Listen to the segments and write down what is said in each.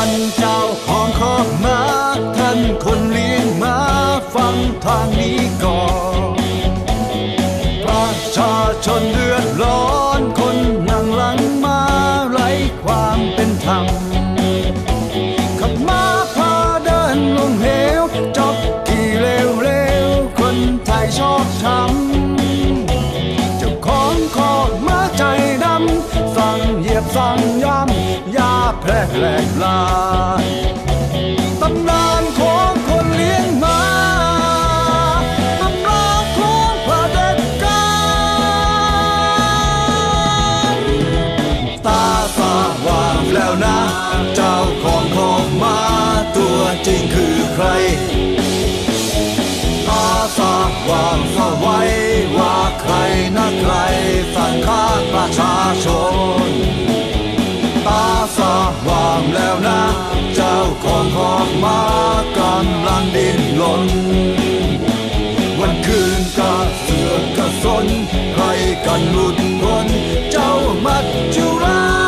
ท่านเจ้าของคอบมาท่านคนเลี้ยงมา ฟังทางนี้ก่อน ประชาชนกแหลกลาตำนานของคนเลี้ยงมา ตำราของพระเด็จการตาสวางแล้วนะ เจ้าของของมาตัวจริงคือใคร ตาสวางเฝ้าไว้ว่าใครนะใครสั่งฆ่าประชาชนวางแล้วนะ เจ้าของขอกมากำลังดิ้นหล่นวันคืนกะเสือกระสนใครกันหลุดพ้นเจ้ามัจจุรา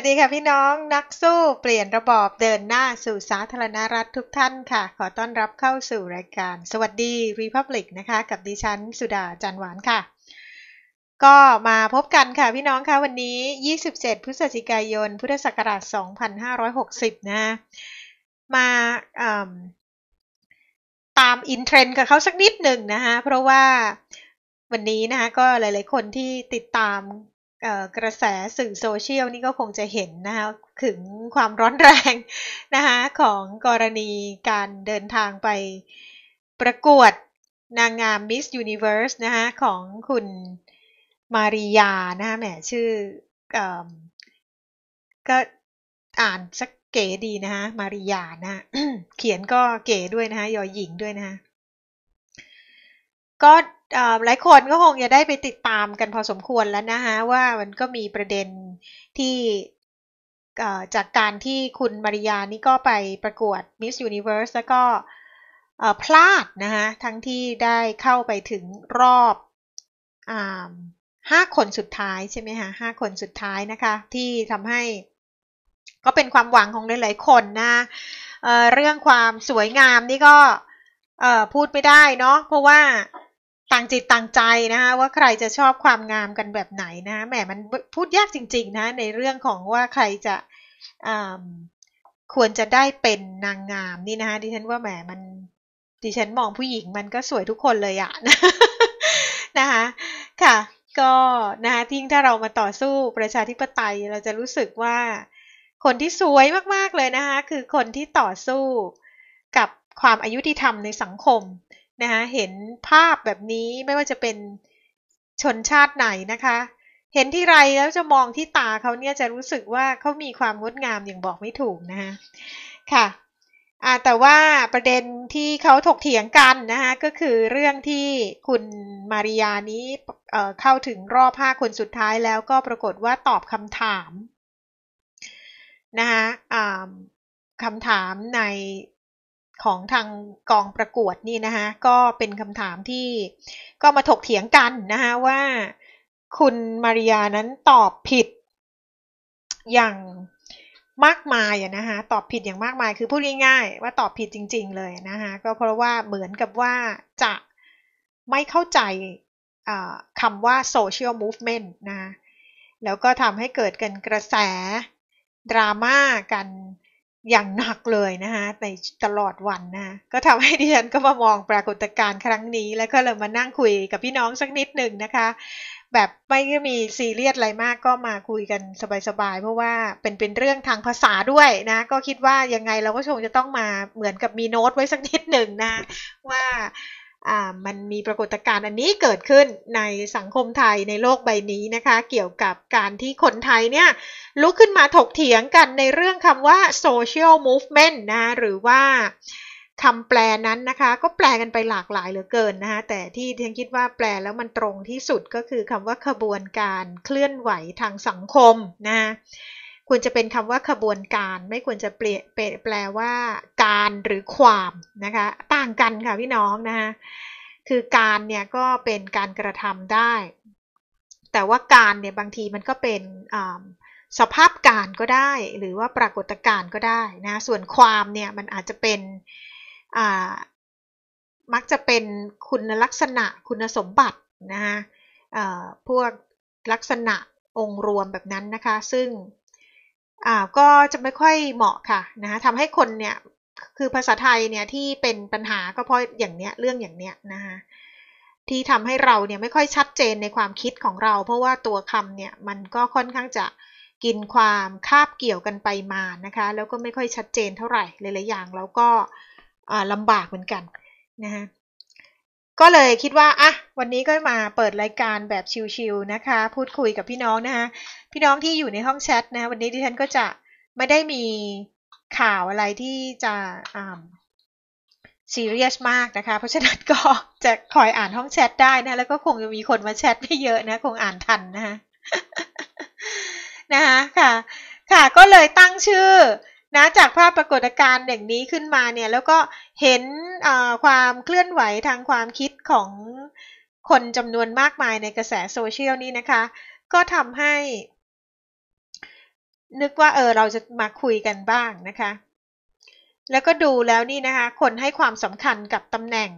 วัสดีค่ะพี่น้องนักสู้เปลี่ยนระบอบเดินหน้าสู่สาธารณรัฐทุกท่านค่ะ ขอต้อนรับเข้าสู่รายการสวัสดี Republic นะคะกับดิฉันสุดาจันหวานค่ะ ก็มาพบกันค่ะพี่น้องค่ะวันนี้ 27 พฤศจิกายน พุทธศักราช 2560 นะมาตามอินเทรนด์กับเขาสักนิดหนึ่งนะคะเพราะว่าวันนี้นะคะก็หลายๆคนที่ติดตามกระแสสื่อโซเชียลนี่ก็คงจะเห็นนะคะ ถึงความร้อนแรงนะคะของกรณีการเดินทางไปประกวดนางงามมิสยูนิเว e ร์สนะคะของคุณมาริยานะคะแหมชื่ออก็อ่านสักเก๋ดีนะคะมาริยานะะเขียนก็เก๋ด้วยนะคะยอหญิงด้วยนะคะก็หลายคนก็คงจะได้ไปติดตามกันพอสมควรแล้วนะฮะ ว่ามันก็มีประเด็นที่จากการที่คุณมาริยานี่ก็ไปประกวด Miss Universe แล้วก็พลาดนะฮะ ทั้งที่ได้เข้าไปถึงรอบห้าคนสุดท้ายใช่ไหมฮะห้าคนสุดท้ายนะคะ ที่ทำให้ก็เป็นความหวังของหลายๆคนนะเเรื่องความสวยงามนี่ก็พูดไม่ได้เนาะเพราะว่าต่างจิตต่างใจนะคะว่าใครจะชอบความงามกันแบบไหนนะ แหมมันพูดยากจริงๆนะในเรื่องของว่าใครจะควรจะได้เป็นนางงามนี่นะคะดิฉันว่าแหมมัน ดิฉันมองผู้หญิงมันก็สวยทุกคนเลยอะนะคะค่ะ ก็นะคะทิ้งถ้าเรามาต่อสู้ ประชาธิปไตย เราจะรู้สึกว่าคนที่สวยมากๆเลยนะคะคือคนที่ต่อสู้กับความอายุที่ทำในสังคมนะคะเห็นภาพแบบนี้ไม่ว่าจะเป็นชนชาติไหนนะคะเห็นที่ไรแล้วจะมองที่ตาเขาเนี่ยจะรู้สึกว่าเขามีความงดงามอย่างบอกไม่ถูกนะคะค่ะแต่ว่าประเด็นที่เขาถกเถียงกันนะคะก็คือเรื่องที่คุณมาริยานี้เข้าถึงรอบ5คนสุดท้ายแล้วก็ปรากฏว่าตอบคำถามนะคะคำถามในของทางกองประกวดนี่นะคะก็เป็นคำถามที่ก็มาถกเถียงกันนะคะว่าคุณมาริยานั้นตอบผิดอย่างมากมายนะคะตอบผิดอย่างมากมายคือพูดง่าย ๆ ว่าตอบผิดจริงๆเลยนะคะก็เพราะว่าเหมือนกับว่าจะไม่เข้าใจคำว่า social movement นะแล้วก็ทำให้เกิดกันกระแสดราม่ากันอย่างหนักเลยนะคะในตลอดวันนะะก็ทำให้ดิฉันก็มามองปรากฏการณ์ครั้งนี้ แล้วก็เลยมานั่งคุยกับพี่น้องสักนิดหนึ่งนะคะ แบบไม่มีซีเรียสอะไรมากก็มาคุยกันสบาย ๆ เพราะว่าเป็นเป็นเรื่องทางภาษาด้วยนะก็คิดว่ายังไงเราก็คงจะต้องมาเหมือนกับมีโน้ตไว้สักนิดหนึ่งนะว่ามันมีปรากฏการณ์อันนี้เกิดขึ้นในสังคมไทยในโลกใบนี้นะคะ เกี่ยวกับการที่คนไทยเนี่ยลุกขึ้นมาถกเถียงกันในเรื่องคำว่า social movement นะ หรือว่าคำแปลนั้นนะคะ ก็แปลกันไปหลากหลายเหลือเกินนะคะแต่ที่ทียงคิดว่า แปลแล้วมันตรงที่สุดก็คือคำว่าขบวนการเคลื่อนไหวทางสังคมนะะควรจะเป็นคำว่าขบวนการไม่ควรจะเปลี่ยนแปลว่าการหรือความนะคะต่างกันค่ะ พี่น้องนะคะคือการเนี่ยก็เป็นการกระทำได้ แต่ว่าการเนี่ยบางทีมันก็เป็นสภาพการก็ได้ หรือว่าปรากฏการก็ได้นะส่วนความเนี่ยมันอาจจะเป็นมักจะเป็นคุณลักษณะคุณสมบัตินะฮะพวกลักษณะองค์รวมแบบนั้นนะคะ ซึ่งอ่าก็จะไม่ค่อยเหมาะค่ะนะคะทำให้คนเนี่ย คือภาษาไทยเนี่ยที่เป็นปัญหาก็เพราะอย่างเนี้ย เรื่องอย่างเนี้ยนะคะที่ทำให้เราเนี่ยไม่ค่อยชัดเจนในความคิดของเรา เพราะว่าตัวคำเนี่ยมันก็ค่อนข้างจะกินความคาบเกี่ยวกันไปมานะคะ แล้วก็ไม่ค่อยชัดเจนเท่าไหร่หลายๆอย่าง แล้วก็ลำบากเหมือนกันนะคะก็เลยคิดว่า อ่ะ วันนี้ก็มาเปิดรายการแบบชิวๆนะคะ พูดคุยกับพี่น้องนะคะพี่น้องที่อยู่ในห้องแชทนะ วันนี้ดิฉันก็จะไม่ได้มีข่าวอะไรที่จะซีเรียสมากนะคะ เพราะฉะนั้นก็จะคอยอ่านห้องแชทได้นะแล้วก็คงจะมีคนมาแชทไม่เยอะนะคงอ่านทันนะคะนะคะค่ะค่ะ ก็เลยตั้งชื่อนะจากภาพปรากฏการณ์อย่างนี้ขึ้นมาเนี่ย แล้วก็เห็นความเคลื่อนไหวทางความคิดของคนจำนวนมากมายในกระแสโซเชียลนี้นะคะ ก็ทำให้นึกว่าเออ เราจะมาคุยกันบ้างนะคะ แล้วก็ดูแล้วนี่นะคะ คนให้ความสำคัญกับตำแหน่ง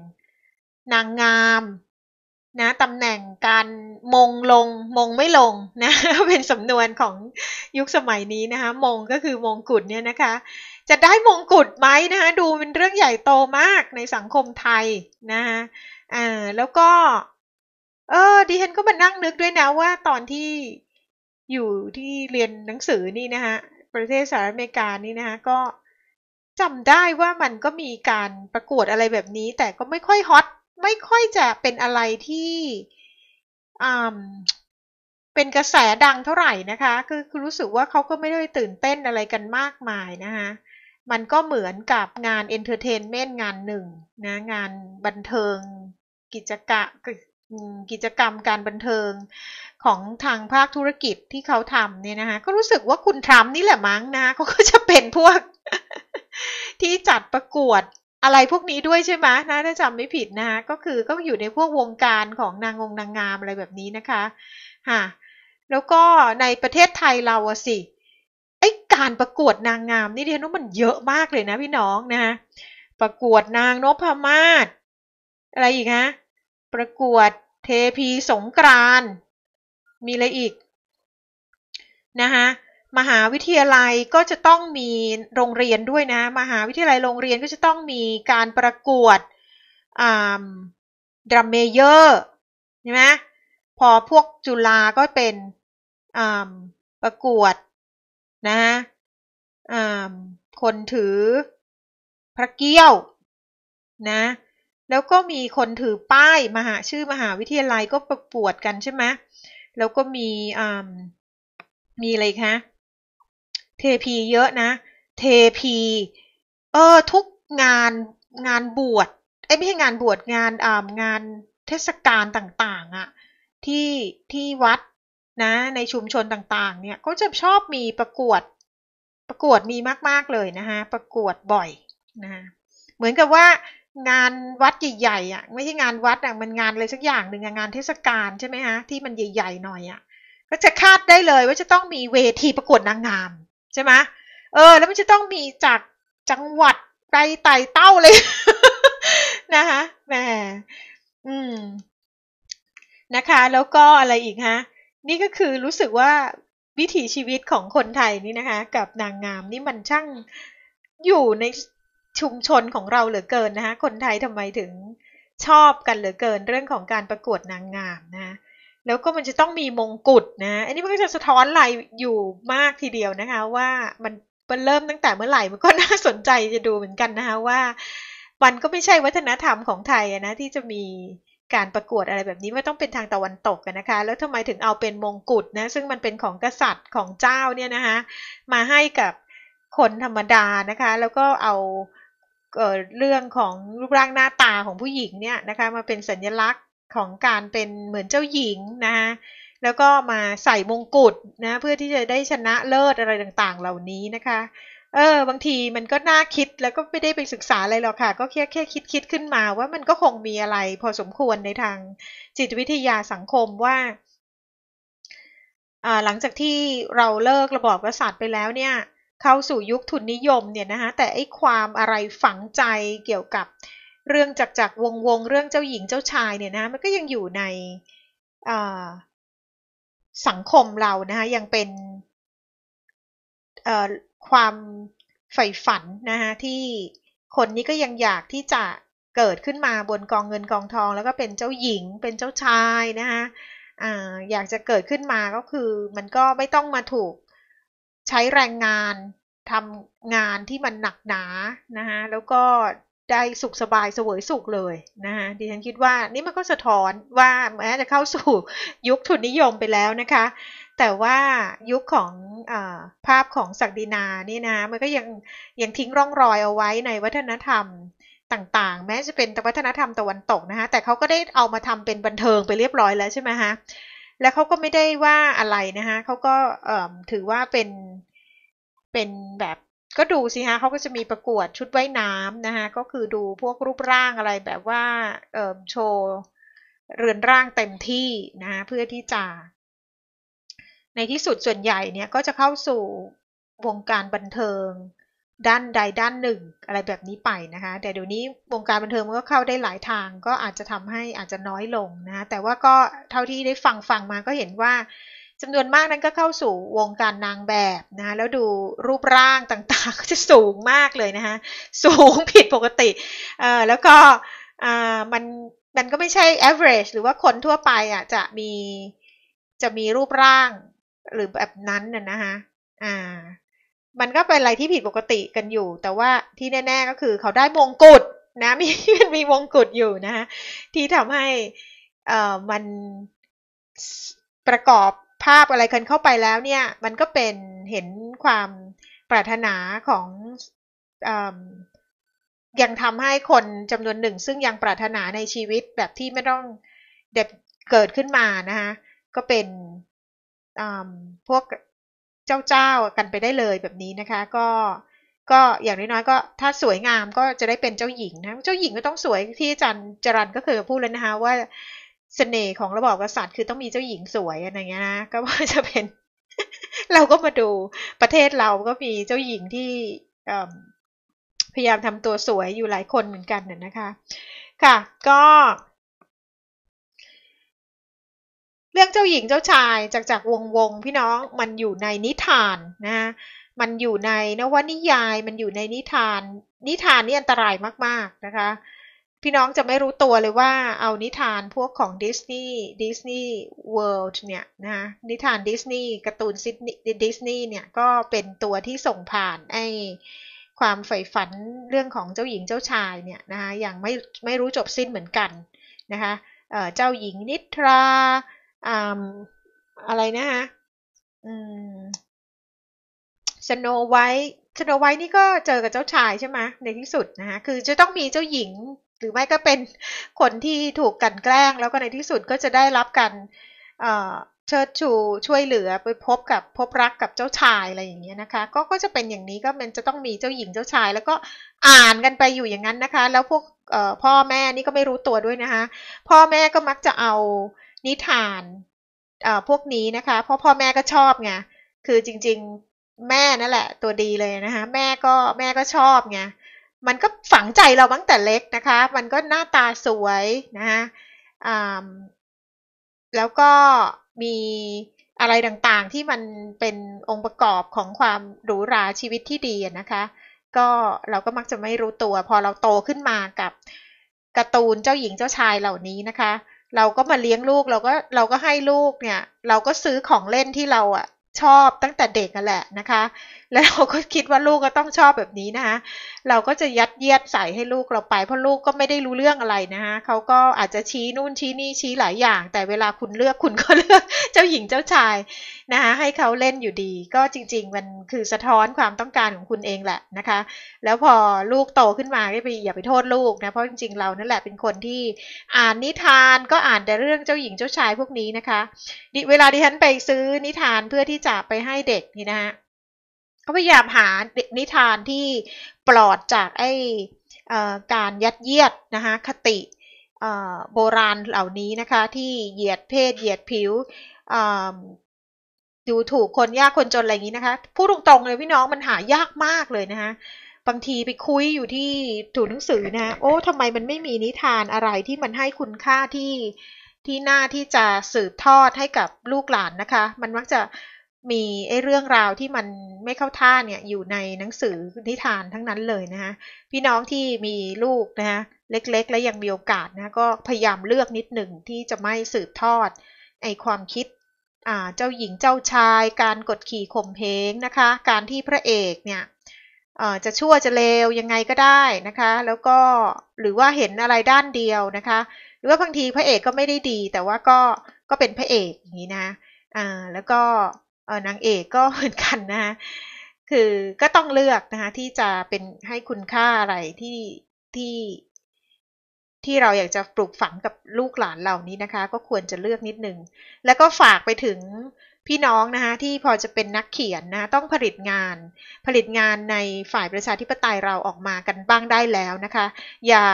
นางงาม นะตำแหน่งการมงลง มงไม่ลงนะ เป็นสำนวนของยุคสมัยนี้นะคะ มงก็คือมงกุฎเนี่ยนะคะ จะได้มงกุฎไหมนะคะดูเป็นเรื่องใหญ่โตมากในสังคมไทยนะคะอ่าแล้วก็ เออดิฉันก็มานั่งนึกด้วยนะว่า ตอนที่อยู่ที่เรียนหนังสือนี่นะฮะประเทศสหรัฐอเมริกานี่นะฮะก็จำได้ว่ามันก็มีการประกวดอะไรแบบนี้ แต่ก็ไม่ค่อยฮอตไม่ค่อยจะเป็นอะไรที่เป็นกระแสดังเท่าไหร่นะคะ คือคือรู้สึกว่าเขาก็ไม่ได้ตื่นเต้นอะไรกันมากมายนะคะมันก็เหมือนกับงานเอนเตอร์เทนเมนต์งานหนึ่งนะงานบันเทิงกิจกรรมกิจกรรมการบันเทิงของทางภาคธุรกิจที่เขาทำเนี่ยนะคะก็รู้สึกว่าคุณทรัมป์นี่แหละมั้งนะเขาก็จะเป็นพวกที่จัดประกวดอะไรพวกนี้ด้วยใช่ไหมนะ ถ้าจำไม่ผิดนะคะก็คือก็อยู่ในพวกวงการของนางงนางงามอะไรแบบนี้นะคะฮะแล้วก็ในประเทศไทยเราอะสิไอการประกวดนางงามนี่เดียนว่ามันเยอะมากเลยนะ พี่น้องนะประกวดนางนพมาศอะไรอีกฮะประกวดเทพีสงกรานมีอะไรอีก นะคะมหาวิทยาลัยก็จะต้องมีโรงเรียนด้วยนะ มหาวิทยาลัยโรงเรียนก็จะต้องมีการประกวดดรัมเมเยอร์ใช่ไหมพอพวกจุฬาก็เป็นประกวดนะะคนถือ พระเกี้ยวนะแล้วก็มีคนถือป้าย มหาชื่อมหาวิทยาลัยก็ประกวดกันใช่ไหมแล้วก็มีอ่ามีอะไรคะ เทพีเยอะนะ เทพี เออ ทุกงานงานบวชไอ้ไม่ใช่งานบวชงานอ่างานเทศกาลต่างๆอะะที่ที่วัดนะ ในชุมชนต่าง ๆ เนี่ยก็จะชอบมีประกวด ประกวดมีมากๆเลยนะคะประกวดบ่อยนะะเหมือนกับว่างานวัดใหญ่ๆอ่ะ ไม่ใช่งานวัดอ่ะมันงานอะไรสักอย่างหนึ่งงานเทศกาลใช่ไหมฮะที่มันใหญ่ๆหน่อยอ่ะก็จะคาดได้เลย ว่าจะต้องมีเวทีประกวดนางงาม ใช่ไหมเออ แล้วมันจะต้องมีจากจังหวัดไปไต่เต้าเลยนะคะแหมอืมนะคะ แล้วก็อะไรอีกฮะนี่ก็คือรู้สึกว่าวิถีชีวิตของคนไทยนี่นะคะ กับนางงามนี่มันช่างอยู่ในชุมชนของเราเหลือเกินนะคะคนไทยทำไมถึงชอบกันเหลือเกินเรื่องของการประกวดนางงามนะ แล้วก็มันจะต้องมีมงกุฎนะอันนี้มันก็จะสะท้อนอะไรอยู่มากทีเดียวนะคะ ว่ามันมันเริ่มตั้งแต่เมื่อไหร่มันก็น่าสนใจจะดูเหมือนกันนะคะว่า มันก็ไม่ใช่วัฒนธรรมของไทยนะที่จะมีการประกวดอะไรแบบนี้ไม่ต้องเป็นทางตะวันตกกันนะคะ แล้วทำไมถึงเอาเป็นมงกุฎนะซึ่งมันเป็นของกษัตริย์ของเจ้าเนี่ยนะคะมาให้กับคนธรรมดานะคะ แล้วก็เอาเรื่องของรูปร่างหน้าตาของผู้หญิงเนี่ยนะคะมาเป็นสัญลักษณ์ของการเป็นเหมือนเจ้าหญิงนะคะแล้วก็มาใส่มงกุฎนะเพื่อที่จะได้ชนะเลิศอะไรต่างๆเหล่านี้นะคะเออบางทีมันก็น่าคิดแล้วก็ไม่ได้ไปศึกษาอะไรหรอกค่ะ ก็แค่แค่คิดคิดขึ้นมาว่ามันก็คงมีอะไร พอสมควรในทางจิตวิทยาสังคมว่าหลังจากที่เราเลิกระบอบกษัตริย์ไปแล้วเนี่ยเข้าสู่ยุคทุนนิยมเนี่ยนะคะแต่ไอ้ความอะไรฝังใจเกี่ยวกับเรื่องจักจักวงวงเรื่องเจ้าหญิงเจ้าชายเนี่ยนะมันก็ยังอยู่ในสังคมเรานะคะยังเป็นความใฝ่ฝันนะคะที่คนนี้ก็ยังอยากที่จะเกิดขึ้นมาบนกองเงินกองทอง แล้วก็เป็นเจ้าหญิงเป็นเจ้าชายนะคะอยากจะเกิดขึ้นมาก็คือมันก็ไม่ต้องมาถูกใช้แรงงานทำงานที่มันหนักหนา นะฮะ แล้วก็ได้สุขสบายสวยสุขเลย นะฮะ ดิฉันคิดว่า นี่มันก็สะท้อนว่าแม้จะเข้าสู่ยุคทุนนิยมไปแล้วนะคะ แต่ว่ายุคของอภาพของศักดินานี่นะมันก็ยังยังทิ้งร่องรอยเอาไว้ในวัฒนธรรมต่าง ๆ แม้จะเป็นวัฒนธรรมตะวันตกนะคะแต่เขาก็ได้เอามาทำเป็นบันเทิงไปเรียบร้อยแล้วใช่ไหมฮะและเขาก็ไม่ได้ว่าอะไรนะคะเขาก็ถือว่าเป็นเป็นแบบก็ดูสิฮะเขาก็จะมีประกวดชุดว่ายน้ำนะคะก็คือดูพวกรูปร่างอะไรแบบว่าโชว์เรือนร่างเต็มที่นะคะเพื่อที่จะ ในที่สุดส่วนใหญ่เนี่ยก็จะเข้าสู่วงการบันเทิงด้านใดด้านหนึ่งอะไรแบบนี้ไปนะคะแต่เดี๋ยวนี้วงการบันเทิงมันก็เข้าได้หลายทาง ก็อาจจะทำให้อาจจะน้อยลงนะะแต่ว่าก็เท่าที่ได้ฟังฟังมาก็เห็นว่าจำนวนมากนั้นก็เข้าสู่วงการนางแบบนะะแล้วดูรูปร่างต่างๆก็จะสูงมากเลยนะคะสูงผิดปกติเอ่อแล้วก็อ่ามันมันก็ไม่ใช่ average หรือว่าคนทั่วไปอ่ะจะมีจะมีรูปร่าง หรือแบบนั้นน่ะนะคะอ่ามันก็เป็นอะไรที่ผิดปกติกันอยู่ แต่ว่าที่แน่ ๆ ก็คือ เขาได้มงกุฎนะ มีมีมงกุฎอยู่นะะที่ทำให้เอ่อมันประกอบภาพอะไรกันเข้าไปแล้วเนี่ย มันก็เป็นเห็นความปรารถนาของอยังทำให้คนจำนวนหนึ่งซึ่งยังปรารถนาในชีวิตแบบที่ไม่ต้องเด็บเกิดขึ้นมานะคะก็เป็นพวกเจ้าๆกันไปได้เลยแบบนี้นะคะ ก็ก็อย่างน้อยๆก็ถ้าสวยงามก็จะได้เป็นเจ้าหญิงนะเจ้าหญิงก็ต้องสวยที่จัรย์จรันก็เคยพูดแล้วนะคะ ว่าสเสน่ห์ของระบอบกษัตริย์ คือต้องมีเจ้าหญิงสวยอะไรเงี้ยนะก็ว่าจะเป็น เราก็มาดูประเทศเราก็มีเจ้าหญิงที่พยายามทำตัวสวยอยู่หลายคนเหมือนกันนะคะ ค่ะ ก็เรื่องเจ้าหญิงเจ้าชายจากจากวงวง พี่น้องมันอยู่ในนิทานนะมันอยู่ในนวนิยายมันอยู่ในนิทานนิทานนี่อันตรายมาก ๆ นะคะ พี่น้องจะไม่รู้ตัวเลยว่าเอานิทานพวกของดิสนีย์ดิสนีย์เวิลด์เนี่ยนะนิทานดิสนีย์การ์ตูนซิดนีย์ดิสนีย์เนี่ยก็เป็นตัวที่ส่งผ่านไอความใฝ่ฝันเรื่องของเจ้าหญิงเจ้าชายเนี่ยนะคะอย่างไม่ไม่รู้จบสิ้นเหมือนกันนะคะเจ้าหญิงนิทราอ่าอะไรนะฮะอืม สโนไวท์สโนไวท์นี่ก็เจอกับเจ้าชายใช่ไหมในที่สุดนะคะคือจะต้องมีเจ้าหญิง หรือไม่ก็เป็นคนที่ถูกกันแกล้ง แล้วก็ในที่สุดก็จะได้รับการเอ่อเชิดชูช่วยเหลือไปพบกับพบรักกับเจ้าชายอะไรอย่างเงี้ยนะคะ ก็ก็จะเป็นอย่างนี้ก็มันจะต้องมีเจ้าหญิงเจ้าชาย แล้วก็อ่านกันไปอยู่อย่างนั้นนะคะ แล้วพวกพ่อแม่นี่ก็ไม่รู้ตัวด้วยนะคะ พ่อแม่ก็มักจะเอานิทานพวกนี้นะคะ เพราะพ่อแม่ก็ชอบไงคือจริงๆแม่นั่นแหละ ตัวดีเลยนะคะ แม่ก็แม่ก็ชอบไงมันก็ฝังใจเราตั้งแต่เล็กนะคะ มันก็หน้าตาสวยนะคะแล้วก็มีอะไรต่างๆที่มันเป็นองค์ประกอบของความหรูหราชีวิตที่ดีนะคะก็เราก็มักจะไม่รู้ตัว พอเราโตขึ้นมากับการ์ตูนเจ้าหญิงเจ้าชายเหล่านี้นะคะเราก็มาเลี้ยงลูกเราก็เราก็ให้ลูกเนี่ย เราก็ซื้อของเล่นที่เราอะชอบตั้งแต่เด็กกันแหละนะคะ แล้วเราก็คิดว่าลูกก็ต้องชอบแบบนี้นะคะเราก็จะยัดเยียดใส่ให้ลูกเราไป เพราะลูกก็ไม่ได้รู้เรื่องอะไรนะคะ เขาก็อาจจะชี้นู่นชี้นี่ชี้หลายอย่าง แต่เวลาคุณเลือกคุณก็เลือกเจ้าหญิงเจ้าชายนะคะให้เขาเล่นอยู่ดี ก็จริงๆมันคือสะท้อนความต้องการของคุณเองแหละนะคะ แล้วพอลูกโตขึ้นมาก็ไปอย่าไปโทษลูกนะเพราะจริงๆเรานั่นแหละเป็นคนที่อ่านนิทานก็อ่านแต่เรื่องเจ้าหญิงเจ้าชาย พวกนี้นะคะเวลาดิฉันไปซื้อนิทานเพื่อที่จะไปให้เด็กนี่นะฮะเขาพยายามหานิทานที่ปลอดจากไอการยัดเยียดนะคะคติโบราณเหล่านี้นะคะ ที่เหยียดเพศเหยียดผิวดูถูกคนยากคนจนอะไรอย่างนี้นะคะพูดตรงๆเลยพี่น้องมันหายากมากเลยนะคะบางทีไปคุยอยู่ที่ถูหนังสือนะ โอ้ทำไมมันไม่มีนิทานอะไรที่มันให้คุณค่าที่ที่น่าที่จะสืบทอดให้กับลูกหลานนะคะ มันมักจะมีไอ้เรื่องราวที่มันไม่เข้าท่าเนี่ยอยู่ในหนังสือนิทานทั้งนั้นเลยนะคะพี่น้องที่มีลูกนะคะเล็กๆ และยังมีโอกาสนะก็พยายามเลือกนิดหนึ่งที่จะไม่สืบทอดไอความคิดเจ้าหญิงเจ้าชาย การกดขี่ข่มเพงนะคะ การที่พระเอกเนี่ยจะชั่วจะเลวยังไงก็ได้นะคะ แล้วก็หรือว่าเห็นอะไรด้านเดียวนะคะ หรือว่าบางทีพระเอกก็ไม่ได้ดีแต่ว่าก็ก็เป็นพระเอกอย่างนี้นะแล้วก็นางเอกก็เหมือนกันนะคะ คือก็ต้องเลือกนะคะที่จะเป็นให้คุณค่าอะไรที่ที่ที่เราอยากจะปลูกฝังกับลูกหลานเหล่านี้นะคะ ก็ควรจะเลือกนิดนึง แล้วก็ฝากไปถึงพี่น้องนะคะที่พอจะเป็นนักเขียนนะต้องผลิตงาน ผลิตงานในฝ่ายประชาธิปไตยเราออกมากันบ้างได้แล้วนะคะ อย่า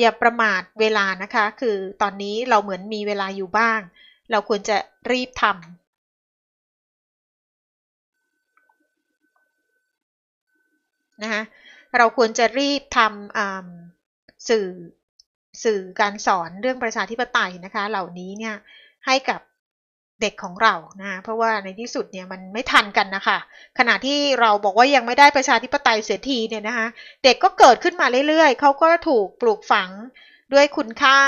อย่าประมาทเวลานะคะ คือตอนนี้เราเหมือนมีเวลาอยู่บ้างเราควรจะรีบทำนะะเราควรจะรีบทำสื่อสื่อการสอนเรื่องประชาธิปไตยนะคะ เหล่านี้เนี่ยให้กับเด็กของเรานะ เพราะว่าในที่สุดเนี่ยมันไม่ทันกันนะคะ ขณะที่เราบอกว่ายังไม่ได้ประชาธิปไตยเสียทีเนี่ยนะคะ เด็กก็เกิดขึ้นมาเรื่อยๆเขาก็ถูกปลูกฝังด้วยคุณค่า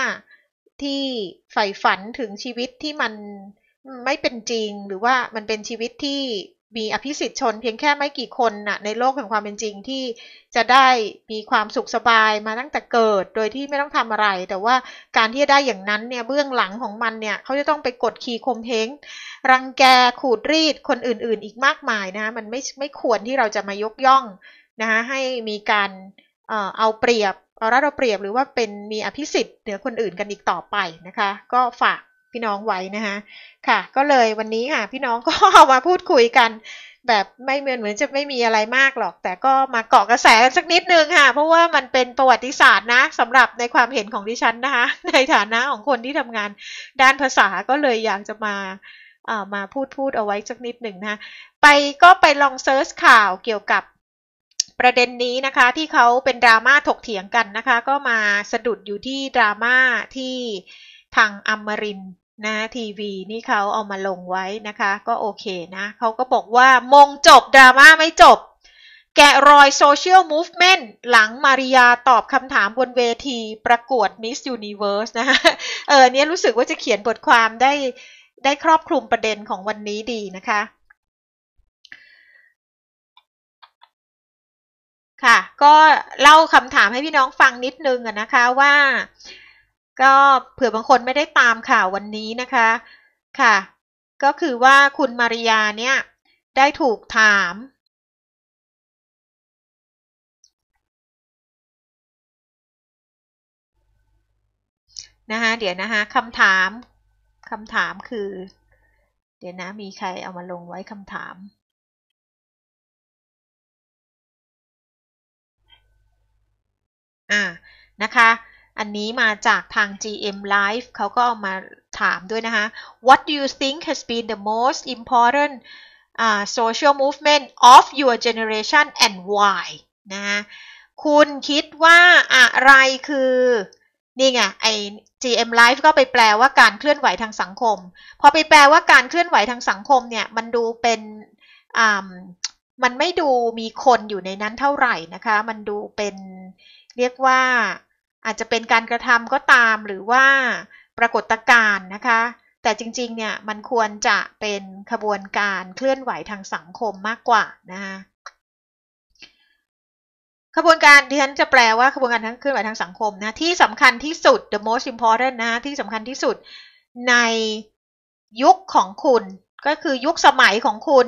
ที่ใฝ่ฝันถึงชีวิตที่มันไม่เป็นจริง หรือว่ามันเป็นชีวิตที่มีอภิสิทธิชนเพียงแค่ไม่กี่คนนะ่ะในโลกแห่งความเป็นจริง ที่จะได้มีความสุขสบายมาตั้งแต่เกิดโดยที่ไม่ต้องทำอะไร แต่ว่าการที่จะได้อย่างนั้นเนี่ยเบื้องหลังของมันเนี่ยเขาจะต้องไปกดขี่ข่มเหงรังแกขูดรีดคนอื่นๆ อีกมากมายนะมันไม่ไม่ควรที่เราจะมายกย่องนะคะให้มีการเอาเปรียบเอรัะเอาเปรียบหรือว่าเป็นมีอภิสิทธิ์เหนือคนอื่นกันอีกต่อไปนะคะ ก็ฝากพี่น้องไว้นะคะค่ะ ก็เลยวันนี้ค่ะพี่น้องก็อามาพูดคุยกัน แบบไม่เหมือนเหมือนจะไม่มีอะไรมากหรอก แต่ก็มาเกาะกระแสสักนิดนึงค่ะเพราะว่ามันเป็นประวัติศาสตร์นะสำหรับในความเห็นของดิฉันนะคะในฐานะของคนที่ทำงาน ด้านภาษาก็เลยอยากจะมาเอามาพูดพูดเอาไว้สักนิดหนึ่งนะไปก็ไปลองเซิร์ชข่าวเกี่ยวกับประเด็นนี้นะคะ ที่เขาเป็นดราม่าถกเถียงกันนะคะ ก็มาสะดุดอยู่ที่ดราม่าที่ทางอมรินนะทีวีนี่เขาเอามาลงไว้นะคะ ก็โอเคนะ เขาก็บอกว่า มงจบดราม่าไม่จบ แกะรอยโซเชียลมูฟเมนต์ หลังมาริยาตอบคำถามบนเวทีประกวดมิสยูนิเวอร์สนะเออเนี้ยรู้สึกว่าจะเขียนบทความได้ได้ครอบคลุมประเด็นของวันนี้ดีนะคะค่ะ ก็เล่าคำถามให้พี่น้องฟังนิดนึงนะคะ ว่า ก็เผื่อบางคนไม่ได้ตามข่าววันนี้นะคะ ค่ะ ก็คือว่าคุณมาริยาเนี่ย ได้ถูกถามนะคะเดี๋ยวนะคะคำถาม คำถามคือ เดี๋ยวนะ มีใครเอามาลงไว้คำถามอ่า นะคะ อันนี้มาจากทาง GM l i f e เขาก็เอามาถามด้วยนะคะ What do you think has been the most important uh, social movement of your generation and why นะคะคุณคิดว่าอะไรคือ นี่ไง ไอ GM l i f e ก็ไปแปลว่าการเคลื่อนไหวทางสังคม พอไปแปลว่าการเคลื่อนไหวทางสังคมเนี่ย มันดูเป็นมันไม่ดูมีคนอยู่ในนั้นเท่าไหร่นะคะ มันดูเป็นเรียกว่าอาจจะเป็นการกระทำก็ตามหรือว่าปรากฏการณ์นะคะ แต่จริงๆเนี่ยมันควรจะเป็นขบวนการเคลื่อนไหวทางสังคมมากกว่านะคะขบวนการที่ฉันจะแปลว่าขบวนการทั้งเคลื่อนไหวทางสังคมนะที่สำคัญที่สุด the most important นะที่สำคัญที่สุดในยุคของคุณก็คือยุคสมัยของคุณ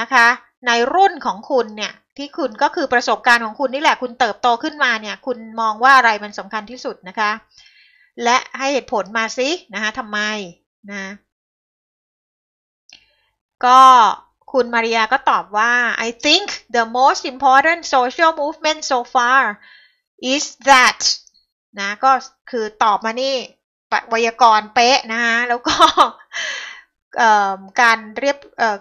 นะคะ ในรุ่นของคุณเนี่ยที่คุณก็คือประสบการณ์ของคุณนี่แหละคุณเติบโตขึ้นมาเนี่ย คุณมองว่าอะไรมันสำคัญที่สุดนะคะ และให้เหตุผลมาสินะคะทำไม นะ ก็คุณมาริยาก็ตอบว่า I think the most important social movement so far is that นะก็คือตอบมานี่ปวยากรณ์เป๊ะนะคะแล้วก็การเรียบ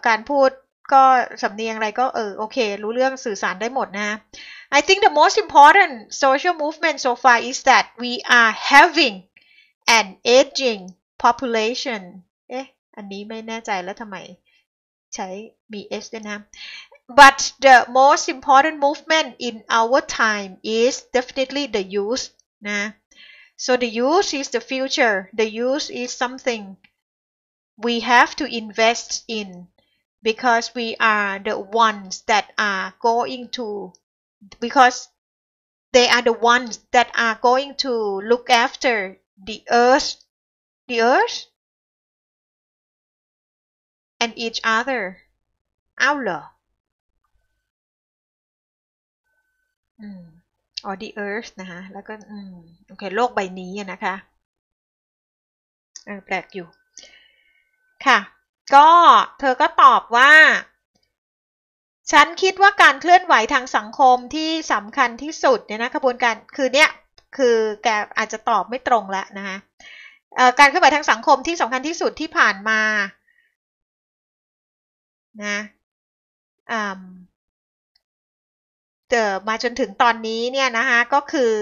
การพูดก็สำเนียงอะไรก็เออโอเครู้เรื่องสื่อสารได้หมดนะ I think the most important social movement so far is that we are having an aging population เอ๊ะอันนี้ไม่แน่ใจแล้วทำไมใช้ BS ด้วยนะ but the most important movement in our time is definitely the youth นะ so the youth is the future the youth is something we have to invest in because we are the ones that are going to because they are the ones that are going to look after the earth the earth and each other out lờ or the earth นะคะแล้วก็โอเคโลกใบนี้นะคะแปลกอยู่ค่ะก็เธอก็ตอบว่า ฉันคิดว่าการเคลื่อนไหวทางสังคมที่สำคัญที่สุดเนี่ยนะขบวนการคือเนี่ย คือแกอาจจะตอบไม่ตรงแล้วนะคะการเคลื่อนไหวทางสังคมที่สำคัญที่สุดที่ผ่านมานะเจอมาจนถึงตอนนี้เนี่ยนะคะก็คือ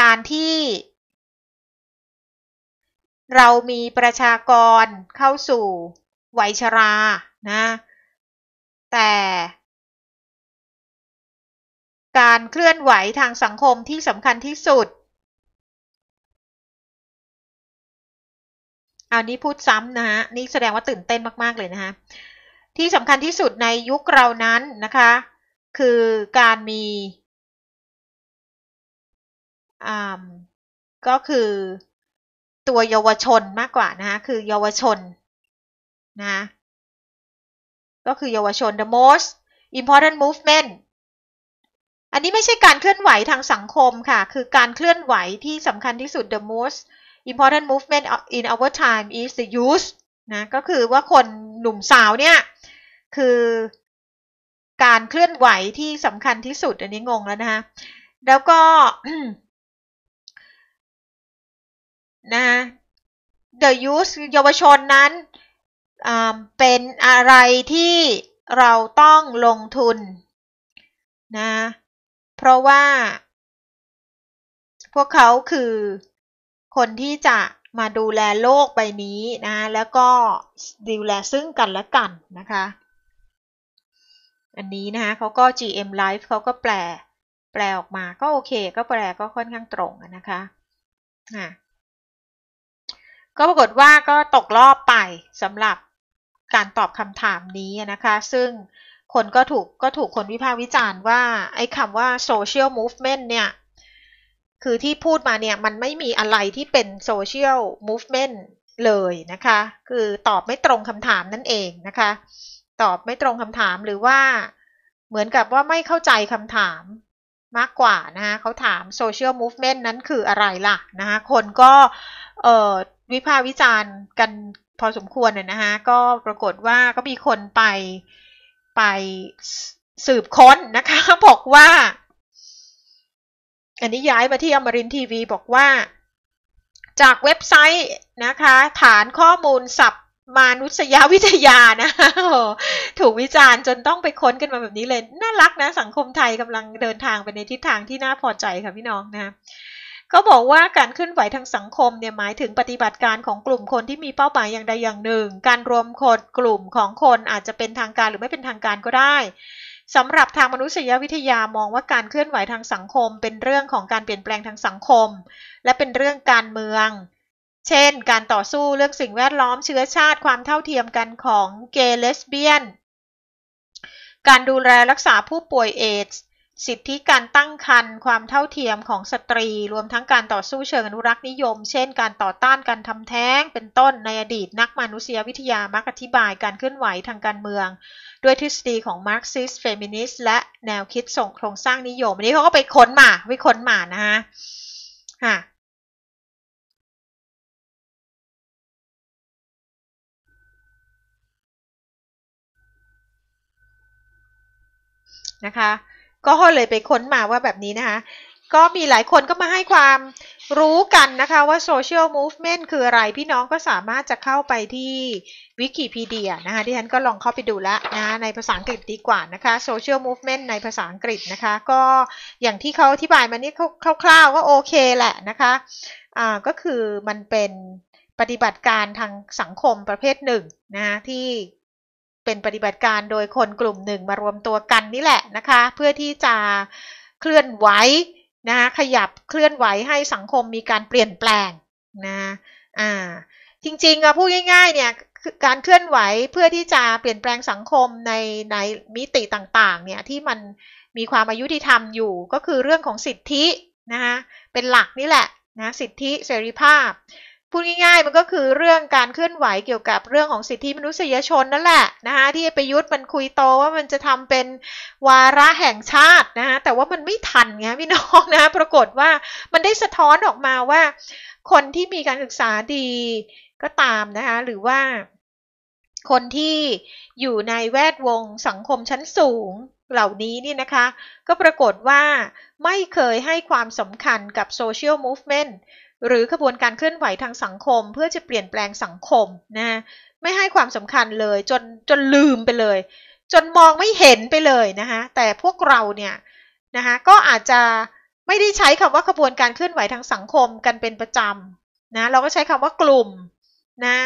การที่เรามีประชากรเข้าสู่วัยชรา นะ แต่ การเคลื่อนไหวทางสังคมที่สำคัญที่สุด เอา นี้ พูดซ้ำนะฮะ นี่แสดงว่าตื่นเต้นมาก ๆ เลยนะฮะ ที่สำคัญที่สุดในยุคเรานั้นนะคะ คือการมีอ่าก็คือตัวเยาวชนมากกว่านะคะคือเยาวชนนะ ก็คือเยาวชน the most important movement อันนี้ไม่ใช่การเคลื่อนไหวทางสังคมค่ะคือการเคลื่อนไหวที่สำคัญที่สุด the most important movement in our time is the youth นะก็คือว่าคนหนุ่มสาวเนี่ยคือการเคลื่อนไหวที่สำคัญที่สุดอันนี้งงแล้วนะคะ แล้วก็นะ the youth เยาวชนนั้นเป็นอะไรที่เราต้องลงทุนนะ เพราะว่า พวกเขาคือคนที่จะมาดูแลโลกใบนี้นะ แล้วก็ดูแลซึ่งกันและกันนะคะ อันนี้นะคะเขาก็ GM Life เขาก็แปล แปลออกมา ก็โอเค ก็แปลก็ค่อนข้างตรงนะคะ่ะก็ปรากฏว่าก็ตกรอบไปสำหรับการตอบคำถามนี้นะคะ ซึ่งคนก็ถูกก็ถูกคนวิพากษ์วิจารณ์ว่าไอ้คำว่า social movement เนี่ย คือที่พูดมาเนี่ยมันไม่มีอะไรที่เป็น social movement เลยนะคะ คือตอบไม่ตรงคำถามนั่นเองนะคะ ตอบไม่ตรงคำถามหรือว่าเหมือนกับว่าไม่เข้าใจคำถามมากกว่านะคะเขาถาม social movement นั้นคืออะไรล่ะนะคะคนก็เออวิพากษ์วิจารณ์กันพอสมควรน่ยนะฮะก็ปรากฏว่าก็มีคนไปไปสืบค้นนะคะบอกว่า อันนี้ย้ายมาที่อมรินทีวี บอกว่าจากเว็บไซต์นะคะ ฐานข้อมูลสับมานุษยวิทยานะถูกวิจารณ์จนต้องไปค้นกันมาแบบนี้เลย น่ารักนะ สังคมไทยกำลังเดินทางไปในทิศทางที่น่าพอใจค่ะพี่น้องนะขาบอกว่าการเคลื่อนไหวทางสังคมเนี่ยหมายถึงปฏิบัติการของกลุ่มคนที่มีเป้าหมายอย่างใดอย่างหนึ่ง การรวมคนกลุ่มของคนอาจจะเป็นทางการหรือไม่เป็นทางการก็ได้สำหรับทางมนุษยวิทยามองว่าการเคลื่อนไหวทางสังคม เป็นเรื่องของการเปลี่ยนแปลงทางสังคม และเป็นเรื่องการเมือง เช่น การต่อสู้ เรื่องสิ่งแวดล้อมเชื้อชาติความเท่าเทียมกันของเกย์เลสเบี้ยนการดูแลรักษาผู้ป่วยเอดส์สิทธิการตั้งครรภ์ความเท่าเทียมของสตรีรวมทั้งการต่อสู้เชิงอนุรักษ์นิยม เช่นการต่อต้านการทำแท้ง เป็นต้นในอดีตนักมนุษยวิทยามักอธิบายการเคลื่อนไหวทางการเมือง ด้วยทฤษฎีของมาร์กซิสเฟมินิสต์และแนวคิดส่งโครงสร้างนิยม อันนี้เขาก็ไปค้นมาวิค้นมานะฮะค่ะ นะคะก็เลยไปค้นมาว่าแบบนี้นะคะ ก็มีหลายคนก็มาให้ความรู้กันนะคะว่า social movement คืออะไร พี่น้องก็สามารถจะเข้าไปที่วิกิพีเดียนะคะที่ฉันก็ลองเข้าไปดูแล้วนะในภาษาอังกฤษดีกว่านะคะ social movement ในภาษาอังกฤษนะคะ ก็อย่างที่เขาอธิบายมานี่คร่าว ๆก็โอเคแหละนะคะอ่าก็คือมันเป็นปฏิบัติการทางสังคมประเภทหนึ่งนะที่เป็นปฏิบัติการโดยคนกลุ่มหนึ่งมารวมตัวกันนี่แหละนะคะเพื่อที่จะเคลื่อนไหวนะะขยับเคลื่อนไหวให้สังคมมีการเปลี่ยนแปลงนะอ่าจริงๆอะพูดง่ายๆเนี่ยการเคลื่อนไหวเพื่อที่จะเปลี่ยนแปลงสังคมในในมิติต่างๆเนี่ยที่มันมีความอายุที่ทำอยู่ก็คือเรื่องของสิทธินะคะเป็นหลักนี่แหละนะสิทธิเสรีภาพพูดง่ายๆมันก็คือเรื่องการเคลื่อนไหวเกี่ยวกับเรื่องของสิทธิมนุษยชนนั่นแหละนะคะที่ประยุทธ์มันคุยโตว่ามันจะทำเป็นวาระแห่งชาตินะคะแต่ว่ามันไม่ทันไงพี่น้องนะ ปรากฏว่ามันได้สะท้อนออกมาว่า คนที่มีการศึกษาดีก็ตามนะคะหรือว่า คนที่อยู่ในแวดวงสังคมชั้นสูงเหล่านี้นี่นะคะ ก็ปรากฏว่าไม่เคยให้ความสำคัญกับโซเชียลมูฟเมนต์หรือขบวนการเคลื่อนไหวทางสังคม เพื่อจะเปลี่ยนแปลงสังคมนะไม่ให้ความสำคัญเลยจนจนลืมไปเลย จนมองไม่เห็นไปเลยนะคะแต่พวกเราเนี่ยนะคะก็อาจจะไม่ได้ใช้คำว่าขบวนการเคลื่อนไหวทางสังคมกันเป็นประจำนะเราก็ใช้คำว่ากลุ่มนะ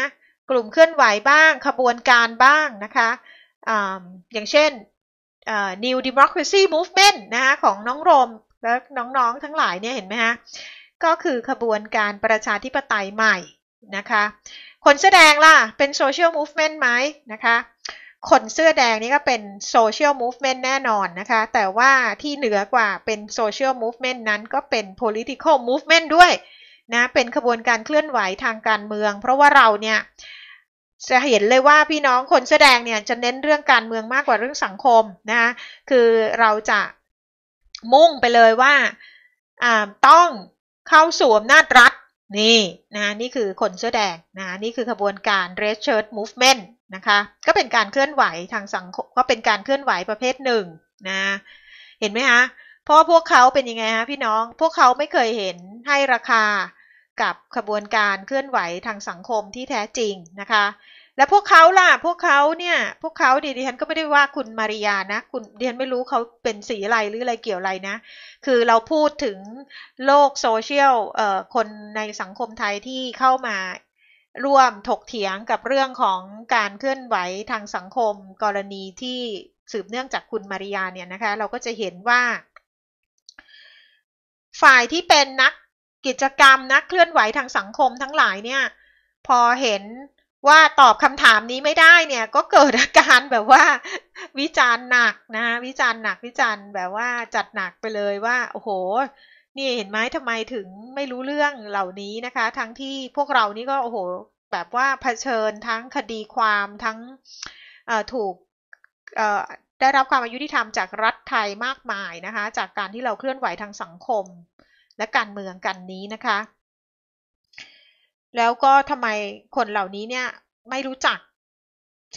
กลุ่มเคลื่อนไหวบ้าง ขบวนการบ้างนะคะอย่างเช่น New Democracy Movement นะคะของน้องโรมและน้องๆทั้งหลายเนี่ยเห็นไหมฮะก็คือขบวนการประชาธิปไตยใหม่นะคะคนเสื้อแดงล่ะ เป็นโซเชียลมูฟเมนต์ไหมนะคะคนเสื้อแดงนี่ก็เป็นโซเชียลมูฟเมนต์แน่นอนนะคะแต่ว่าที่เหนือกว่าเป็นโซเชียลมูฟเมนต์นั้นก็เป็น political movement ด้วยนะเป็นขบวนการเคลื่อนไหวทางการเมือง เพราะว่าเราเนี่ยจะเห็นเลยว่าพี่น้องคนแสดงเนี่ยจะเน้นเรื่องการเมืองมากกว่าเรื่องสังคมนะคะคือเราจะมุ่งไปเลยว่าต้องเข้าสู่อำนาจรัฐ นี่นะนี่คือคนเสื้อแดงนะนี่คือขบวนการ Red Shirt Movement นะคะ ก็เป็นการเคลื่อนไหวทางสังคมก็เป็นการเคลื่อนไหวประเภทหนึ่งนะ เห็นไหมคะเพราะพวกเขาเป็นยังไงฮะพี่น้อง พวกเขาไม่เคยเห็นให้ราคากับขบวนการเคลื่อนไหวทางสังคมที่แท้จริงนะคะแล้วพวกเขาล่ะพวกเขาเนี่ย พวกเขาดิดิฉันก็ไม่ได้ว่าคุณมาริยานะ คุณดิฉันไม่รู้เขาเป็นสีอะไรหรืออะไรเกี่ยวอะไรนะคือเราพูดถึงโลกโซเชียลเอ่อคนในสังคมไทยที่เข้ามาร่วมถกเถียงกับเรื่องของการเคลื่อนไหวทางสังคม กรณีที่สืบเนื่องจากคุณมาริยาเนี่ยนะคะ เราก็จะเห็นว่า ฝ่ายที่เป็นนักกิจกรรม นักเคลื่อนไหวทางสังคมทั้งหลายเนี่ย พอเห็นว่าตอบคำถามนี้ไม่ได้เนี่ยก็เกิดอาการแบบว่าวิจารณ์หนักนะวิจารณ์หนักวิจารณ์แบบว่าจัดหนักไปเลยว่าโอ้โหนี่เห็นไหมทำไมถึงไม่รู้เรื่องเหล่านี้นะคะ ทั้งที่พวกเรานี่ก็โอ้โหแบบว่าเผชิญทั้งคดีความทั้งถูกได้รับความอายุทีธรรมจากรัฐไทยมากมายนะคะ จากการที่เราเคลื่อนไหวทางสังคม และการเมืองกันนี้นะคะแล้วก็ทำไมคนเหล่านี้เนี่ยไม่รู้จัก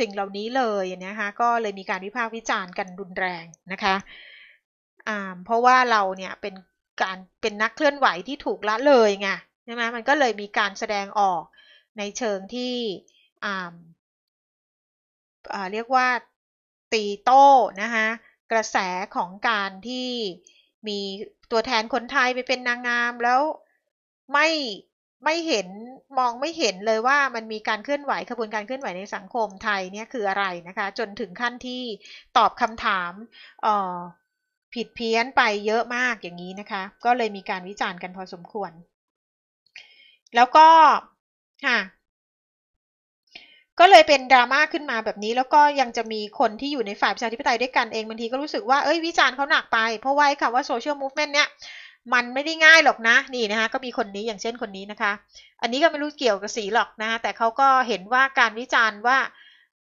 สิ่งเหล่านี้เลยนะคะก็เลยมีการวิพากษ์วิจารณ์กันรุนแรงนะคะเพราะว่าเราเนี่ยเป็นการเป็นนักเคลื่อนไหวที่ถูกละเลยไงใช่ไหมมันก็เลยมีการแสดงออกในเชิงที่ เรียกว่าตีโต้นะคะกระแสของการที่มีตัวแทนคนไทยไปเป็นนางงามแล้วไม่ไม่เห็นมองไม่เห็นเลยว่ามันมีการเคลื่อนไหวขบวนการเคลื่อนไหวในสังคมไทย เนี่ยคืออะไรนะคะ จนถึงขั้นที่ตอบคำถามผิดเพี้ยนไปเยอะมากอย่างนี้นะคะ ก็เลยมีการวิจารณ์กันพอสมควร แล้วก็ค่ะก็เลยเป็นดราม่าขึ้นมาแบบนี้แล้วก็ยังจะมีคนที่อยู่ในฝ่ายประชาธิปไตยด้วยกันเองบางทีก็รู้สึกว่าเอ้ยวิจารณ์เขาหนักไป เพราะว่าคำว่าโซเชียลมูฟเมนต์เนี่ยมันไม่ได้ง่ายหรอกนะ นี่นะคะก็มีคนนี้อย่างเช่นคนนี้นะคะ อันนี้ก็ไม่รู้เกี่ยวกับสีหรอกนะคะแต่เขาก็เห็นว่าการวิจารณ์ว่า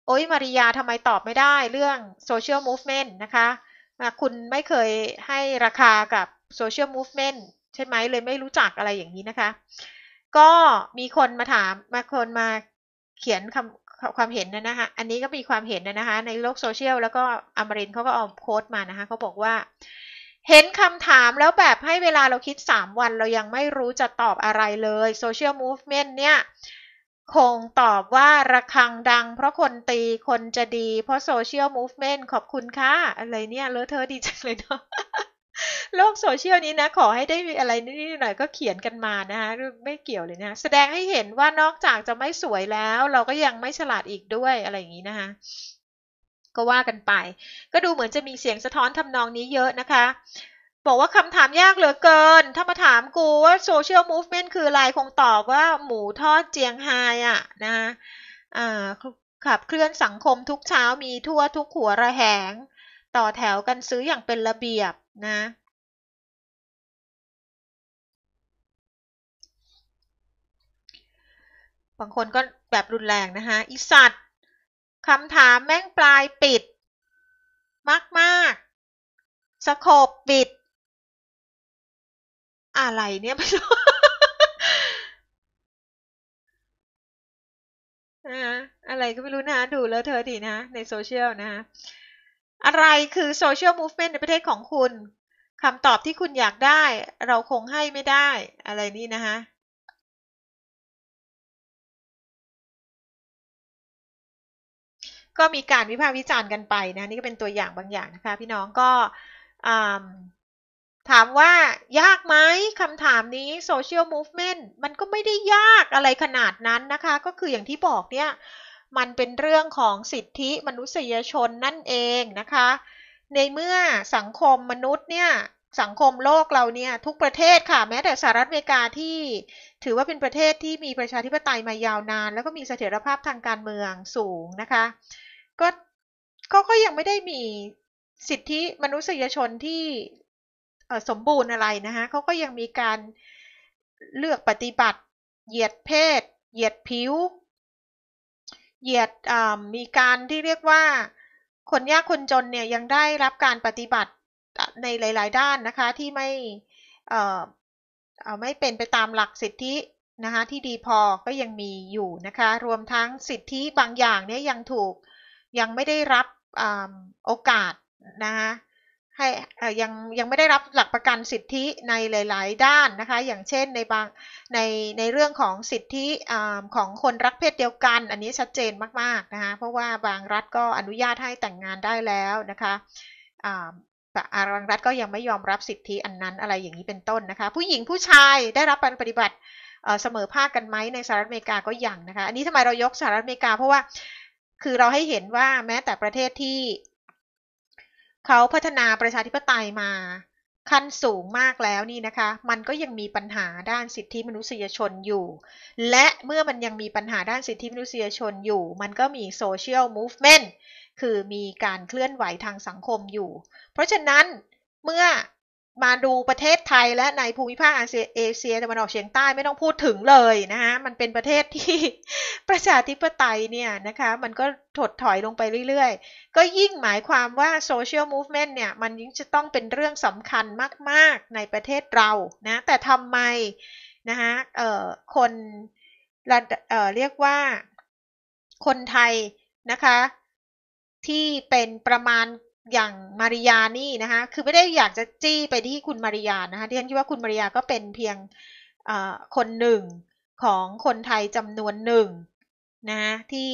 โอ้ยมาริยาทำไมตอบไม่ได้เรื่องโซเชียลมูฟเมนต์นะคะคุณไม่เคยให้ราคากับโซเชียลมูฟเมนต์ใช่ไหมเลยไม่รู้จักอะไรอย่างนี้นะคะ ก็มีคนมาถามมาคนมาเขียนคำความเห็นนะนะคะอันนี้ก็มีความเห็นนะนะคะ ในโลกโซเชียลแล้วก็อมรินเขาก็เอาโค้ดมานะคะเขาบอกว่าเห็นคำถามแล้วแบบให้เวลาเราคิด3วันเรายังไม่รู้จะตอบอะไรเลยโซเชียลมูฟเมนต์เนี่ย คงตอบว่าระคังดังเพราะคนตีคนจะดี เพราะโซเชียลมูฟเมนต์ขอบคุณค่ะอะไรเนี่ยเลอเธอดีจังเลยเนาะโลกโซเชียลนี้นะขอให้ได้มีอะไรนิดหน่อย ก็เขียนกันมานะคะไม่เกี่ยวเลยนะแสดงให้เห็นว่านอกจากจะไม่สวยแล้ว เราก็ยังไม่ฉลาดอีกด้วยอะไรอย่างนี้นะคะก็ว่ากันไป ก็ดูเหมือนจะมีเสียงสะท้อนทำนองนี้เยอะนะคะ บอกว่าคำถามยากเหลือเกิน ถ้ามาถามกูว่าโซเชียลมูฟเมนต์คืออะไร คงตอบว่าหมูทอดเจียงไฮอ่ะนะอ่าขับเคลื่อนสังคมทุกเช้ามีทั่วทุกหัวระแหง ต่อแถวกันซื้ออย่างเป็นระเบียบ นะ บางคนก็แบบรุนแรงนะคะอีสัตว์คำถามแม่งปลายปิดมากมากสโคบปิด อะไรเนี่ยไม่รู้อะไรก็ไม่รู้นะดูแล้วเธอดีนะ ในโซเชียลนะอะไรคือโซเชียลมูฟเมนต์ในประเทศของคุณคำตอบที่คุณอยากได้ เราคงให้ไม่ได้อะไรนี่นะฮะก็มีการวิพากษ์วิจารณ์กันไปนะนี่ก็เป็นตัวอย่างบางอย่างนะคะ พี่น้องก็ ถามว่ายากไหมคำถามนี้โซเชียลมูฟเมนต์มันก็ไม่ได้ยากอะไรขนาดนั้นนะคะ ก็คืออย่างที่บอกเนี่ยมันเป็นเรื่องของสิทธิมนุษยชนนั่นเองนะคะ ในเมื่อสังคมมนุษย์เนี่ยสังคมโลกเราเนี่ยทุกประเทศค่ะ แม้แต่สหรัฐอเมริกาที่ถือว่าเป็นประเทศที่มีประชาธิปไตยมายาวนาน แล้วก็มีเสถียรภาพทางการเมืองสูงนะคะ ก็เขาก็ยังไม่ได้มีสิทธิมนุษยชนที่สมบูรณ์อะไรนะคะเขาก็ยังมีการเลือกปฏิบัติเหยียดเพศเหยียดผิวเหยียดมีการที่เรียกว่าคนยากคนจนเนี่ยยังได้รับการปฏิบัติในหลายๆด้าน นะคะ ที่ไม่ไม่เป็นไปตามหลักสิทธินะคะที่ดีพอก็ยังมีอยู่นะคะรวมทั้งสิทธิบางอย่างเนี่ยยังถูกยังไม่ได้รับโอกาสนะคะให้ยังยังไม่ได้รับหลักประกันสิทธิในหลายๆ ด้านนะคะอย่างเช่นในบางในในเรื่องของสิทธิของคนรักเพศเดียวกันอันนี้ชัดเจนมากๆนะคะเพราะว่าบางรัฐก็อนุญาตให้แต่งงานได้แล้วนะคะแต่อารังรัฐก็ยังไม่ยอมรับสิทธิอันนั้นอะไรอย่างนี้เป็นต้นนะคะผู้หญิงผู้ชายได้รับการปฏิบัติเสมอภาคกันไหมในสหรัฐอเมริกาก็ยังนะคะอันนี้ทำไมเรายกสหรัฐอเมริกาเพราะว่าคือเราให้เห็นว่าแม้แต่ประเทศที่ เขาพัฒนาประชาธิปไตยมาขั้นสูงมากแล้วนี่นะคะมันก็ยังมีปัญหาด้านสิทธิมนุษยชนอยู่ และเมื่อมันยังมีปัญหาด้านสิทธิมนุษยชนอยู่ มันก็มีโซเชียลมูฟเมนต์คือมีการเคลื่อนไหวทางสังคมอยู่ เพราะฉะนั้นเมื่อมาดูประเทศไทยและในภูมิภาคอาเซียเอเชียตะวันออกเฉียงใต้ไม่ต้องพูดถึงเลยนะคะมันเป็นประเทศที่ประชาธิปไตยเนี่ยนะคะ มันก็ถดถอยลงไปเรื่อย ๆ ก็ยิ่งหมายความว่าโซเชียลมูฟเมนต์เนี่ย มันยิ่งจะต้องเป็นเรื่องสำคัญมาก ๆในประเทศเรานะแต่ทำไม นะคะเอ่อคนเอ่อเรียกว่า คนไทยนะคะที่เป็นประมาณอย่างมาริยานี่นะคะคือไม่ได้อยากจะจี้ไปที่คุณมาริยานะคะที่ฉันคิดว่าคุณมาริยาก็เป็นเพียงคนหนึ่งของคนไทยจำนวนหนึ่งนะที่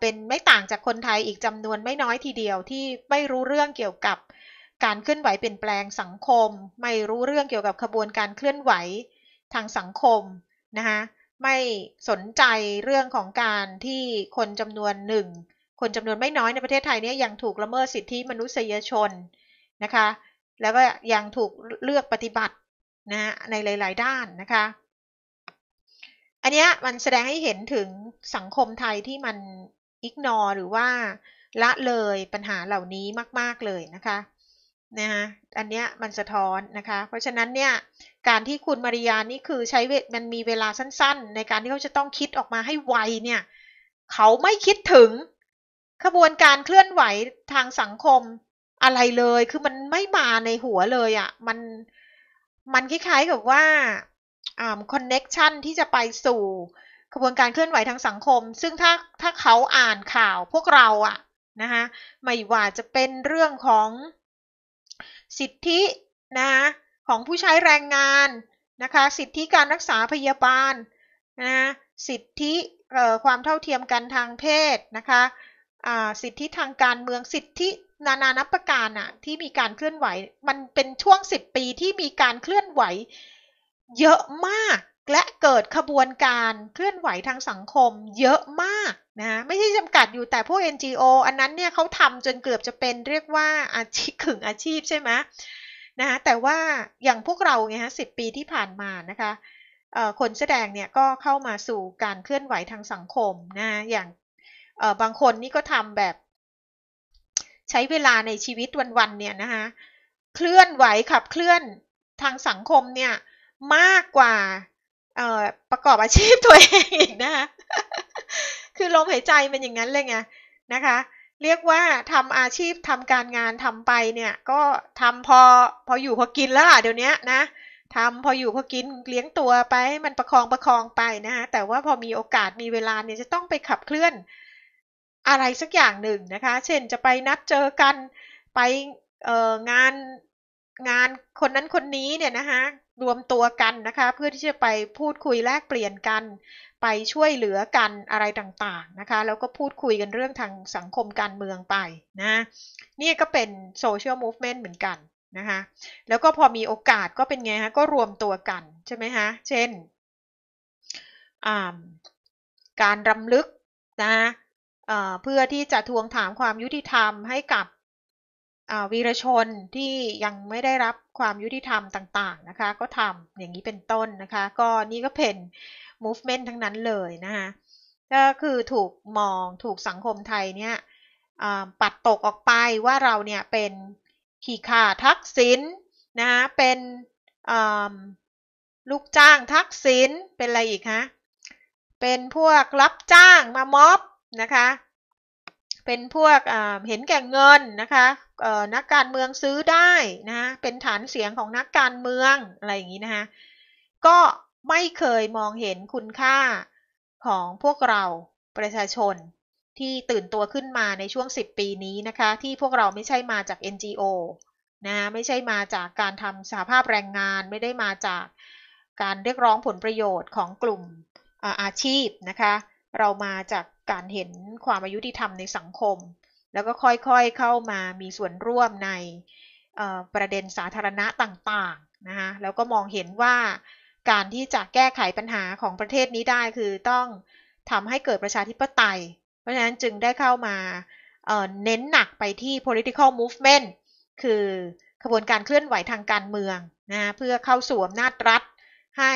เป็นไม่ต่างจากคนไทยอีกจำนวนไม่น้อยทีเดียว ที่ไม่รู้เรื่องเกี่ยวกับการเคลื่อนไหวเปลี่ยนแปลงสังคม ไม่รู้เรื่องเกี่ยวกับขบวนการเคลื่อนไหวทางสังคมนะคะไม่สนใจเรื่องของการที่คนจำนวนหนึ่งคนจำนวนไม่น้อยในประเทศไทยเนี่ยยังถูกละเมิดสิทธิมนุษยชนนะคะ แล้วก็ยังถูกเลือกปฏิบัตินะในหลายๆด้านนะคะ อันนี้มันแสดงให้เห็นถึงสังคมไทยที่มันอิกนอหรือว่าละเลยปัญหาเหล่านี้มากๆเลยนะคะนะฮะอันเนี้ยมันสะท้อนนะคะ เพราะฉะนั้นเนี่ยการที่คุณมาริยานี่คือใช้เวทมันมีเวลาสั้นๆ ในการที่เขาจะต้องคิดออกมาให้ไวเนี่ย เขาไม่คิดถึงขบวนการเคลื่อนไหวทางสังคมอะไรเลย คือมันไม่มาในหัวเลยอะ่ะ มัน มันคล้ายๆกับว่าคอนเน็กชันที่จะไปสู่ขบวนการเคลื่อนไหวทางสังคม ซึ่งถ้า ถ้าเขาอ่านข่าวพวกเราอะนะคะ ไม่ว่าจะเป็นเรื่องของสิทธินะะของผู้ใช้แรงงานนะคะ สิทธิการรักษาพยาบาลนะะสิทธิความเท่าเทียมกันทางเพศนะคะสิทธิทางการเมืองสิทธินานานับประการอะที่มีการเคลื่อนไหว มันเป็นช่วงสิบปีที่มีการเคลื่อนไหว เยอะมาก และเกิดขบวนการเคลื่อนไหวทางสังคมเยอะมากนะไม่ใช่จำกัดอยู่แต่พวก NGO อันนั้นเนี่ยเขาทำจนเกือบจะเป็นเรียกว่าอาชีพขึงอาชีพใช่ไหมนะแต่ว่าอย่างพวกเราเนี่ยฮะสิปีที่ผ่านมานะคะคนแสดงเนี่ยก็เข้ามาสู่การเคลื่อนไหวทางสังคมนะอย่างเออบางคนนี่ก็ทำแบบ ใช้เวลาในชีวิตวันๆเนี่ยนะคะเคลื่อนไหวขับเคลื่อนทางสังคมเนี่ยมากกว่าประกอบอาชีพตัวเองอีกนะคะคือลมหายใจเป็นอย่างนั้นเลยไงนะคะ เรียกว่าทำอาชีพทำการงานทำไปเนี่ย ก็ทำพอ พออยู่พอกินแล้วล่ะเดี๋ยวนี้นะทำพออยู่พอกินเลี้ยงตัวไปมันประคองประคองไปนะคะแต่ว่าพอมีโอกาสมีเวลาเนี่ยจะต้องไปขับเคลื่อนอะไร สักอย่างหนึ่งนะคะเช่นจะไปนัดเจอกัน ไปงานงานคนนั้นคนนี้เนี่ยนะคะรวมตัวกันนะคะเพื่อที่จะไปพูดคุยแลกเปลี่ยนกันไปช่วยเหลือกันอะไรต่างๆนะคะแล้วก็พูดคุยกันเรื่องทางสังคมการเมืองไปนะนี่ก็เป็นโซเชียลมูฟเมนต์เหมือนกันนะคะแล้วก็พอมีโอกาสก็เป็นไงฮะก็รวมตัวกันใช่ไหมฮะเช่นการรำลึกนะเพื่อที่จะทวงถามความยุติธรรมให้กับวีรชนที่ยังไม่ได้รับความยุติธรรมต่างๆนะคะก็ทำอย่างนี้เป็นต้นนะคะก็นี่ก็เป็น movement ทั้งนั้นเลยนะคะก็คือถูกมองถูกสังคมไทยเนี่ยปัดตกออกไปว่าเราเนี่ยเป็นขี่ข่าทักษิณนนะเป็นลูกจ้างทักษิณเป็นอะไรอีกฮะเป็นพวกรับจ้างมามอบนะคะเป็นพวกเห็นแก่เงินนะคะนักการเมืองซื้อได้นะะเป็นฐานเสียงของนักการเมืองอะไรอย่างนี้นะคะก็ไม่เคยมองเห็นคุณค่าของพวกเราประชาชนที่ตื่นตัวขึ้นมาในช่วง 10 ปีนี้นะคะ ที่พวกเราไม่ใช่มาจาก NGO นะไม่ใช่มาจากการทำสหภาพแรงงาน ไม่ได้มาจากการเรียกร้องผลประโยชน์ของกลุ่มอาชีพนะคะเรามาจากการเห็นความอายุทีธรรมในสังคม แล้วก็ค่อยๆ เข้ามามีส่วนร่วมในประเด็นสาธารณะต่างๆนะคะแล้วก็มองเห็นว่าการที่จะแก้ไขปัญหาของประเทศนี้ได้คือต้องทำให้เกิดประชาธิปไตย เพราะฉะนั้นจึงได้เข้ามาเน้นหนักไปที่ political movement คือขบวนการเคลื่อนไหวทางการเมืองนะเพื่อเข้าสู่อำนาจรัฐให้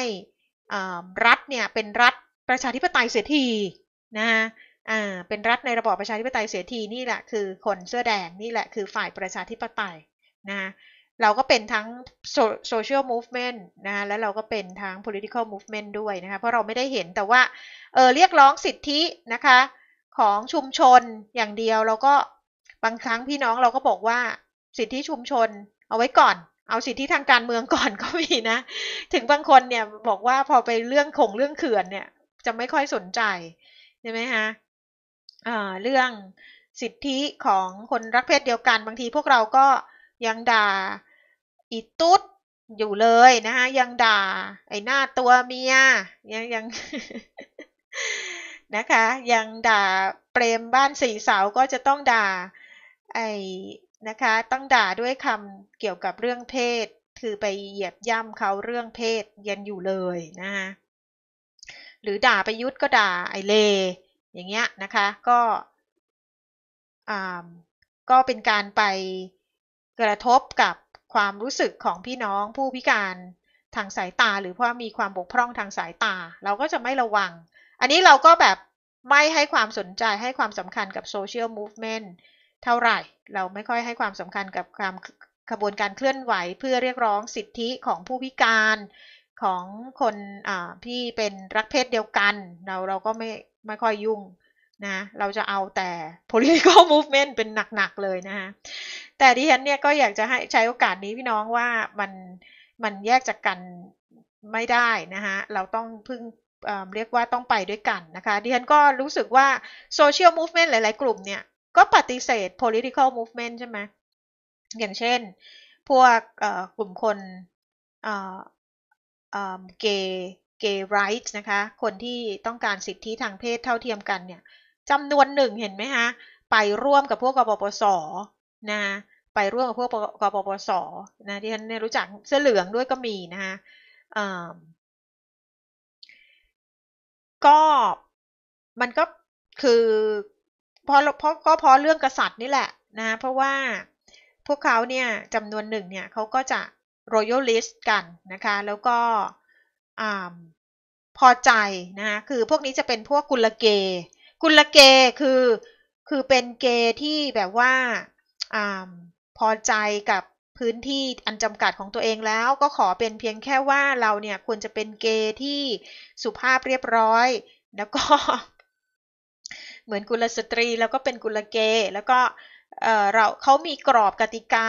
รัฐเนี่ยเป็นรัฐประชาธิปไตยเสียทีนะฮะอ่าเป็นรัฐในระบอบประชาธิปไตยเสียทีนี่แหละ คือคนเสื้อแดงนี่แหละคือฝ่ายประชาธิปไตยนะฮะเราก็เป็นทั้ง social movement นะและเราก็เป็นทั้ง political movement ด้วยนะคะเพราะเราไม่ได้เห็นแต่ว่า เออเรียกร้องสิทธินะคะของชุมชนอย่างเดียวเราก็บางครั้งพี่น้องเราก็บอกว่าสิทธิชุมชนเอาไว้ก่อน เอาสิทธิทางการเมืองก่อนก็มีนะ ถึงบางคนเนี่ยบอกว่าพอไปเรื่องคงเรื่องเขื่อนเนี่ยจะไม่ค่อยสนใจใช่ไหมคะเรื่องสิทธิของคนรักเพศเดียวกันบางที พวกเราก็ยังด่าอีตุ๊ดอยู่เลยนะคะยังด่า ไอ้หน้าตัวเมียยังยังนะคะ ยังด่าเปรมบ้านสี่สาวก็จะต้องด่า ไอ้นะคะ ต้องด่าด้วยคำเกี่ยวกับเรื่องเพศคือไปเหยียบย่ำเขาเรื่องเพศยันอยู่เลยนะคะหรือด่าประยุทธ์ก็ด่าไอเลอย่างเงี้ยนะคะก็ก็เป็นการไปกระทบกับความรู้สึกของพี่น้องผู้พิการทางสายตาหรือพ่ามีความบกพร่องทางสายตา เราก็จะไม่ระวัง อันนี้เราก็แบบไม่ให้ความสนใจให้ความสำคัญกับโซเชียลมูฟเมนต์เท่าไหร่เราไม่ค่อยให้ความสำคัญกับความขบวนการเคลื่อนไหว เพื่อเรียกร้องสิทธิของผู้พิการของคนที่เป็นรักเพศเดียวกัน เราเราก็ไม่ไม่ค่อยยุ่งนะ เราจะเอาแต่ political movement เป็นหนักๆเลยนะฮะแต่ดิฉันเนี่ยก็อยากจะให้ใช้โอกาสนี้พี่น้องว่ามันมันแยกจากกันไม่ได้นะฮะเราต้องพึ่งเเรียกว่าต้องไปด้วยกันนะคะดิฉันก็รู้สึกว่า social movement หลายๆกลุ่มเนี่ยก็ปฏิเสธ political movement ใช่ไหมอย่างเช่น พวกกลุ่มคนเกย์เกย์ไรท์นะคะ คนที่ต้องการสิทธิทางเพศเท่าเทียมกัน เนี่ยจำนวนหนึ่งเห็นไหมคะไปร่วมกับพวกกบปส นะ ไปร่วมกับพวกกบปส นะ ที่ฉันรู้จักเสื้อเหลืองด้วยก็มีนะคะก็มันก็คือ พอเพราะก็เพราะเรื่องกษัตริย์นี่แหละนะ เพราะว่าพวกเขาเนี่ยจำนวนหนึ่งเนี่ยเขาก็จะรอยัลลิสต์กันนะคะ แล้วก็พอใจ นะคะ คือพวกนี้จะเป็นพวกกุลเก กุลเกคือคือเป็นเกที่แบบว่าอพอใจกับพื้นที่อันจำกัดของตัวเองแล้ว ก็ขอเป็นเพียงแค่ว่าเราเนี่ยควรจะเป็นเกที่สุภาพเรียบร้อย แล้วก็ เหมือนกุลสตรีแล้วก็เป็นกุลเก แล้วก็เราเขามีกรอบกติกา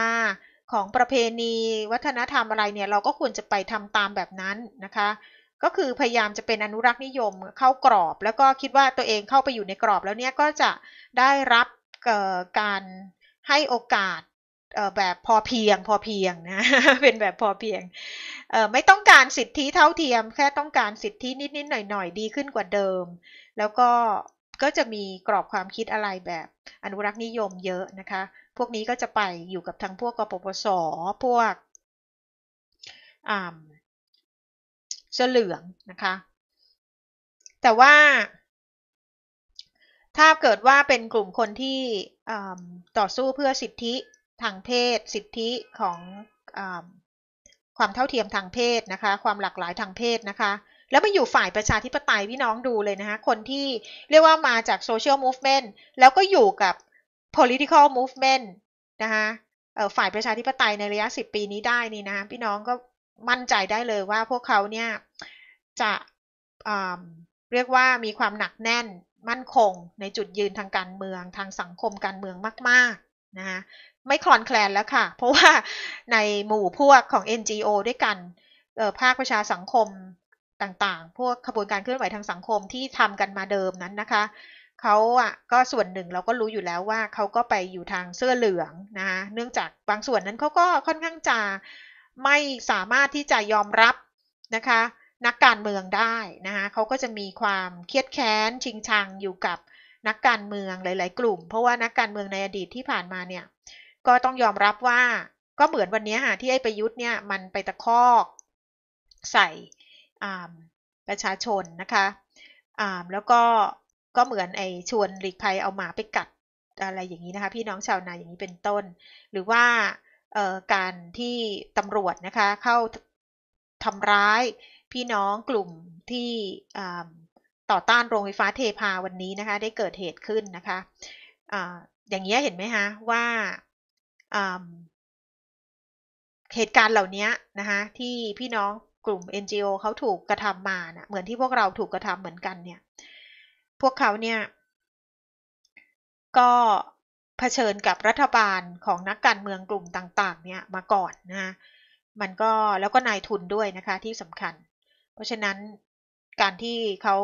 ของประเพณีวัฒนธรรมอะไรเนี่ยเราก็ควรจะไปทำตามแบบนั้นนะคะ ก็คือพยายามจะเป็นอนุรักษ์นิยมเข้ากรอบ แล้วก็คิดว่าตัวเองเข้าไปอยู่ในกรอบแล้วเนี่ยก็จะได้รับการให้โอกาสแบบพอเพียงพอเพียงนะเป็นแบบพอเพียงไม่ต้องการสิทธิเท่าเทียม แค่ต้องการสิทธินิดนิดหน่อยหน่อยดีขึ้นกว่าเดิม แล้วก็ก็จะมีกรอบความคิดอะไรแบบอนุรักษ์นิยมเยอะนะคะพวกนี้ก็จะไปอยู่กับทางพวกกปปสพวกเสเหลืองนะคะ แต่ว่า ถ้าเกิดว่าเป็นกลุ่มคนที่ต่อสู้เพื่อสิทธิทางเพศ สิทธิของอความเท่าเทียมทางเพศนะคะ ความหลากหลายทางเพศนะคะ แล้วมาอยู่ฝ่ายประชาธิปไตยพี่น้องดูเลยนะคะ คนที่เรียกว่ามาจากโซเชียลมูฟเมนต์ แล้วก็อยู่กับ political movement นะคะฝ่ายประชาธิปไตยในระยะ 10 ปีนี้ได้นี่นะพี่น้องก็มั่นใจได้เลยว่าพวกเขาเนี่ยจะเเรียกว่ามีความหนักแน่นมั่นคงในจุดยืนทางการเมืองทางสังคมการเมืองมาก ๆนะคะไม่คลอนแคลนแล้วค่ะเพราะว่าในหมู่พวกของ NGO ด้วยกันภาคประชาสังคมต่างๆ พวกขบวนการเคลื่อนไหวทางสังคมที่ทำกันมาเดิมนั้นนะคะเขาอ่ะก็ส่วนหนึ่งเราก็รู้อยู่แล้วว่าเขาก็ไปอยู่ทางเสื้อเหลืองนะคะเนื่องจากบางส่วนนั้นเขาก็ค่อนข้างจะไม่สามารถที่จะยอมรับนะคะนักการเมืองได้นะคะเขาก็จะมีความเครียดแค้นชิงชังอยู่กับนักการเมืองหลาย ๆ กลุ่มเพราะว่านักการเมืองในอดีตที่ผ่านมาเนี่ยก็ต้องยอมรับว่าก็เหมือนวันนี้ค่ะที่ไอ้ประยุทธ์เนี่ยมันไปตะคอก ใส่ประชาชนนะคะแล้วก็ก็เหมือนไอชวนหลีกภัยเอาหมาไปกัดอะไรอย่างนี้นะคะพี่น้องชาวนาอย่างนี้เป็นต้น หรือว่าการที่ตำรวจนะคะเข้าทำร้ายพี่น้องกลุ่มที่ต่อต้านโรงไฟฟ้าเทพาวันนี้นะคะ ได้เกิดเหตุขึ้นนะคะอย่างนี้เห็นไหมคะว่าเหตุการณ์เหล่านี้นะคะที่พี่น้องกลุ่ม NGO เขาถูกกระทำมาเนะเหมือนที่พวกเราถูกกระทำเหมือนกันเนี่ยพวกเขาเนี่ยก็เผชิญกับรัฐบาลของนักการเมืองกลุ่มต่างๆเนี่ยมาก่อนนะะมันก็แล้วก็นายทุนด้วยนะคะที่สำคัญ เพราะฉะนั้นการที่เขา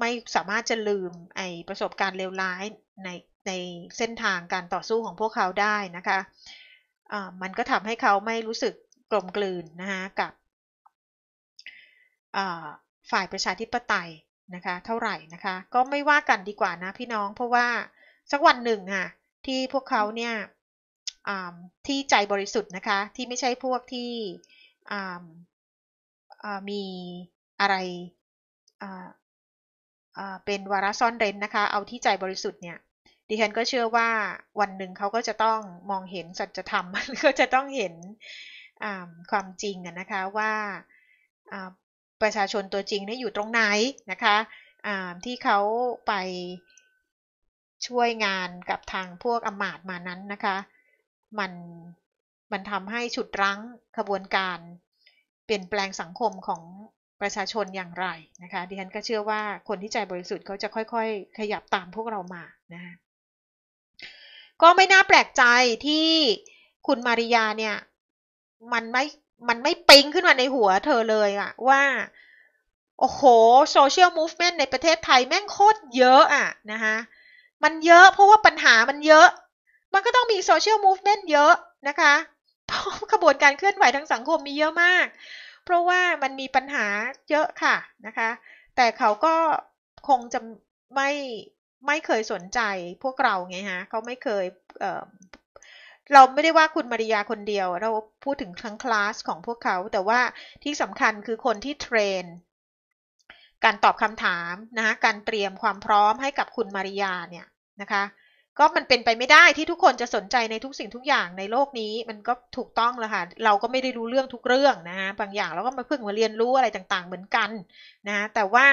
ไม่สามารถจะลืมไอประสบการณ์เลวร้ายในในเส้นทางการต่อสู้ของพวกเขาได้นะคะะมันก็ทำให้เขาไม่รู้สึกกลมกลืนนะคะกับฝ่ายประชาธิปไตยนะคะเท่าไหร่นะคะ ก็ไม่ว่ากันดีกว่านะ พี่น้องเพราะว่าสักวันหนึ่งอะที่พวกเขาเนี่ยที่ใจบริสุทธิ์นะคะ ที่ไม่ใช่พวกที่มีอะไรเป็นวาระซ่อนเร้นนะคะ เอาที่ใจบริสุทธิ์เนี่ยดิฉันก็เชื่อว่าวันหนึ่งเขาก็จะต้องมองเห็นสัจธรรมก็จะต้องเห็นความจริงนะคะว่าประชาชนตัวจริงนี่อยู่ตรงไหนนะคะที่เขาไปช่วยงานกับทางพวกอมาตมานั้นนะคะ มันมันทำให้ฉุดรั้งขบวนการเปลี่ยนแปลงสังคมของประชาชนอย่างไรนะคะ ดิฉันก็เชื่อว่าคนที่ใจบริสุทธิ์เขาจะค่อยๆ ขยับตามพวกเรามานะะก็ไม่น่าแปลกใจที่คุณมาริยาเนี่ยมันไม่มันไม่ปิ๊งขึ้นมาในหัวเธอเลยอะว่า โอ้โหโซเชียลมูฟเมนต์ในประเทศไทยแม่งโคตรเยอะอะนะคะมันเยอะเพราะว่าปัญหามันเยอะ มันก็ต้องมีโซเชียลมูฟเมนต์เยอะนะคะเพราะขบวนการเคลื่อนไหวทางสังคมมีเยอะมาก เพราะว่ามันมีปัญหาเยอะค่ะนะคะ แต่เขาก็คงจะไม่ไม่เคยสนใจพวกเราไงฮะเขาไม่เคยเเราไม่ได้ว่าคุณมาริยาคนเดียว เราพูดถึงทั้งคลาสของพวกเขาแต่ว่าที่สำคัญคือคนที่เทรน การตอบคำถามนะการเตรียมความพร้อมให้กับคุณมาริยาเนี่ยนะคะ ก็มันเป็นไปไม่ได้ที่ทุกคนจะสนใจในทุกสิ่งทุกอย่างในโลกนี้ มันก็ถูกต้องแล้วค่ะเราก็ไม่ได้รู้เรื่องทุกเรื่องนะฮะบางอย่างเราก็มาเพิ่งมาเรียนรู้อะไรต่างๆเหมือนกันนะแต่ว่า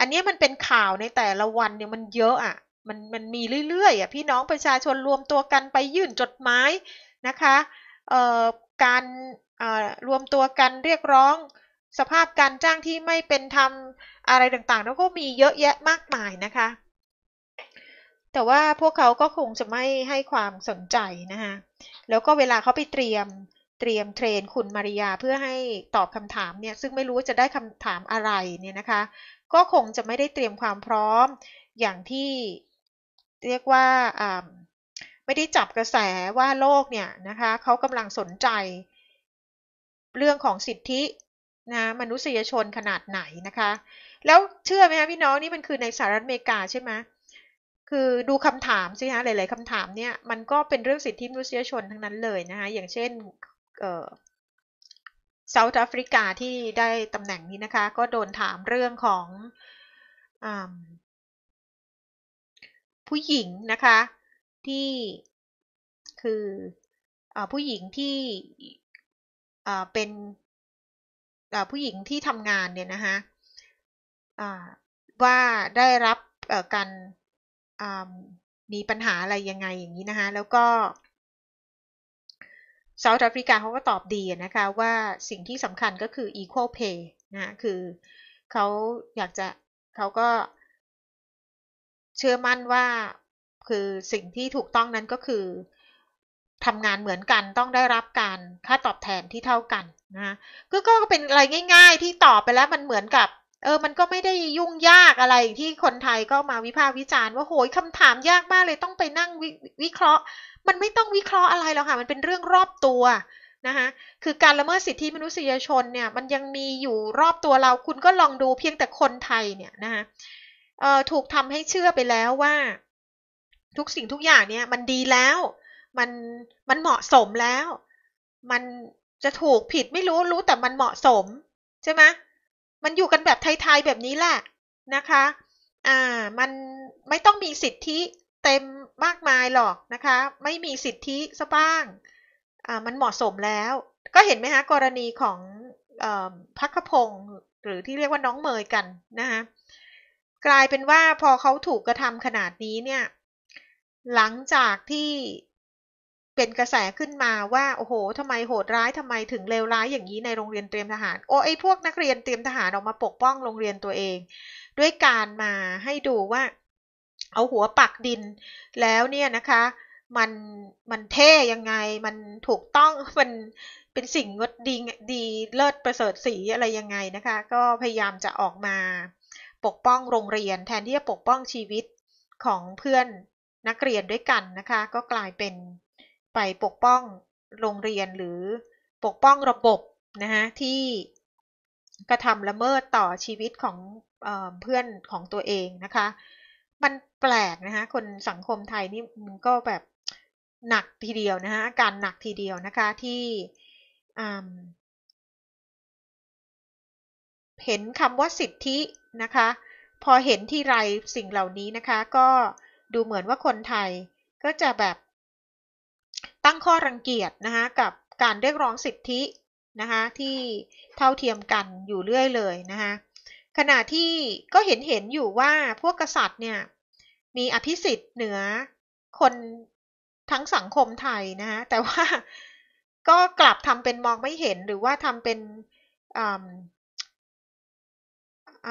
อันนี้มันเป็นข่าวในแต่ละวันเนี่ยมันเยอะอะมันมันมีเรื่อยๆอ่ะพี่น้องประชาชนรวมตัวกันไปยื่นจดหมายนะคะการรวมตัวกันเรียกร้องสภาพการจ้างที่ไม่เป็นธรรมอะไรต่างๆแล้วก็มีเยอะแยะมากมายนะคะแต่ว่าพวกเขาก็คงจะไม่ให้ความสนใจนะคะแล้วก็เวลาเขาไปเตรียมเตรียมเทรนคุณมาริยาเพื่อให้ตอบคำถามเนี่ยซึ่งไม่รู้จะได้คำถามอะไรเนี่ยนะคะ ก็คงจะไม่ได้เตรียมความพร้อมอย่างที่เรียกว่าไม่ได้จับกระแสว่าโลกเนี่ยนะคะเขากำลังสนใจเรื่องของสิทธินะมนุษยชนขนาดไหนนะคะแล้วเชื่อไหมคะพี่น้องนี่มันคือในสหรัฐอเมริกาใช่ไหมคือดูคำถามสิคะหลาย ๆคำถามเนี่ยมันก็เป็นเรื่องสิทธิมนุษยชนทั้งนั้นเลยนะคะอย่างเช่นเออเซาท์แอฟริกาที่ได้ตำแหน่งนี้นะคะ ก็โดนถามเรื่องของผู้หญิงนะคะที่คืออผู้หญิงที่เป็นผู้หญิงที่ทำงานเนี่ยนะคะว่าได้รับการมีปัญหาอะไรยังไงอย่างนี้นะคะแล้วก็เซาท์แอฟริกาเขาก็ตอบดีนะคะว่าสิ่งที่สำคัญก็คือ equal pay นะะคือเขาอยากจะเขาก็เชื่อมั่นว่าคือสิ่งที่ถูกต้องนั้นก็คือทำงานเหมือนกันต้องได้รับการ ค่าตอบแทนที่เท่ากันนะก็ก็เป็นอะไรง่ายๆที่ตอบไปแล้วมันเหมือนกับ เออ มันก็ไม่ได้ยุ่งยากอะไรที่คนไทยก็มาวิพากษ์วิจารณ์ว่าโหยคำถามยากมากเลยต้องไปนั่งววิเคราะห์ มันไม่ต้องวิเคราะห์อะไรแล้วค่ะ มันเป็นเรื่องรอบตัวนะคะคือการละเมิดสิทธิมนุษยชนเนี่ย มันยังมีอยู่รอบตัวเราคุณก็ลองดูเพียงแต่คนไทยเนี่ยนะคะถูกทำให้เชื่อไปแล้วว่า ทุกสิ่งทุกอย่างเนี่ยมันดีแล้ว มันมันเหมาะสมแล้ว มันจะถูกผิดไม่รู้รู้แต่มันเหมาะสม ใช่ไหมมันอยู่กันแบบไทยๆแบบนี้แหละนะคะ อ่ามันไม่ต้องมีสิทธิเต็มมากมายหรอกนะคะ ไม่มีสิทธิซะบ้างอ่ามันเหมาะสมแล้ว ก็เห็นไหมคะกรณีของพักพงศ์หรือที่เรียกว่าน้องเมยกันนะคะกลายเป็นว่าพอเขาถูกกระทำขนาดนี้เนี่ย หลังจากที่เป็นกระแสขึ้นมาว่า โอ้โหทำไมโหดร้ายทำไมถึงเลวร้ายอย่างนี้ในโรงเรียนเตรียมทหาร โอ้ไอพวกนักเรียนเตรียมทหารออกมาปกป้องโรงเรียนตัวเอง ด้วยการมาให้ดูว่า เอาหัวปักดินแล้วเนี่ยนะคะ มันมันเท่ยังไง มันถูกต้องมันเป็นสิ่งงดดีดีเลิศประเสริฐสีอะไรยังไงนะคะ ก็พยายามจะออกมาปกป้องโรงเรียนแทนที่จะปกป้องชีวิตของเพื่อนนักเรียนด้วยกันนะคะก็กลายเป็นไปปกป้องโรงเรียนหรือปกป้องระบบนะคะที่กระทำละเมิดต่อชีวิตของเอเพื่อนของตัวเองนะคะมันแปลกนะคะคนสังคมไทยนี่มันก็แบบหนักทีเดียวนะคะอาการหนักทีเดียวนะคะที่เห็นคำว่าสิทธินะคะ พอเห็นที่ไรสิ่งเหล่านี้นะคะ ก็ดูเหมือนว่าคนไทยก็จะแบบ ตั้งข้อรังเกียจนะคะกับการเรียกร้องสิทธินะคะที่เท่าเทียมกันอยู่เรื่อยเลยนะคะขณะที่ก็เห็นเห็นอยู่ว่าพวกกษัตริย์เนี่ย มีอภิสิทธิ์เหนือคนทั้งสังคมไทยนะฮะแต่ว่าก็กลับทำเป็นมองไม่เห็น หรือว่าทำเป็น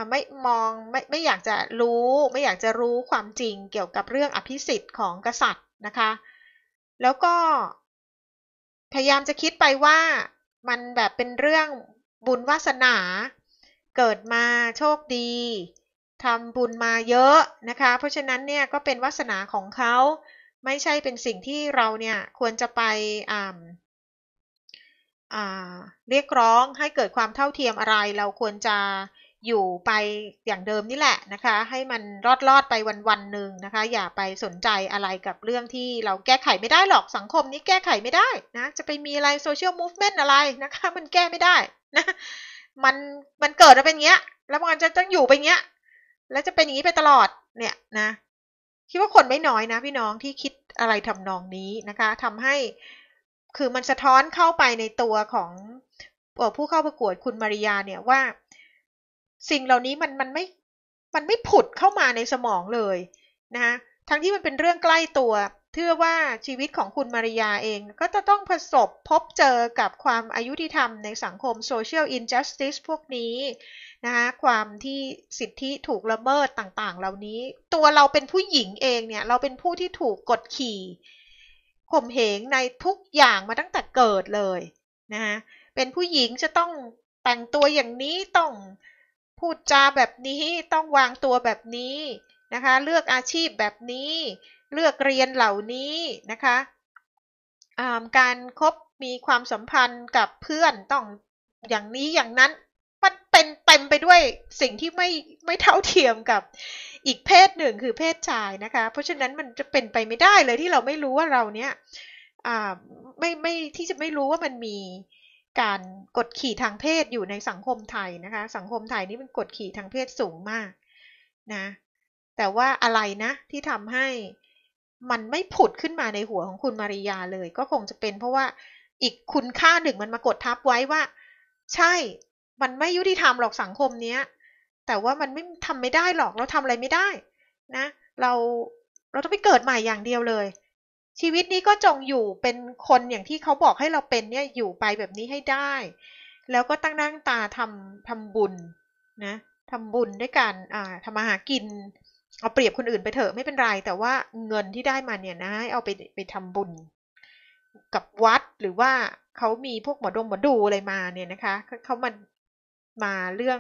ไม่มองไม่ไม่อยากจะรู้ไม่อยากจะรู้ความจริงเกี่ยวกับเรื่องอภิสิทธิ์ของกษัตริย์นะคะ แล้วก็พยายามจะคิดไปว่ามันแบบเป็นเรื่องบุญวาสนา เกิดมาโชคดีทำบุญมาเยอะนะคะ เพราะฉะนั้นเนี่ยก็เป็นวาสนาของเขาไม่ใช่เป็นสิ่งที่เราเนี่ยควรจะไปอ่าเรียกร้องให้เกิดความเท่าเทียมอะไรเราควรจะอยู่ไปอย่างเดิมนี่แหละนะคะ ให้มันรอดรอดไปวันวันหนึ่งนะคะ อย่าไปสนใจอะไรกับเรื่องที่เราแก้ไขไม่ได้หรอกสังคมนี้แก้ไขไม่ได้นะ จะไปมีอะไรโซเชียลมูฟเมนต์อะไรนะคะ มันแก้ไม่ได้นะ มันมันเกิดมาเป็นเงี้ย แล้วมันจะต้องอยู่ไปเงี้ยแล้วจะเป็นอย่างนี้ไปตลอดเนี่ยนะ คิดว่าคนไม่น้อยนะ พี่น้องที่คิดอะไรทำนองนี้นะคะ ทำให้คือมันสะท้อนเข้าไปในตัวของผู้เข้าประกวดคุณมาริยาเนี่ยว่าสิ่งเหล่านี้มันมันไม่ มันไม่ผุดเข้ามาในสมองเลยนะคะทั้งที่มันเป็นเรื่องใกล้ตัวเชื่อว่าชีวิตของคุณมาริยาเอง ก็จะต้องประสบพบเจอกับความอายุที่ทำในสังคมโซเชียลอินจัสติสพวกนี้นะคะความที่สิทธิถูกละเมิดต่างๆ เหล่านี้ ตัวเราเป็นผู้หญิงเองเนี่ย เราเป็นผู้ที่ถูกกดขี่ข่มเหงในทุกอย่างมาตั้งแต่เกิดเลยนะคะเป็นผู้หญิงจะต้องแต่งตัวอย่างนี้ต้องพูดจาแบบนี้ต้องวางตัวแบบนี้นะคะ เลือกอาชีพแบบนี้เลือกเรียนเหล่านี้นะคะการครบมีความสัมพันธ์กับเพื่อนต้องอย่างนี้อย่างนั้น มันเป็นเต็มไปด้วยสิ่งที่ไม่ไม่เท่าเทียมกับอีกเพศหนึ่งคือเพศชายนะคะ เพราะฉะนั้นมันจะเป็นไปไม่ได้เลยที่เราไม่รู้ว่าเราเนี้ยไม่ไม่ที่จะไม่รู้ว่ามันมีการกดขี่ทางเพศอยู่ในสังคมไทยนะคะ สังคมไทยนี่เป็นกดขี่ทางเพศสูงมากนะ แต่ว่าอะไรนะ ที่ทำให้มันไม่ผุดขึ้นมาในหัวของคุณมาริยาเลย ก็คงจะเป็นเพราะว่าอีกคุณค่าหนึ่งมันมากดทับไว้ว่า ใช่ มันไม่ยุติธรรมหรอกสังคมเนี้ย แต่ว่ามันไม่ทำไม่ได้หรอก เราทำอะไรไม่ได้นะ เราเราต้องไปเกิดใหม่อย่างเดียวเลยชีวิตนี้ก็จงอยู่เป็นคนอย่างที่เขาบอกให้เราเป็นเนี่ยอยู่ไปแบบนี้ให้ได้ แล้วก็ตั้งนั่งตาทำทำบุญนะทำบุญด้วยการอ่าทำมาหากิน เอาเปรียบคนอื่นไปเถอะไม่เป็นไร แต่ว่าเงินที่ได้มาเนี่ยนะให้เอาไปไปทำบุญกับวัดหรือว่าเขามีพวกหมอดงหมอดูอะไรมาเนี่ยนะคะเขามามาเรื่อง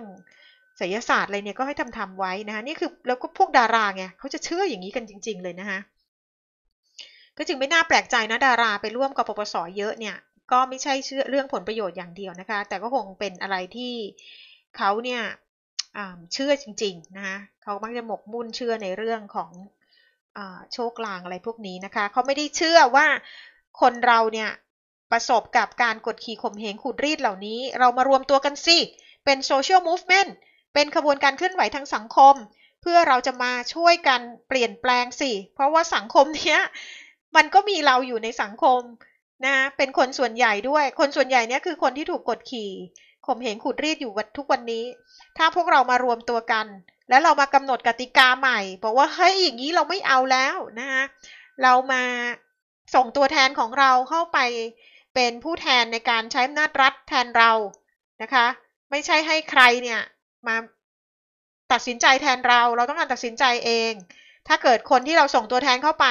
ศิลศาสตร์อะไรเนี่ยก็ให้ทำทำไว้นะคะนี่คือแล้วก็พวกดาราไงเขาจะเชื่ออย่างนี้กันจริง ๆเลยนะคะก็จึงไม่น่าแปลกใจนะดาราไปร่วมกับปปสเยอะเนี่ย ก็ไม่ใช่เชื่อเรื่องผลประโยชน์อย่างเดียวนะคะ แต่ก็คงเป็นอะไรที่เขาเนี่ยเชื่อจริงๆนะคะเขามักจะหมกมุ่นเชื่อในเรื่องของอโชคลางอะไรพวกนี้นะคะเขาไม่ได้เชื่อว่าคนเราเนี่ยประสบกับการกดขี่ข่มเหงขูดรีดเหล่านี้ เรามารวมตัวกันสิเป็นโซเชียลมูฟเมนต์เป็นขบวนการเคลื่อนไหวทางสังคม เพื่อเราจะมาช่วยกันเปลี่ยนแปลงสิเพราะว่าสังคมเนี้ยมันก็มีเราอยู่ในสังคมนะ เป็นคนส่วนใหญ่ด้วย คนส่วนใหญ่เนี่ยคือคนที่ถูกกดขี่ ข่มเหงขุดรีดอยู่ทุกวันนี้ ถ้าพวกเรามารวมตัวกัน แล้วเรามากำหนดกติกาใหม่ บอกว่าเฮ้ยอย่างนี้เราไม่เอาแล้วนะคะเรามาส่งตัวแทนของเราเข้าไปเป็นผู้แทนในการใช้อำนาจรัฐแทนเรา นะคะ ไม่ใช่ให้ใครเนี่ย มาตัดสินใจแทนเรา เราต้องการตัดสินใจเอง ถ้าเกิดคนที่เราส่งตัวแทนเข้าไป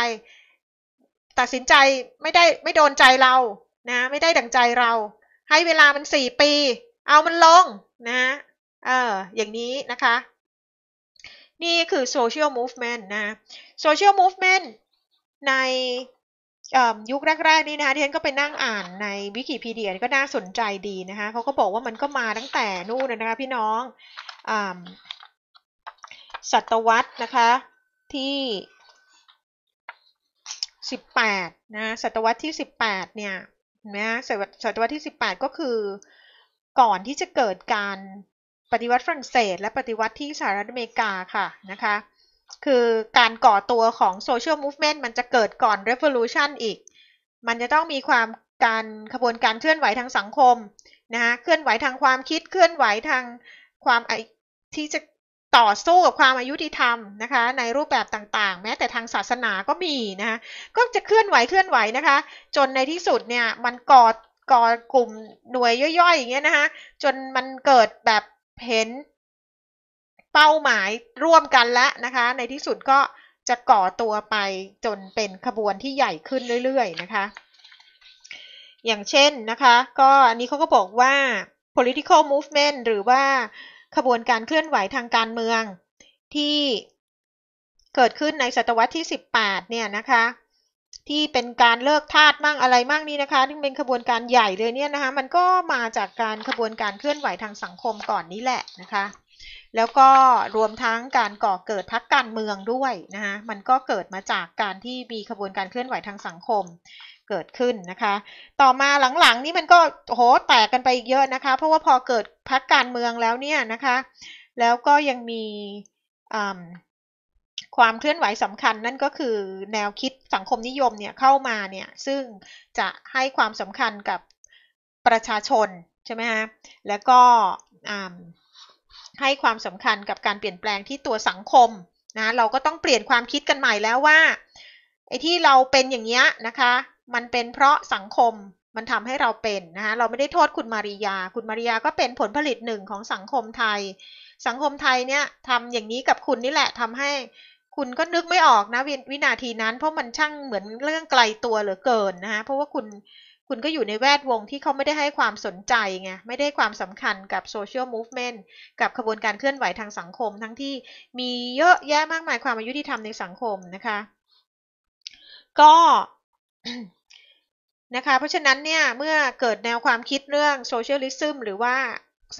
ตัดสินใจไม่ได้ไม่โดนใจเรานะ ไม่ได้ดังใจเรา ให้เวลามันสี่ปี เอามันลงนะเอออย่างนี้นะคะ นี่คือ social movement นะ social movement ในยุคแรก ๆ นี้นะคะที่ฉันก็ไปนั่งอ่านในวิกิพีเดียก็น่าสนใจดีนะคะเขาก็บอกว่ามันก็มาตั้งแต่นู่นนะคะ พี่น้องศตวรรษนะคะที่18นะศตวรรษที่ 18เนี่ยนะศตวรรษที่ 18 ก็คือก่อนที่จะเกิดการปฏิวัติฝรั่งเศส และปฏิวัติที่สหรัฐอเมริกาค่ะนะคะคือการก่อตัวของโซเชียลมูฟเมนต์มันจะเกิดก่อนเเวอร์ลูชันอีก มันจะต้องมีความการขบวนการเคลื่อนไหวทางสังคมนะฮะเคลื่อนไหวทางความคิดเคลื่อนไหวทางความไอที่จะต่อสู้กับความอายุติธรรมนะคะ ในรูปแบบต่างๆ แม้แต่ทางศาสนาก็มีนะคะก็จะเคลื่อนไหวเคลื่อนไหวนะคะ จนในที่สุดเนี่ยมันก่อก่อกลุ่มหน่วยย่อยๆอย่างเงี้ยนะคะจนมันเกิดแบบเห็นเป้าหมายร่วมกันแล้วนะคะ ในที่สุดก็จะก่อตัวไปจนเป็นขบวนที่ใหญ่ขึ้นเรื่อยๆนะคะ อย่างเช่นนะคะก็อันนี้เขาก็บอกว่า political movement หรือว่าขบวนการเคลื่อนไหวทางการเมือง ที่เกิดขึ้นในศตวรรษที่ 18 เนี่ยนะคะ ที่เป็นการเลิกทาสมั่งอะไรมั่งนี่นะคะที่เป็นขบวนการใหญ่เลยเนี่ยนะคะ มันก็มาจากการขบวนการเคลื่อนไหวทางสังคมก่อนนี้แหละนะคะ แล้วก็รวมทั้งการก่อเกิดพักการเมืองด้วยนะคะมันก็เกิดมาจากการที่มีขบวนการเคลื่อนไหวทางสังคมเกิดขึ้นนะคะ ต่อมาหลัง ๆ นี่มันก็โหแตกกันไปเยอะนะคะ เพราะว่าพอเกิดพักการเมืองแล้วเนี่ยนะคะ แล้วก็ยังมีความเคลื่อนไหวสำคัญนั่นก็คือแนวคิดสังคมนิยมเนี่ยเข้ามาเนี่ย ซึ่งจะให้ความสำคัญกับประชาชนใช่ไหมฮะแล้วก็ให้ความสำคัญกับการเปลี่ยนแปลงที่ตัวสังคมนะ เราก็ต้องเปลี่ยนความคิดกันใหม่แล้วว่าไอ้ที่เราเป็นอย่างเนี้ยนะคะมันเป็นเพราะสังคมมันทำให้เราเป็นนะคะเราไม่ได้โทษคุณมาริยา คุณมาริยาก็เป็นผลผลิตหนึ่งของสังคมไทย สังคมไทยเนี่ยทำอย่างนี้กับคุณนี่แหละทำให้ คุณก็นึกไม่ออกนะววินาทีนั้น เพราะมันช่างเหมือนเรื่องไกลตัวเหลือเกินนะคะเพราะว่าคุณคุณก็อยู่ในแวดวงที่เขาไม่ได้ให้ความสนใจไงไม่ได้ความสำคัญกับโซเชียลมูฟเมนต์กับขบวนการเคลื่อนไหวทางสังคม ทั้งที่มีเยอะแยะมากมาย ความอายุที่ทำในสังคมนะคะ ก็นะคะ เพราะฉะนั้นเนี่ยเมื่อเกิดแนวความคิดเรื่องโซเชียลิซึมหรือว่า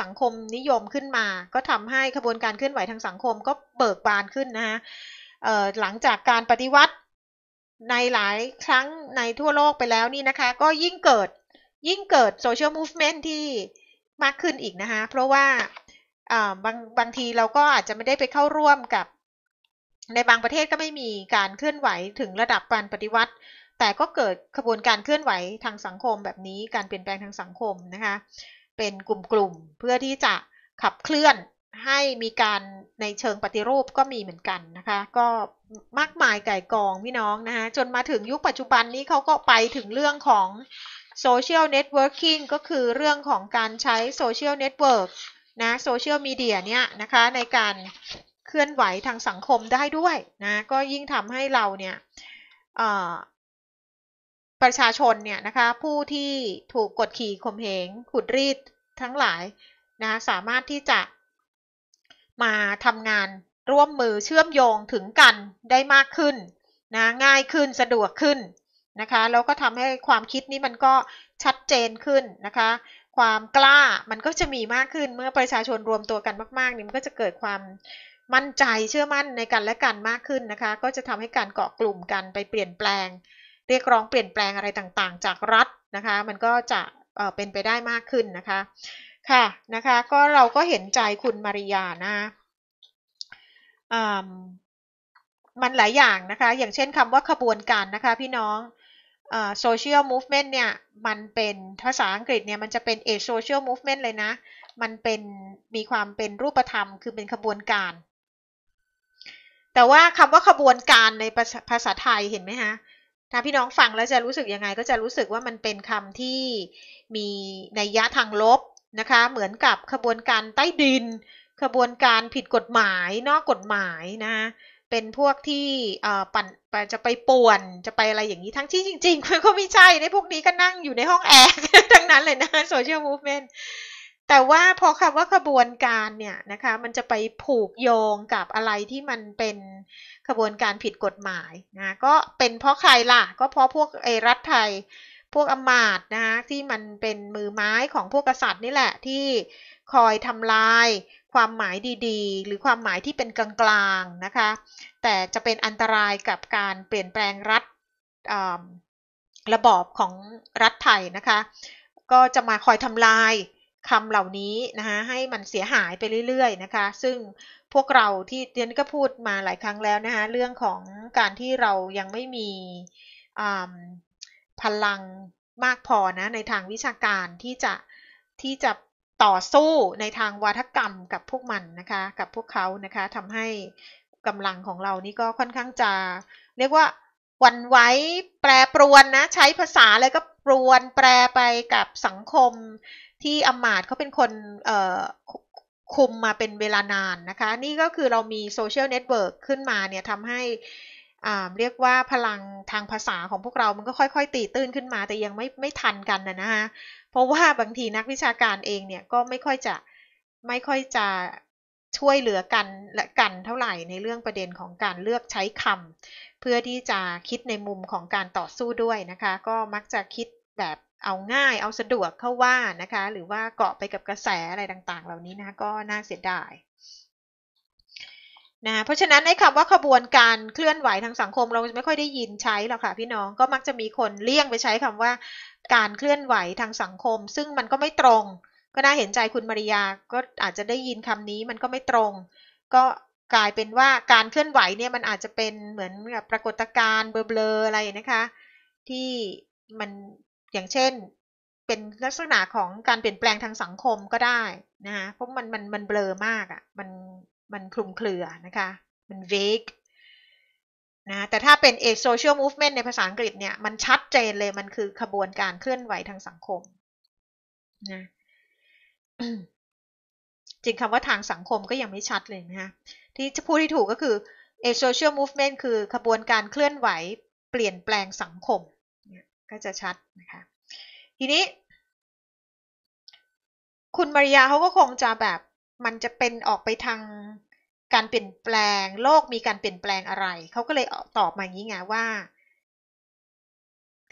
สังคมนิยมขึ้นมา ก็ทำให้ขบวนการเคลื่อนไหวทางสังคมก็เบิกบานขึ้นนะคะหลังจากการปฏิวัติในหลายครั้งในทั่วโลกไปแล้วนี่นะคะ ก็ยิ่งเกิดยิ่งเกิดโซเชียลมูฟเมนท์ที่มากขึ้นอีกนะคะเพราะว่าบางบางทีเราก็อาจจะไม่ได้ไปเข้าร่วมกับ ในบางประเทศก็ไม่มีการเคลื่อนไหวถึงระดับการปฏิวัติแต่ก็เกิดขบวนการเคลื่อนไหวทางสังคมแบบนี้การเปลี่ยนแปลงทางสังคมนะคะเป็นกลุ่มๆเพื่อที่จะขับเคลื่อนให้มีการในเชิงปฏิรูปก็มีเหมือนกันนะคะก็มากมายไก่กองพี่น้องนะคะจนมาถึงยุคปัจจุบันนี้เขาก็ไปถึงเรื่องของโซเชียลเน็ตเวิร์กิงก็คือเรื่องของการใช้โซเชียลเน็ตเวิร์กนะโซเชียลมีเดียเนี่ยนะคะในการเคลื่อนไหวทางสังคมได้ด้วยนะก็ยิ่งทำให้เราเนี่ยประชาชนเนี่ยนะคะผู้ที่ถูกกดขี่ข่มเหง ขุดรีดทั้งหลายนะสามารถที่จะมาทำงานร่วมมือเชื่อมโยงถึงกันได้มากขึ้นนะง่ายขึ้นสะดวกขึ้นนะคะแล้วก็ทำให้ความคิดนี้มันก็ชัดเจนขึ้นนะคะ ความกล้ามันก็จะมีมากขึ้นเมื่อประชาชนรวมตัวกันมากๆนี่มันก็จะเกิดความมั่นใจเชื่อมั่นในกันและกันมากขึ้นนะคะก็จะทำให้การเกาะกลุ่มกันไปเปลี่ยนแปลงเรียกร้องเปลี่ยนแปลงอะไรต่างๆ จากรัฐนะคะมันก็จะเป็นไปได้มากขึ้นนะคะค่ะนะคะก็เราก็เห็นใจคุณมาริยานะมันหลายอย่างนะคะอย่างเช่นคำว่าขบวนการนะคะพี่น้องโซเชียลมูฟเมนต์เนี่ยมันเป็น ภาษาอังกฤษเนี่ยมันจะเป็นเอโซเชียลมูฟเมนต์เลยนะมันเป็นมีความเป็นรูปธรรมคือเป็นขบวนการ แต่ว่าคำว่าขบวนการในภาษาไทยเห็นไหมฮะถ้าพี่น้องฟังแล้วจะรู้สึกยังไง ก็จะรู้สึกว่ามันเป็นคำที่มีนัยยะทางลบนะคะ เหมือนกับขบวนการใต้ดิน ขบวนการผิดกฎหมาย นอกกฎหมายนะะเป็นพวกที่ปั่นจะไปป่วนจะไปอะไรอย่างนี้ ทั้งที่จริงๆมันก็ไม่ใช่ในพวกนี้ก็นั่งอยู่ในห้องแอร์ทั้งนั้นเลยนะโซเชียลมูฟเมนต์แต่ว่าพอคำว่าขบวนการเนี่ยนะคะ มันจะไปผูกโยงกับอะไรที่มันเป็นขบวนการผิดกฎหมายนะก็เป็นเพราะใครล่ะ ก็เพราะพวกไอรัฐไทยพวกอมาตนะคะที่มันเป็นมือไม้ของพวกกษัตริย์นี่แหละที่คอยทำลายความหมายดีๆ หรือความหมายที่เป็นกลางๆนะคะ แต่จะเป็นอันตรายกับการเปลี่ยนแปลงรัฐระบอบของรัฐไทยนะคะ ก็จะมาคอยทำลายคำเหล่านี้นะคะให้มันเสียหายไปเรื่อยๆนะคะ ซึ่งพวกเราที่เรียนก็พูดมาหลายครั้งแล้วนะคะเรื่องของการที่เรายังไม่มีพลังมากพอนะในทางวิชาการที่จะที่จะต่อสู้ในทางวาทกรรมกับพวกมันนะคะกับพวกเขานะคะทำให้กำลังของเรานี่ก็ค่อนข้างจะ เรียกว่าวันไว้แปรปรวนนะใช้ภาษาอะไรก็ปรวนแปรไปกับสังคมที่อมาตเขาเป็นคนคุมมาเป็นเวลานานนะคะ นี่ก็คือเรามีโซเชียลเน็ตเวิร์กขึ้นมาเนี่ยทำให้เรียกว่าพลังทางภาษาของพวกเรา มันก็ค่อยๆตีตื้นขึ้นมาแต่ยังไม่ไม่ทันกันนะฮะ เพราะว่าบางทีนักวิชาการเองเนี่ย ก็ไม่ค่อยจะ ไม่ค่อยจะช่วยเหลือกันและกันเท่าไหร่ในเรื่องประเด็นของการเลือกใช้คำเพื่อที่จะคิดในมุมของการต่อสู้ด้วยนะคะก็มักจะคิดแบบเอาง่ายเอาสะดวกเข้าว่านะคะหรือว่าเกาะไปกับกระแสอะไรต่างๆ เหล่านี้นะก็น่าเสียดายนะเพราะฉะนั้นไอ้คำว่าขบวนการเคลื่อนไหวทางสังคม เราไม่ค่อยได้ยินใช้หรอกค่ะพี่น้องก็มักจะมีคนเลี่ยงไปใช้คำว่าการเคลื่อนไหวทางสังคม ซึ่งมันก็ไม่ตรง ก็น่าเห็นใจคุณมาริยา ก็อาจจะได้ยินคำนี้มันก็ไม่ตรง ก็กลายเป็นว่าการเคลื่อนไหวเนี่ยมันอาจจะเป็นเหมือนบปรากฏการณ์เบลอๆอะไรนะคะ ที่มันอย่างเช่นเป็นลักษณะของการเปลี่ยนแปลงทางสังคมก็ได้นะคะเพราะมันมันมันเบลอมากอะ่ะมันมันคลุมเครือนะคะมัน vague นะแต่ถ้าเป็น A social movement ในภาษาอังกฤษเนี่ยมันชัดเจนเลยมันคือขบวนการเคลื่อนไหวทางสังคมนะจริงคำว่าทางสังคมก็ยังไม่ชัดเลยนะฮะที่จะพูดที่ถูกก็คือ A social movement คือขบวนการเคลื่อนไหวเปลี่ยนแปลงสังคมก็จะชัดนะคะทีนี้ คุณมาริยาเขาก็คงจะแบบมันจะเป็นออกไปทางการเปลี่ยนแปลง โลกมีการเปลี่ยนแปลงอะไรเขาก็เลยตอบมาอย่างนี้ไงว่า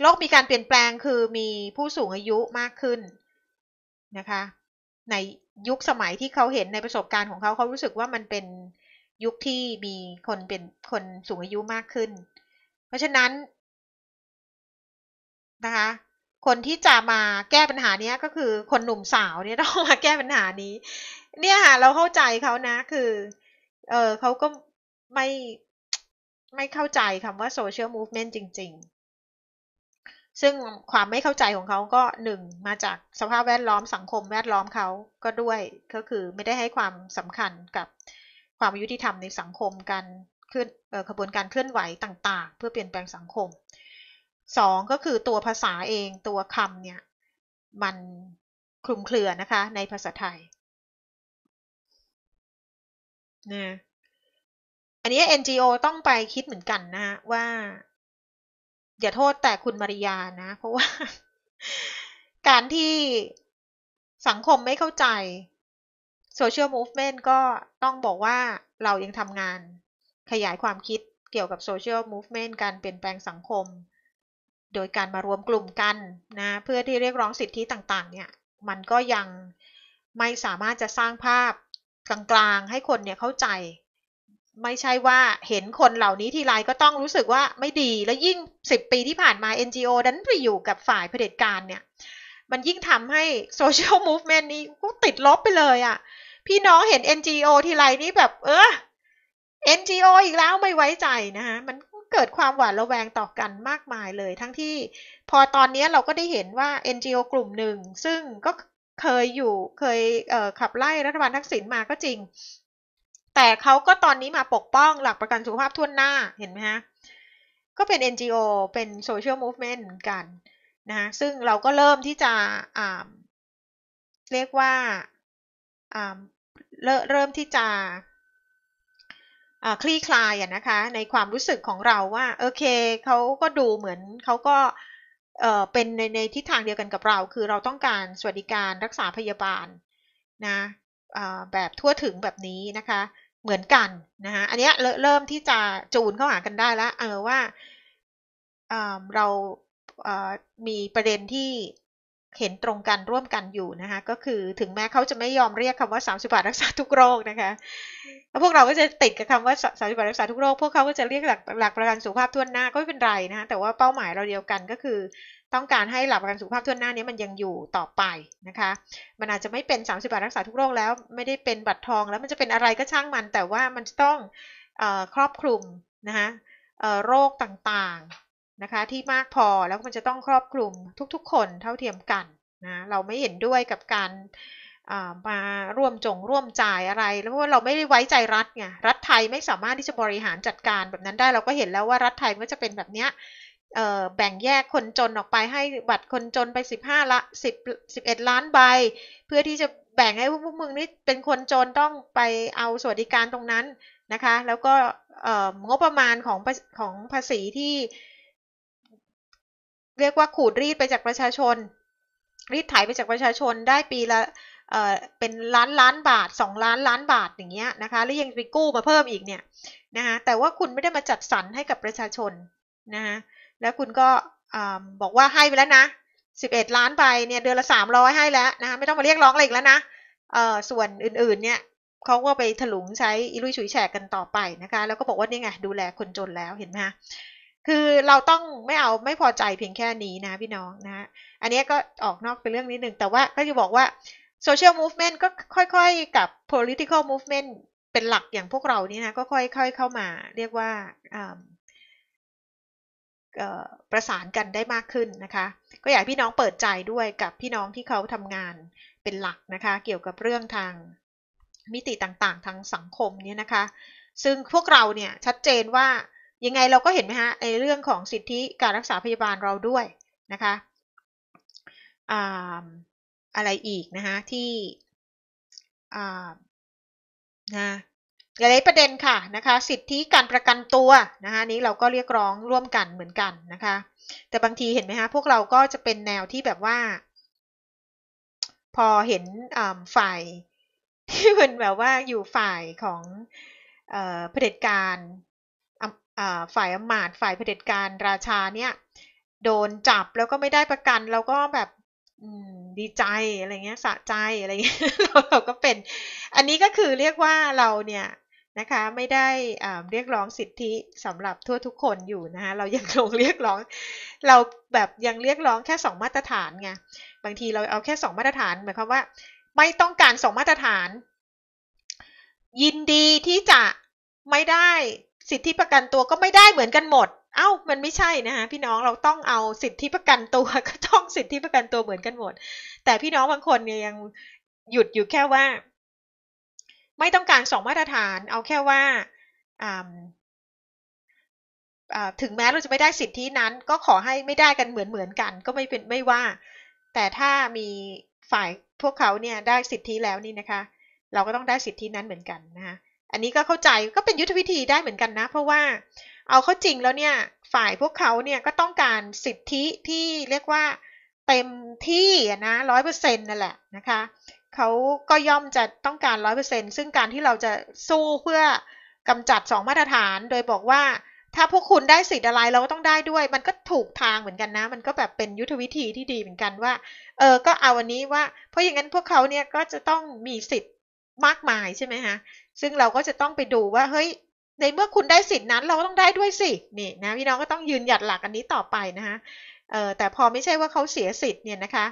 โลกมีการเปลี่ยนแปลงคือมีผู้สูงอายุมากขึ้นนะคะ ในยุคสมัยที่เขาเห็นในประสบการณ์ของเขาเขารู้สึกว่ามันเป็นยุคที่มีคนเป็นคนสูงอายุมากขึ้น เพราะฉะนั้นนะคะ คนที่จะมาแก้ปัญหานี้ก็คือคนหนุ่มสาวเนี่ยต้องมาแก้ปัญหานี้ เนี่ยค่ะเราเข้าใจเขานะคือ เออเขาก็ไม่ไม่เข้าใจคำว่าโซเชียลมูฟเมนต์จริง ๆ ซึ่งความไม่เข้าใจของเขาก็หนึ่งมาจากสภาพแวดล้อมสังคม แวดล้อมเขาก็ด้วย ก็คือไม่ได้ให้ความสำคัญกับความยุติธรรมในสังคมการเคลื่อนขบวนการเคลื่อนไหวต่าง ๆ เพื่อเปลี่ยนแปลงสังคมสองก็คือตัวภาษาเองตัวคำเนี่ย มันคลุมเครือนะคะในภาษาไทยนะอันนี้ NGO ต้องไปคิดเหมือนกันนะว่า อย่าโทษแต่คุณมาริยานะ เพราะว่า การที่สังคมไม่เข้าใจโซเชียลมูฟเมนต์ก็ต้องบอกว่าเรายังทำงาน ขยายความคิดเกี่ยวกับโซเชียลมูฟเมนต์การเปลี่ยนแปลงสังคมโดยการมารวมกลุ่มกันนะ เพื่อที่เรียกร้องสิทธิต่างๆ เนี่ย มันก็ยังไม่สามารถจะสร้างภาพกลางๆ ให้คนเนี่ยเข้าใจ ไม่ใช่ว่าเห็นคนเหล่านี้ทีไรก็ต้องรู้สึกว่าไม่ดีแล้วยิ่ง 10 ปีที่ผ่านมา NGO ดันไปอยู่กับฝ่ายเผด็จการเนี่ยมันยิ่งทำให้โซเชียลมูฟเมนต์นี้ติดลบไปเลยอะ่ะ พี่น้องเห็น NGO ทีไรนี่แบบ เออ NGO อีกแล้วไม่ไว้ใจนะฮะมันเกิดความหวาดระแวงต่อกันมากมายเลยทั้งที่พอตอนนี้เราก็ได้เห็นว่า NGO กลุ่มหนึ่ง ซึ่งก็เคยอยู่เคยเขับไล่รัฐบาลทักษิณมาก็จริง แต่เขาก็ตอนนี้มาปกป้องหลักประกันสุขภาพทั่วหน้าเห็นไหมฮะก็เป็น NGO เป็น Social Movement กันนะซึ่งเราก็เริ่มที่จะเรียกว่าเริ่มที่จะคลี่คลายอะนะคะในความรู้สึกของเราว่าโอเคเขาก็ดูเหมือนเขาก็เป็นในในทิศทางเดียวกันกับเรา คือเราต้องการสวัสดิการรักษาพยาบาลนะแบบทั่วถึงแบบนี้นะคะเหมือนกันนะคะอันนี้เริ่มที่จะจูนเข้าหากันได้แล้วเออว่าเรามีประเด็นที่เห็นตรงกันร่วมกันอยู่นะคะก็คือถึงแม้เขาจะไม่ยอมเรียกคำว่า 30 บาทรักษาทุกโรคนะคะแล้วพวกเราก็จะติดกับคำว่า 30 บาทรักษาทุกโรค พวกเขาก็จะเรียกหลักหลักประกันสุขภาพทั่วหน้าก็ไม่เป็นไรนะคะแต่ว่าเป้าหมายเราเดียวกันก็คือต้องการให้หลักประกันสุขภาพทั่วหน้านี้มันยังอยู่ต่อไปนะคะมันอาจจะไม่เป็น30บาทรักษาทุกโรคแล้วไม่ได้เป็นบัตรทอง แล้วมันจะเป็นอะไรก็ช่างมัน แต่ว่ามันต้องครอบคลุมนะคะโรคต่างนะคะที่มากพอแล้วมันจะต้องครอบคลุมทุก ๆ คนเท่าเทียมกันนะเราไม่เห็นด้วยกับการมาร่วมจงร่วมจ่ายอะไร แล้วว่าเราไม่ได้ไว้ใจรัฐไงรัฐไทยไม่สามารถที่จะบริหารจัดการ แบบนั้นได้เราก็เห็นแล้วว่ารัฐไทยมันก็จะเป็นแบบเนี้ยแบ่งแยกคนจนออกไปให้บัตรคนจนไป15ละ10 11ล้านใบ เพื่อที่จะแบ่งให้พวกมึงนี่เป็นคนจนต้องไปเอาสวัสดิการตรงนั้นนะคะ แล้วก็งบประมาณของของภาษีที่เรียกว่าขูดรีดไปจากประชาชน รีดไถไปจากประชาชนได้ปีละเออเป็นล้านล้านบาท 2 ล้านล้านบาทอย่างเงี้ยนะคะแล้วยังไปกู้มาเพิ่มอีกเนี่ยนะคะแต่ว่าคุณไม่ได้มาจัดสรรให้กับประชาชนนะคะแล้วคุณก็บอกว่าให้ไปแล้วนะ 11 ล้านไปเนี่ยเดือนละ300ให้แล้วนะคะไม่ต้องมาเรียกร้องอะไรอีกแล้วนะเออส่วนอื่นๆเนี่ยเขาก็ไปถลุงใช้อิลุยฉุยแฉกกันต่อไปนะคะแล้วก็บอกว่านี่ไงดูแลคนจนแล้วเห็นไหมคือเราต้องไม่เอาไม่พอใจเพียงแค่นี้นะพี่น้องนะอันนี้ก็ออกนอกไปเรื่องนิดนึง แต่ว่าก็จะบอกว่า social movement ก็ค่อย ๆ กับ political movement เป็นหลักอย่างพวกเรานี่นะก็ค่อยๆเข้ามา เรียกว่าประสานกันได้มากขึ้นนะคะ ก็อยากพี่น้องเปิดใจด้วยกับพี่น้องที่เขาทำงานเป็นหลักนะคะ เกี่ยวกับเรื่องทางมิติต่างๆ ทางสังคมเนี่ยนะคะ ซึ่งพวกเราเนี่ยชัดเจนว่ายังไง เราก็เห็นไหมฮะในเรื่องของสิทธิการรักษาพยาบาลเราด้วยนะคะอะไรอีกนะคะที่นะหลายประเด็นค่ะนะคะ สิทธิการประกันตัวนะคะนี้เราก็เรียกร้องร่วมกันเหมือนกันนะคะ แต่บางทีเห็นไหมฮะพวกเราก็จะเป็นแนวที่แบบว่า พอเห็นฝ่ายที่เป็นแบบว่าอยู่ฝ่ายของเผด็จการฝ่ายอำมาตย์ฝ่ายเผด็จการราชาเนี่ยโดนจับแล้วก็ไม่ได้ประกันแล้วก็แบบดีใจอะไรเงี้ยสะใจอะไรเงี้ยเราก็เป็น อันนี้ก็คือเรียกว่าเราเนี่ยนะคะไม่ได้เรียกร้องสิทธิสำหรับทั่วทุกคนอยู่นะคะเรายังคงเรียกร้อง เราแบบยังเรียกร้องแค่2มาตรฐานไงบางทีเราเอาแค่2มาตรฐานหมายความว่าไม่ต้องการ2มาตรฐาน ยินดีที่จะไม่ได้สิทธิประกันตัวก็ไม่ได้เหมือนกันหมด เอา้า มันไม่ใช่นะคะพี่น้องเราต้องเอาสิทธิประกันตัวก็ต้องสิทธิประกันตัวเหมือนกันหมด แต่พี่น้องบางคนเนี่ยยังหยุดอยู่แค่ว่า ไม่ต้องการสองมาตรฐานเอาแค่ว่า ถึงแม้เราจะไม่ได้สิทธินั้น ก็ขอให้ไม่ได้กันเหมือนเหมือนกัน ก็ไม่เป็นไม่ว่า แต่ถ้ามีฝ่ายพวกเขาเนี่ย ได้สิทธิแล้วนี่นะคะ เราก็ต้องได้สิทธินั้นเหมือนกันนะคะอันนี้ก็เข้าใจก็เป็นยุทธวิธีได้เหมือนกันนะเพราะว่าเอาเข้าจริงแล้วเนี่ยฝ่ายพวกเขาเนี่ยก็ต้องการสิทธิที่เรียกว่าเต็มที่นะร้อยเปอร์เซ็นต์นั่นแหละนะคะเขาก็ย่อมจะต้องการร้อยเปอร์เซ็นต์ซึ่งการที่เราจะสู้เพื่อกำจัดสองมาตรฐาน โดยบอกว่าถ้าพวกคุณได้สิทธิ์อะไรเราก็ต้องได้ด้วย มันก็ถูกทางเหมือนกันนะ มันก็แบบเป็นยุทธวิธีที่ดีเหมือนกันว่าเออก็เอาวันนี้ว่า เพราะอย่างนั้นพวกเขาเนี่ยก็จะต้องมีสิทธิ์มากมายใช่ไหมฮะซึ่งเราก็จะต้องไปดูว่า เฮ้ย ในเมื่อคุณได้สิทธินั้น เราต้องได้ด้วยสิ นี่นะ พี่น้องก็ต้องยืนหยัดหลักอันนี้ต่อไปนะคะเออแต่พอไม่ใช่ว่าเขาเสียสิทธิ์เนี่ยนะคะ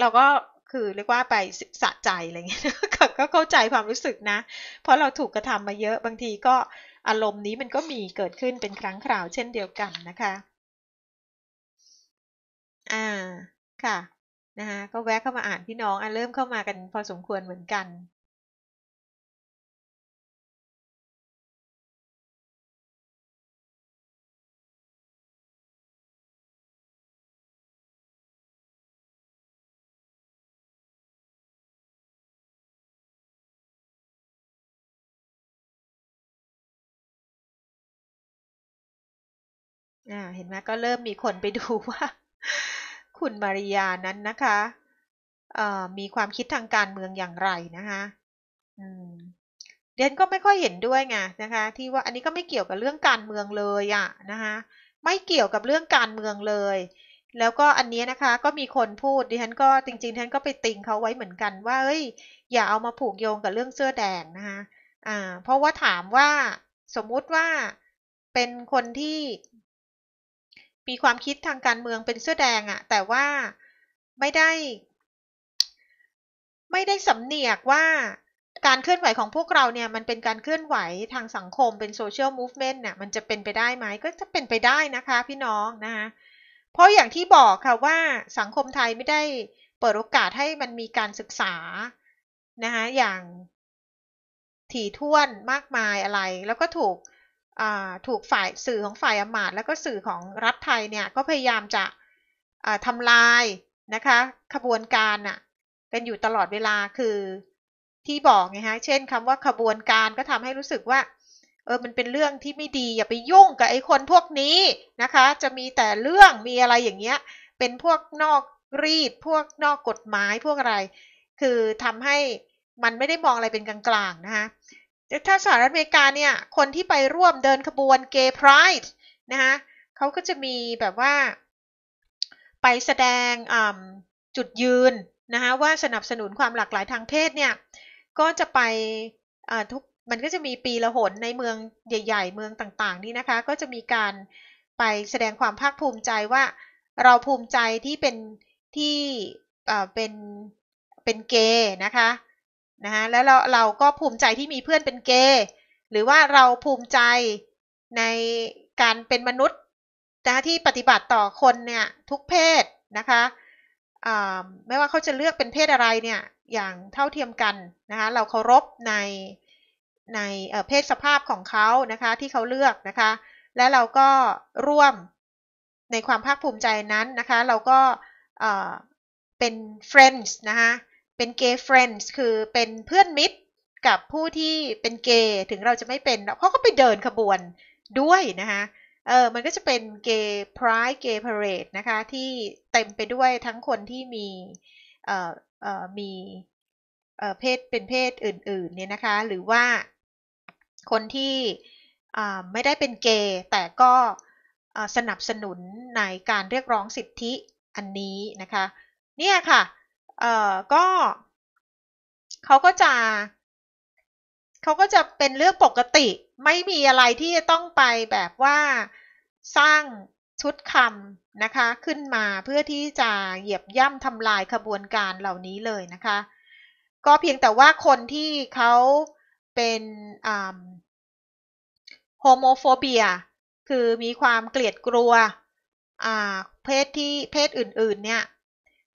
เราก็คือเรียกว่าไปสะใจอะไรเงี้ยก็เข้าใจความรู้สึกนะเพราะเราถูกกระทำมาเยอะบางทีก็อารมณ์นี้มันก็มีเกิดขึ้นเป็นครั้งคราวเช่นเดียวกันนะคะ อ่าค่ะ นะคะก็แวะเข้ามาอ่านพี่น้องอ่ะเริ่มเข้ามากันพอสมควรเหมือนกันอ่าเห็นไหมก็เริ่มมีคนไปดูว่า คุณมาริยานั้นนะคะเอ่อมีความคิดทางการเมืองอย่างไรนะคะอืมเดนก็ไม่ค่อยเห็นด้วยไงนะคะ ที่ว่าอันนี้ก็ไม่เกี่ยวกับเรื่องการเมืองเลยอะนะคะ ไม่เกี่ยวกับเรื่องการเมืองเลย แล้วก็อันนี้นะคะ ก็มีคนพูดดิฉันก็จริงๆ่านก็ไปติงเขาไว้เหมือนกัน ว่าเอ้ยอย่าเอามาผูกโยงกับเรื่องเสื้อแดงนะคะอ่า เพราะว่าถามว่า สมมุติว่าเป็นคนที่มีความคิดทางการเมืองเป็นเสื้อแดงอะแต่ว่าไม่ได้ ไม่ได้สำเนียกว่าการเคลื่อนไหวของพวกเราเนี่ย มันเป็นการเคลื่อนไหวทางสังคมเป็นโซเชียลมูฟเมนต์น่ะมันจะเป็นไปได้ไหมก็จะเป็นไปได้นะคะพี่น้องนะคะเพราะอย่างที่บอกค่ะว่าสังคมไทยไม่ได้ เปิดโอกาสให้มันมีการศึกษานะคะอย่างถี่ถ้วนมากมายอะไรแล้วก็ถูกถูกฝ่ายสื่อของฝ่ายอมาตแล้วก็สื่อของรัฐไทยเนี่ยก็พยายามจะทำลายนะคะขบวนการน่ะกันอยู่ตลอดเวลาคือที่บอกไงฮะ เช่นคำว่าขบวนการก็ทำให้รู้สึกว่าเออมันเป็นเรื่องที่ไม่ดีอย่าไปยุ่งกับไอ้คนพวกนี้นะคะ จะมีแต่เรื่องมีอะไรอย่างเงี้ยเป็นพวกนอกรีดพวกนอกกฎหมายพวกอะไร คือทำให้มันไม่ได้มองอะไรเป็นกลางๆนะคะถ้าสหรัฐอเมริกาเนี่ย คนที่ไปร่วมเดินขบวนเกย์ไพรด์นะคะเขาก็จะมีแบบว่าไปแสดงจุดยืนนะคะว่าสนับสนุนความหลากหลายทางเพศเนี่ย ก็จะไปทุกมันก็จะมีปีละหนในเมืองใหญ่ๆเมืองต่างๆนี่นะคะ ก็จะมีการไปแสดงความภาคภูมิใจว่าเราภูมิใจที่เป็นที่เป็นเป็นเกย์นะคะนะฮะแล้วเราเราก็ภูมิใจที่มีเพื่อนเป็นเกย์หรือว่าเราภูมิใจในการเป็นมนุษย์นะที่ปฏิบัติต่อคนเนี่ยทุกเพศนะคะไม่ว่าเขาจะเลือกเป็นเพศอะไรเนี่ยอย่างเท่าเทียมกันนะคะ เราเคารพในในเพศสภาพของเขานะคะที่เขาเลือกนะคะ และเราก็ร่วมในความภาคภูมิใจนั้นนะคะ เราก็เป็น friends นะคะเป็นเกย์เฟรนด์คือเป็นเพื่อนมิตรกับผู้ที่เป็นเกย์ถึงเราจะไม่เป็นเขาก็ไปเดินขบวนด้วยนะคะเออมันก็จะเป็นเกย์พรายเกย์พาเรดนะคะ ที่เต็มไปด้วยทั้งคนที่มีเอ่อเอ่อมีเอ่อเพศเป็นเพศอื่นๆเนี่ยนะคะ หรือว่าคนที่อ่ไม่ได้เป็นเกย์แต่ก็สนับสนุนในการเรียกร้องสิทธิอันนี้นะคะเนี่ยค่ะเอ่อ ก็ เขาก็จะ เขาก็จะเป็นเรื่องปกติ ไม่มีอะไรที่จะต้องไปแบบว่าสร้างชุดคำนะคะ ขึ้นมาเพื่อที่จะเหยียบย่ำทำลายขบวนการเหล่านี้เลยนะคะ ก็เพียงแต่ว่าคนที่เขาเป็นโฮโมโฟเบีย คือมีความเกลียดกลัวเพศที่เพศอื่น ๆเนี่ย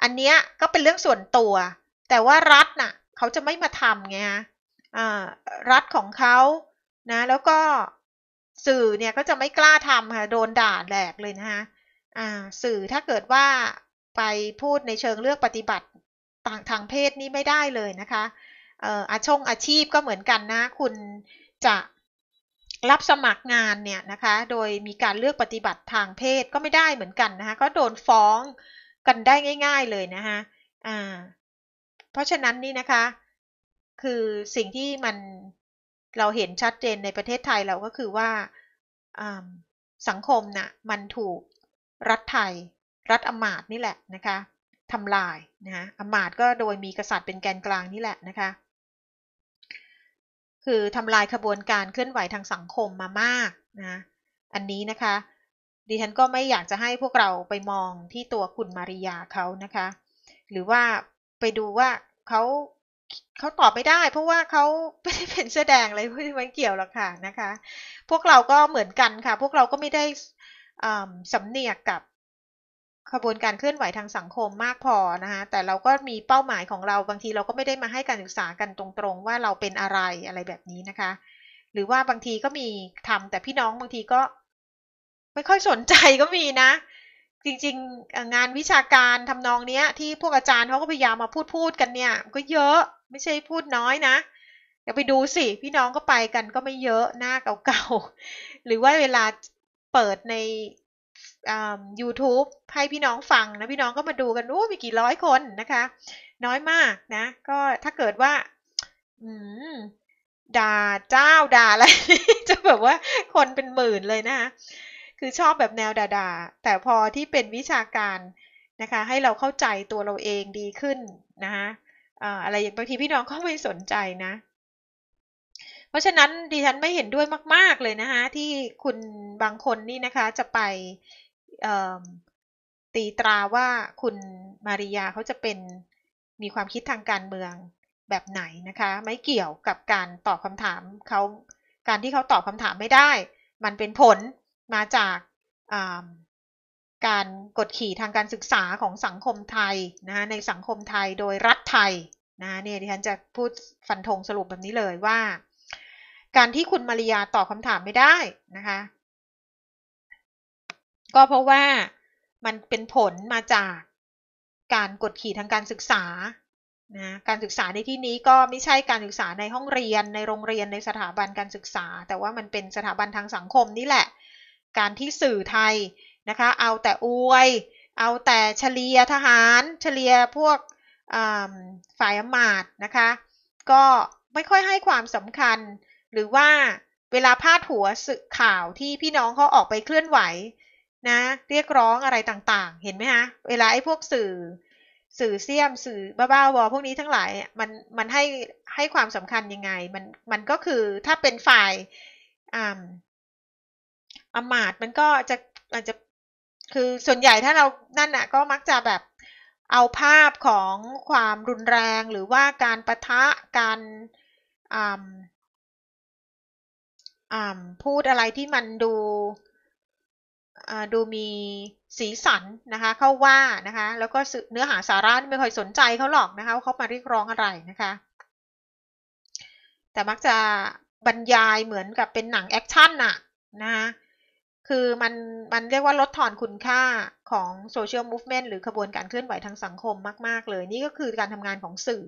อันเนี้ยก็เป็นเรื่องส่วนตัว แต่ว่ารัฐน่ะเขาจะไม่มาทำไงฮะรัฐของเขานะแล้วก็สื่อเนี่ยก็จะไม่กล้าทำค่ะโดนด่าแหลกเลยนะคะสื่อถ้าเกิดว่าไปพูดในเชิงเลือกปฏิบัติต่างทางเพศนี่ไม่ได้เลยนะคะอาชงอาชีพก็เหมือนกันนะ คุณจะรับสมัครงานเนี่ยนะคะ โดยมีการเลือกปฏิบัติทางเพศก็ไม่ได้เหมือนกันนะคะก็โดนฟ้องกันได้ง่ายๆเลยนะคะอ่าเพราะฉะนั้นนี่นะคะ คือสิ่งที่มันเราเห็นชัดเจนในประเทศไทยเราก็คือว่าสังคมนะ่ะมันถูกรัฐไทย รัฐอมาตนี่แหละนะคะทำลายนะฮะอมาตย์ก็โดยมีกษัตริย์เป็นแกนกลางนี่แหละนะคะ คือทำลายขบวนการเคลื่อนไหวทางสังคมมามากนะ อันนี้นะคะดิฉันก็ไม่อยากจะให้พวกเราไปมองที่ตัวคุณมาริยาเขานะคะ หรือว่าไปดูว่าเขาเขาตอบไม่ได้ เพราะว่าเขาไม่ได้เป็นเสื้อแดงอะไรพีมันเกี่ยวหรอกค่ะนะคะ พวกเราก็เหมือนกันค่ะ พวกเราก็ไม่ได้สำเนียกกับ ขบวนการเคลื่อนไหวทางสังคมมากพอนะคะแต่เราก็มีเป้าหมายของเราบางทีเราก็ไม่ได้มาให้การศึกษากันตรงๆ ว่าเราเป็นอะไรอะไรแบบนี้นะคะ หรือว่าบางทีก็มีทำ แต่พี่น้องบางทีก็ไม่ค่อยสนใจก็มีนะ จริง ๆ งานวิชาการทำนองเนี้ยที่พวกอาจารย์เขาก็พยายามมาพูดพูดกันเนี่ยก็เยอะ ไม่ใช่พูดน้อยนะอย่าไปดูสิพี่น้องก็ไปกัน ก็ไม่เยอะหน้าเก่าๆ หรือว่าเวลาเปิดใน YouTube ให้พี่น้องฟังนะพี่น้องก็มาดูกันอู้มีกี่ร้อยคนนะคะ น้อยมากนะ ก็ถ้าเกิดว่า อืมด่าเจ้าด่าอะไร จะแบบว่าคนเป็นหมื่นเลยนะคะคือชอบแบบแนวดาๆแต่พอที่เป็นวิชาการนะคะ ให้เราเข้าใจตัวเราเองดีขึ้นนะคะอะไรอย่างบางทีพี่น้องก็ไม่สนใจนะ เพราะฉะนั้นดิฉันไม่เห็นด้วยมาก ๆเลยนะคะที่คุณบางคนนี่นะคะจะไปตีตราว่าคุณมาริยาเขาจะเป็นมีความคิดทางการเมืองแบบไหนนะคะ ไม่เกี่ยวกับการตอบคำถามเขาการที่เขาตอบคำถามไม่ได้ มันเป็นผลมาจากการกดขี่ทางการศึกษาของสังคมไทยนะในสังคมไทยโดยรัฐไทยนะเนี่ยดิฉันจะพูดฟันธงสรุปแบบนี้เลยว่า การที่คุณมาริยาตอบคำถามไม่ได้นะคะ ก็เพราะว่ามันเป็นผลมาจากการกดขี่ทางการศึกษานะการศึกษาในที่นี้ก็ไม่ใช่การศึกษาในห้องเรียนในโรงเรียนในสถาบันการศึกษา แต่ว่ามันเป็นสถาบันทางสังคมนี่แหละการที่สื่อไทยนะคะ เอาแต่อวย เอาแต่เฉลียทหาร เฉลียพวกฝ่ายอมาตย์นะคะ ก็ไม่ค่อยให้ความสำคัญ หรือว่าเวลาพาดหัวสื่อข่าวที่พี่น้องเขาออกไปเคลื่อนไหวนะเรียกร้องอะไรต่าง ๆ เห็นไหมคะเวลาไอ้พวกสื่อสื่อเสี้ยมสื่อบ้าๆวพวกนี้ทั้งหลายมันมันให้ให้ความสำคัญยังไงมันมันก็คือถ้าเป็นฝ่ายอมาดมันก็จะอาจจะคือส่วนใหญ่ถ้าเรานั่นน่ะก็มักจะแบบเอาภาพของความรุนแรงหรือว่าการประทะการ พูดอะไรที่มันดู ดูมีสีสันนะคะเข้าว่านะคะ แล้วก็เนื้อหาสาระไม่ค่อยสนใจเขาหรอกนะคะเขามาเรียกร้องอะไรนะคะ แต่มักจะบรรยายเหมือนกับเป็นหนังแอคชั่นน่ะนะคะคือมันมันเรียกว่าลดทอนคุณค่าของโซเชียลมูฟเมนต์หรือขบวนการเคลื่อนไหวทางสังคมมาก ๆ เลยนี่ก็คือการทำงานของสื่อ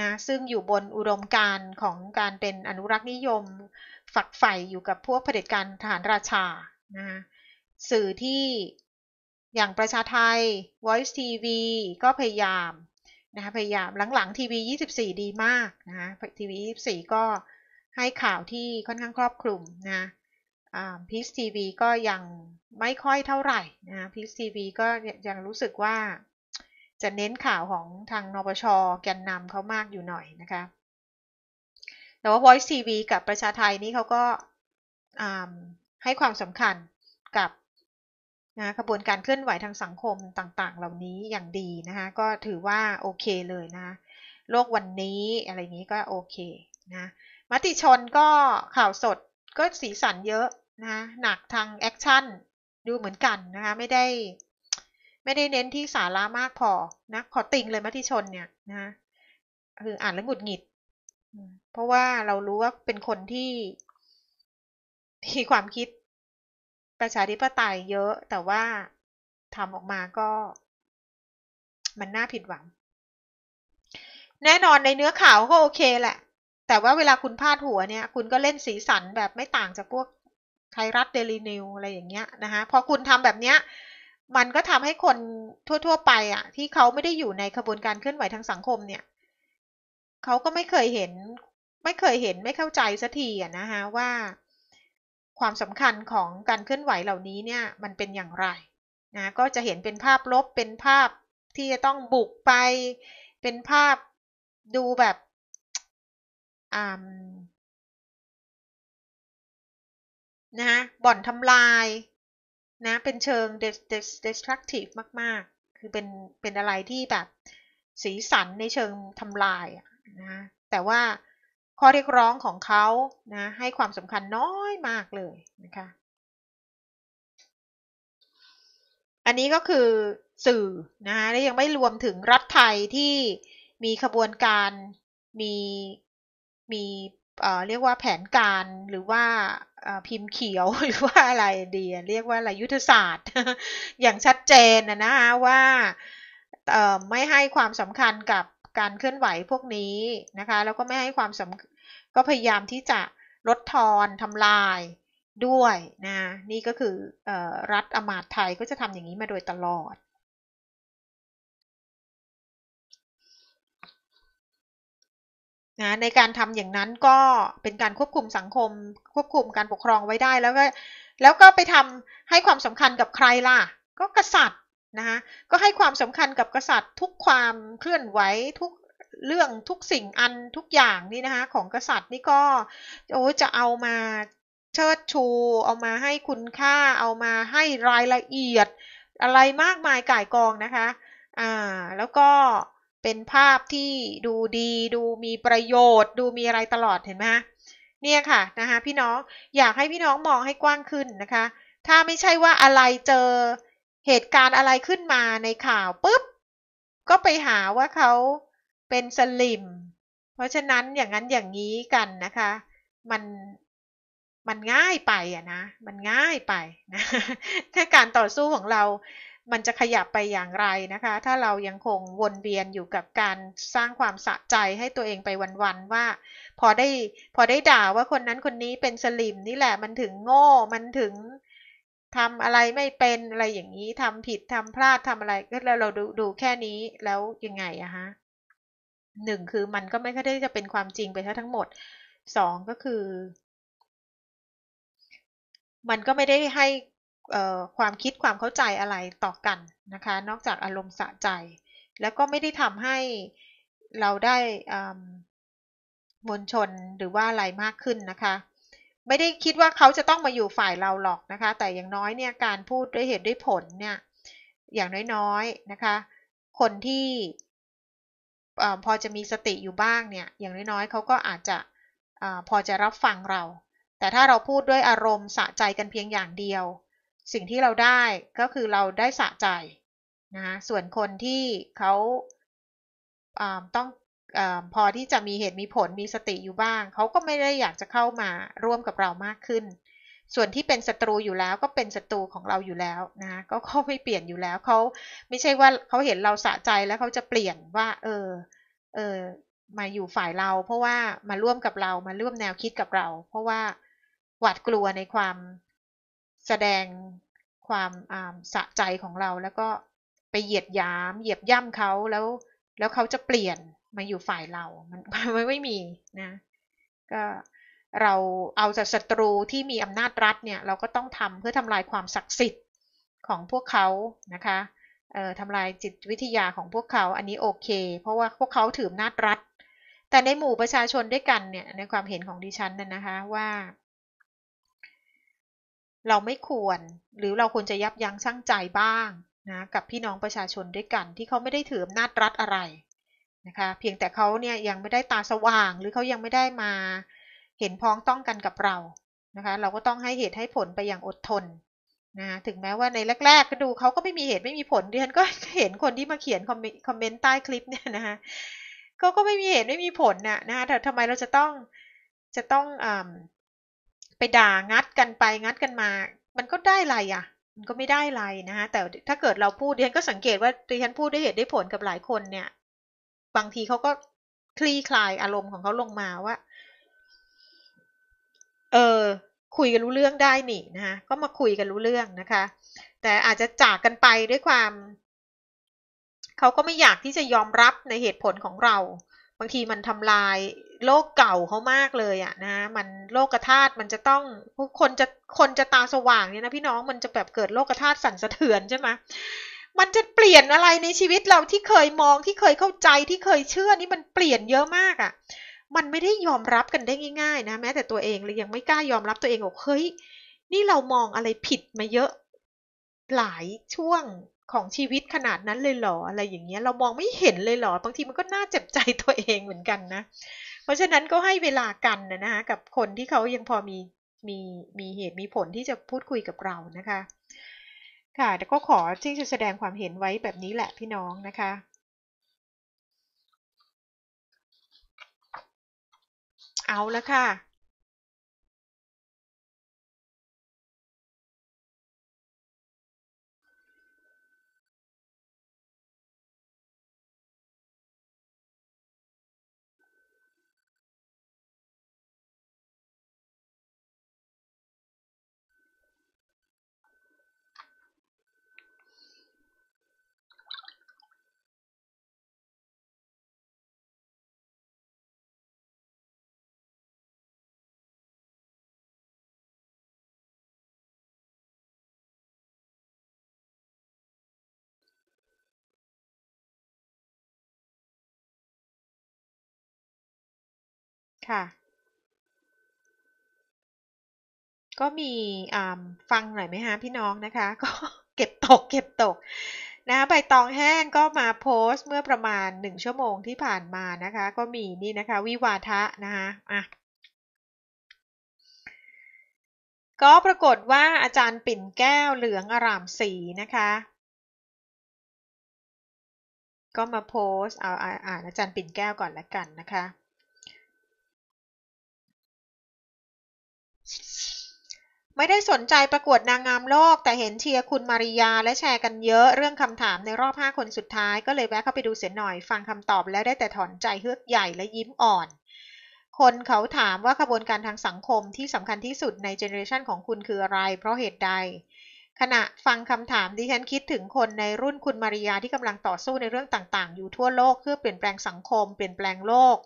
นะซึ่งอยู่บนอุดมการณ์ของการเป็นอนุรักษ์นิยม ฝักใฝ่อยู่กับพวกเผด็จการทหารราชานะสื่อที่อย่างประชาไทย Voice TV ก็พยายามนะพยายามหลังๆทีวี24 ดีมากนะทีวี 24 ก็ให้ข่าวที่ค่อนข้างครอบคลุมนะพีซทีวีก็ยังไม่ค่อยเท่าไหร่นะพีซทีวีก็ยังรู้สึกว่าจะเน้นข่าวของทางนปชแกนนำเขามากอยู่หน่อยนะคะแต่ว่า Voice TV กับประชาไทยนี่เขาก็ให้ความสำคัญกับนะกระบวนการเคลื่อนไหวทางสังคมต่างๆเหล่านี้อย่างดีนะคะก็ถือว่าโอเคเลยนะโลกวันนี้อะไรนี้ก็โอเคนะมติชนก็ข่าวสดก็สีสันเยอะนะ หนักทางแอคชั่นดูเหมือนกันนะคะไม่ได้ ไม่ได้เน้นที่สาระมากพอนะขอติงเลยมัธิชนเนี่ยนะคืออ่านแล้วหงุดหงิด เพราะว่าเรารู้ว่าเป็นคนที่มีความคิดประชาธิปไตยเยอะ แต่ว่าทำออกมาก็ มันน่าผิดหวัง แน่นอนในเนื้อข่าวก็โอเคแหละแต่ว่าเวลาคุณพาดหัวเนี่ยคุณก็เล่นสีสันแบบไม่ต่างจากพวกไทยรัฐเดลีนิวอะไรอย่างเงี้ยนะคะพอคุณทำแบบเนี้ยมันก็ทำให้คนทั่ว ๆ ไปอ่ะที่เขาไม่ได้อยู่ในขบวนการเคลื่อนไหวทางสังคมเนี่ยเขาก็ไม่เคยเห็นไม่เคยเห็นไม่เข้าใจสักทีอ่ะนะคะว่าความสำคัญของการเคลื่อนไหวเหล่านี้เนี่ยมันเป็นอย่างไรนะก็จะเห็นเป็นภาพลบเป็นภาพที่จะต้องบุกไปเป็นภาพดูแบบนะะบ่อนทำลายนะเป็นเชิง destructive มากๆ คือเป็นเป็นอะไรที่แบบสีสันในเชิงทำลายนะแต่ว่าข้อเรียกร้องของเขานะให้ความสำคัญน้อยมากเลยนะคะอันนี้ก็คือสื่อนะะและยังไม่รวมถึงรัฐไทยที่มีขบวนการมีมีเรียกว่าแผนการหรือว่าพิมพ์เขียว หรือว่าอะไรดีเรียกว่าอะไรยุทธศาสตร์ อย่างชัดเจนนะนะว่า ไม่ให้ความสำคัญกับการเคลื่อนไหวพวกนี้นะคะ แล้วก็ไม่ให้ความสำก็พยายามที่จะลดทอนทำลายด้วยนะ นี่ก็คืออรัฐอมาตย์ไทยก็จะทำอย่างนี้มาโดยตลอดนะในการทำอย่างนั้นก็เป็นการควบคุมสังคมควบคุมการปกครองไว้ได้แล้วก็แล้วก็ไปทำให้ความสำคัญกับใครล่ะก็กษัตริย์นะคะก็ให้ความสำคัญกับกษัตริย์ ทุกความเคลื่อนไหวทุกเรื่องทุกสิ่งอันทุกอย่างนี่นะคะของกษัตริย์นี่ก็โอ้จะเอามาเชิดชูเอามาให้คุณค่าเอามาให้รายละเอียด อะไรมากมายก่ายกองนะคะอ่าแล้วก็เป็นภาพที่ดูดีดูมีประโยชน์ ดูมีอะไรตลอดเห็นไหมเนี่ยค่ะนะคะพี่น้องอยากให้พี่น้องมองให้กว้างขึ้นนะคะ ถ้าไม่ใช่ว่าอะไรเจอเหตุการณ์อะไรขึ้นมาในข่าวปุ๊บก็ไปหาว่าเขาเป็นสลิมเพราะฉะนั้นอย่างนั้นอย่างนี้กันนะคะมันมันง่ายไปอะนะ มันง่ายไปนะถ้าการต่อสู้ของเรามันจะขยับไปอย่างไรนะคะ ถ้าเรายังคงวนเวียนอยู่กับการสร้างความสะใจให้ตัวเองไปวันๆว่า พอได้พอได้ด่าว่าคนนั้นคนนี้เป็นสลิมนี่แหละมันถึงโง่ มันถึงทำอะไรไม่เป็นอะไรอย่างนี้ทำผิดทำพลาดทำอะไร ก็แล้วเราดูดูแค่นี้แล้วยังไงอะฮะหนึ่งคือมันก็ไม่ค่อยได้จะเป็นความจริงไปทั้งหมดสองก็คือ มันก็ไม่ได้ให้ความคิดความเข้าใจอะไรต่อกันนะคะ นอกจากอารมณ์สะใจ แล้วก็ไม่ได้ทำให้เราได้มวลชนหรือว่าอะไรมากขึ้นนะคะ ไม่ได้คิดว่าเขาจะต้องมาอยู่ฝ่ายเราหรอกนะคะแต่อย่างน้อยเนี่ยการพูดด้วยเหตุด้วยผลเนี่ยอย่างน้อยๆนะคะ คนที่พอจะมีสติอยู่บ้างเนี่ยอย่างน้อยๆเขาก็อาจจะอพอจะรับฟังเรา แต่ถ้าเราพูดด้วยอารมณ์สะใจกันเพียงอย่างเดียวสิ่งที่เราได้ก็คือเราได้สะใจนะส่วนคนที่เขาต้องอพอที่จะมีเหตุมีผลมีสติอยู่บ้างเขาก็ไม่ได้อยากจะเข้ามาร่วมกับเรามากขึ้น ส่วนที่เป็นศัตรูอยู่แล้วก็เป็นศัตรูของเราอยู่แล้ว นะก็เขาไม่เปลี่ยนอยู่แล้ว เขาไม่ใช่ว่าเขาเห็นเราสะใจแล้วเขาจะเปลี่ยนว่า เออ เออมาอยู่ฝ่ายเรา เพราะว่ามาร่วมกับเรามาร่วมแนวคิดกับเรา เพราะว่าหวาดกลัวในความแสดงความสะใจของเราแล้วก็ไปเหยียดยามเหยียบย่ำเขาแล้ว แล้วเขาจะเปลี่ยนมาอยู่ฝ่ายเรา มันมันไม่มีนะ ก็เราเอาจากศัตรูที่มีอำนาจรัฐเนี่ยเราก็ต้องทำเพื่อทำลายความศักดิ์สิทธิ์ของพวกเขานะคะ เออ่ทำลายจิตวิทยาของพวกเขาอันนี้โอเค เพราะว่าพวกเขาถืออำนาจรัฐ แต่ในหมู่ประชาชนด้วยกันเนี่ยในความเห็นของดิฉันน่นนะคะว่าเราไม่ควรหรือเราควรจะยับยั้งชั่งใจบ้างนะกับพี่น้องประชาชนด้วยกันที่เขาไม่ได้ถืออำนาจรัฐอะไรนะคะ เพียงแต่เขาเนี่ยยังไม่ได้ตาสว่าง หรือเขายังไม่ได้มาเห็นพ้องต้องกันกับเรานะคะ เราก็ต้องให้เหตุให้ผลไปอย่างอดทน นะ ถึงแม้ว่าในแรก ๆ ก็ดูเขาก็ไม่มีเหตุไม่มีผลดิฉันก็เห็นคนที่มาเขียนคอมเมนต์ใต้คลิปเนี่ยนะคะเขาก็ไม่มีเหตุไม่มีผลนะนะคะแต่ทำไมเราจะต้องจะต้องอไปด่างัดกันไปงัดกันมา มันก็ได้ไรอะ่ะ มันก็ไม่ได้ไรนะคะแต่ถ้าเกิดเราพูดดิฉันก็สังเกตว่าดิฉันพูดได้เหตุได้ผลกับหลายคนเนี่ย บางทีเขาก็คลี่คลายอารมณ์ของเขาลงมาว่า เออคุยกันรู้เรื่องได้นี่นะคะก็มาคุยกันรู้เรื่องนะคะ แต่อาจจะจากกันไปด้วยความเขาก็ไม่อยากที่จะยอมรับในเหตุผลของเราบางทีมันทำลายโลกเก่าเขามากเลยอะนะ มันโลกธาตุมันจะต้องคนจะคนจะตาสว่างเนี่ยนะพี่น้องมันจะแบบเกิดโลกธาตุสั่นสะเทือนใช่ไหมมันจะเปลี่ยนอะไรในชีวิตเราที่เคยมองที่เคยเข้าใจที่เคยเชื่อนี่มันเปลี่ยนเยอะมากอะ่ะมันไม่ได้ยอมรับกันได้ง่ายๆ นะ แม้แต่ตัวเองเลยยังไม่กล้ายอมรับตัวเองบอกเฮ้ยนี่เรามองอะไรผิดมาเยอะหลายช่วงของชีวิตขนาดนั้นเลยหรอ อะไรอย่างเงี้ยเรามองไม่เห็นเลยหรอบางทีมันก็น่าเจ็บใจตัวเองเหมือนกันนะเพราะฉะนั้นก็ให้เวลากันนะนะกับคนที่เขายังพอมีมีมีเหตุมีผลที่จะพูดคุยกับเรานะคะ ค่ะ แต่ก็ขอที่จะแสดงความเห็นไว้แบบนี้แหละพี่น้องนะคะ เอาละค่ะค่ะก็มีฟังหน่อยไหมฮะพี่น้องนะคะ ก็เก็บตกเก็บตก นะใบตองแห้งก็มาโพสต์เมื่อประมาณ 1 ชั่วโมงที่ผ่านมานะคะ ก็มีนี่นะคะ วิวาทะนะคะอ่ะก็ปรากฏว่าอาจารย์ปิ่นแก้วเหลืองอร่ามสีนะคะ ก็มาโพสต์เอาอ่านอาจารย์ปิ่นแก้วก่อนละกันนะคะไม่ได้สนใจประกวดนางงามโลก แต่เห็นเชียร์คุณมาริยาและแชร์กันเยอะเรื่องคำถามในรอบ 5 คนสุดท้าย ก็เลยแวะเข้าไปดูเสียหน่อย ฟังคำตอบแล้วได้แต่ถอนใจเฮือกใหญ่และยิ้มอ่อน คนเขาถามว่าขบวนการทางสังคมที่สำคัญที่สุดในเจเนอเรชันของคุณคืออะไรเพราะเหตุใด ขณะฟังคำถามดิฉันคิดถึงคนในรุ่นคุณมาริยาที่กำลังต่อสู้ในเรื่องต่าง ๆ อยู่ทั่วโลกเพื่อเปลี่ยนแปลงสังคมเปลี่ยนแปลงโลก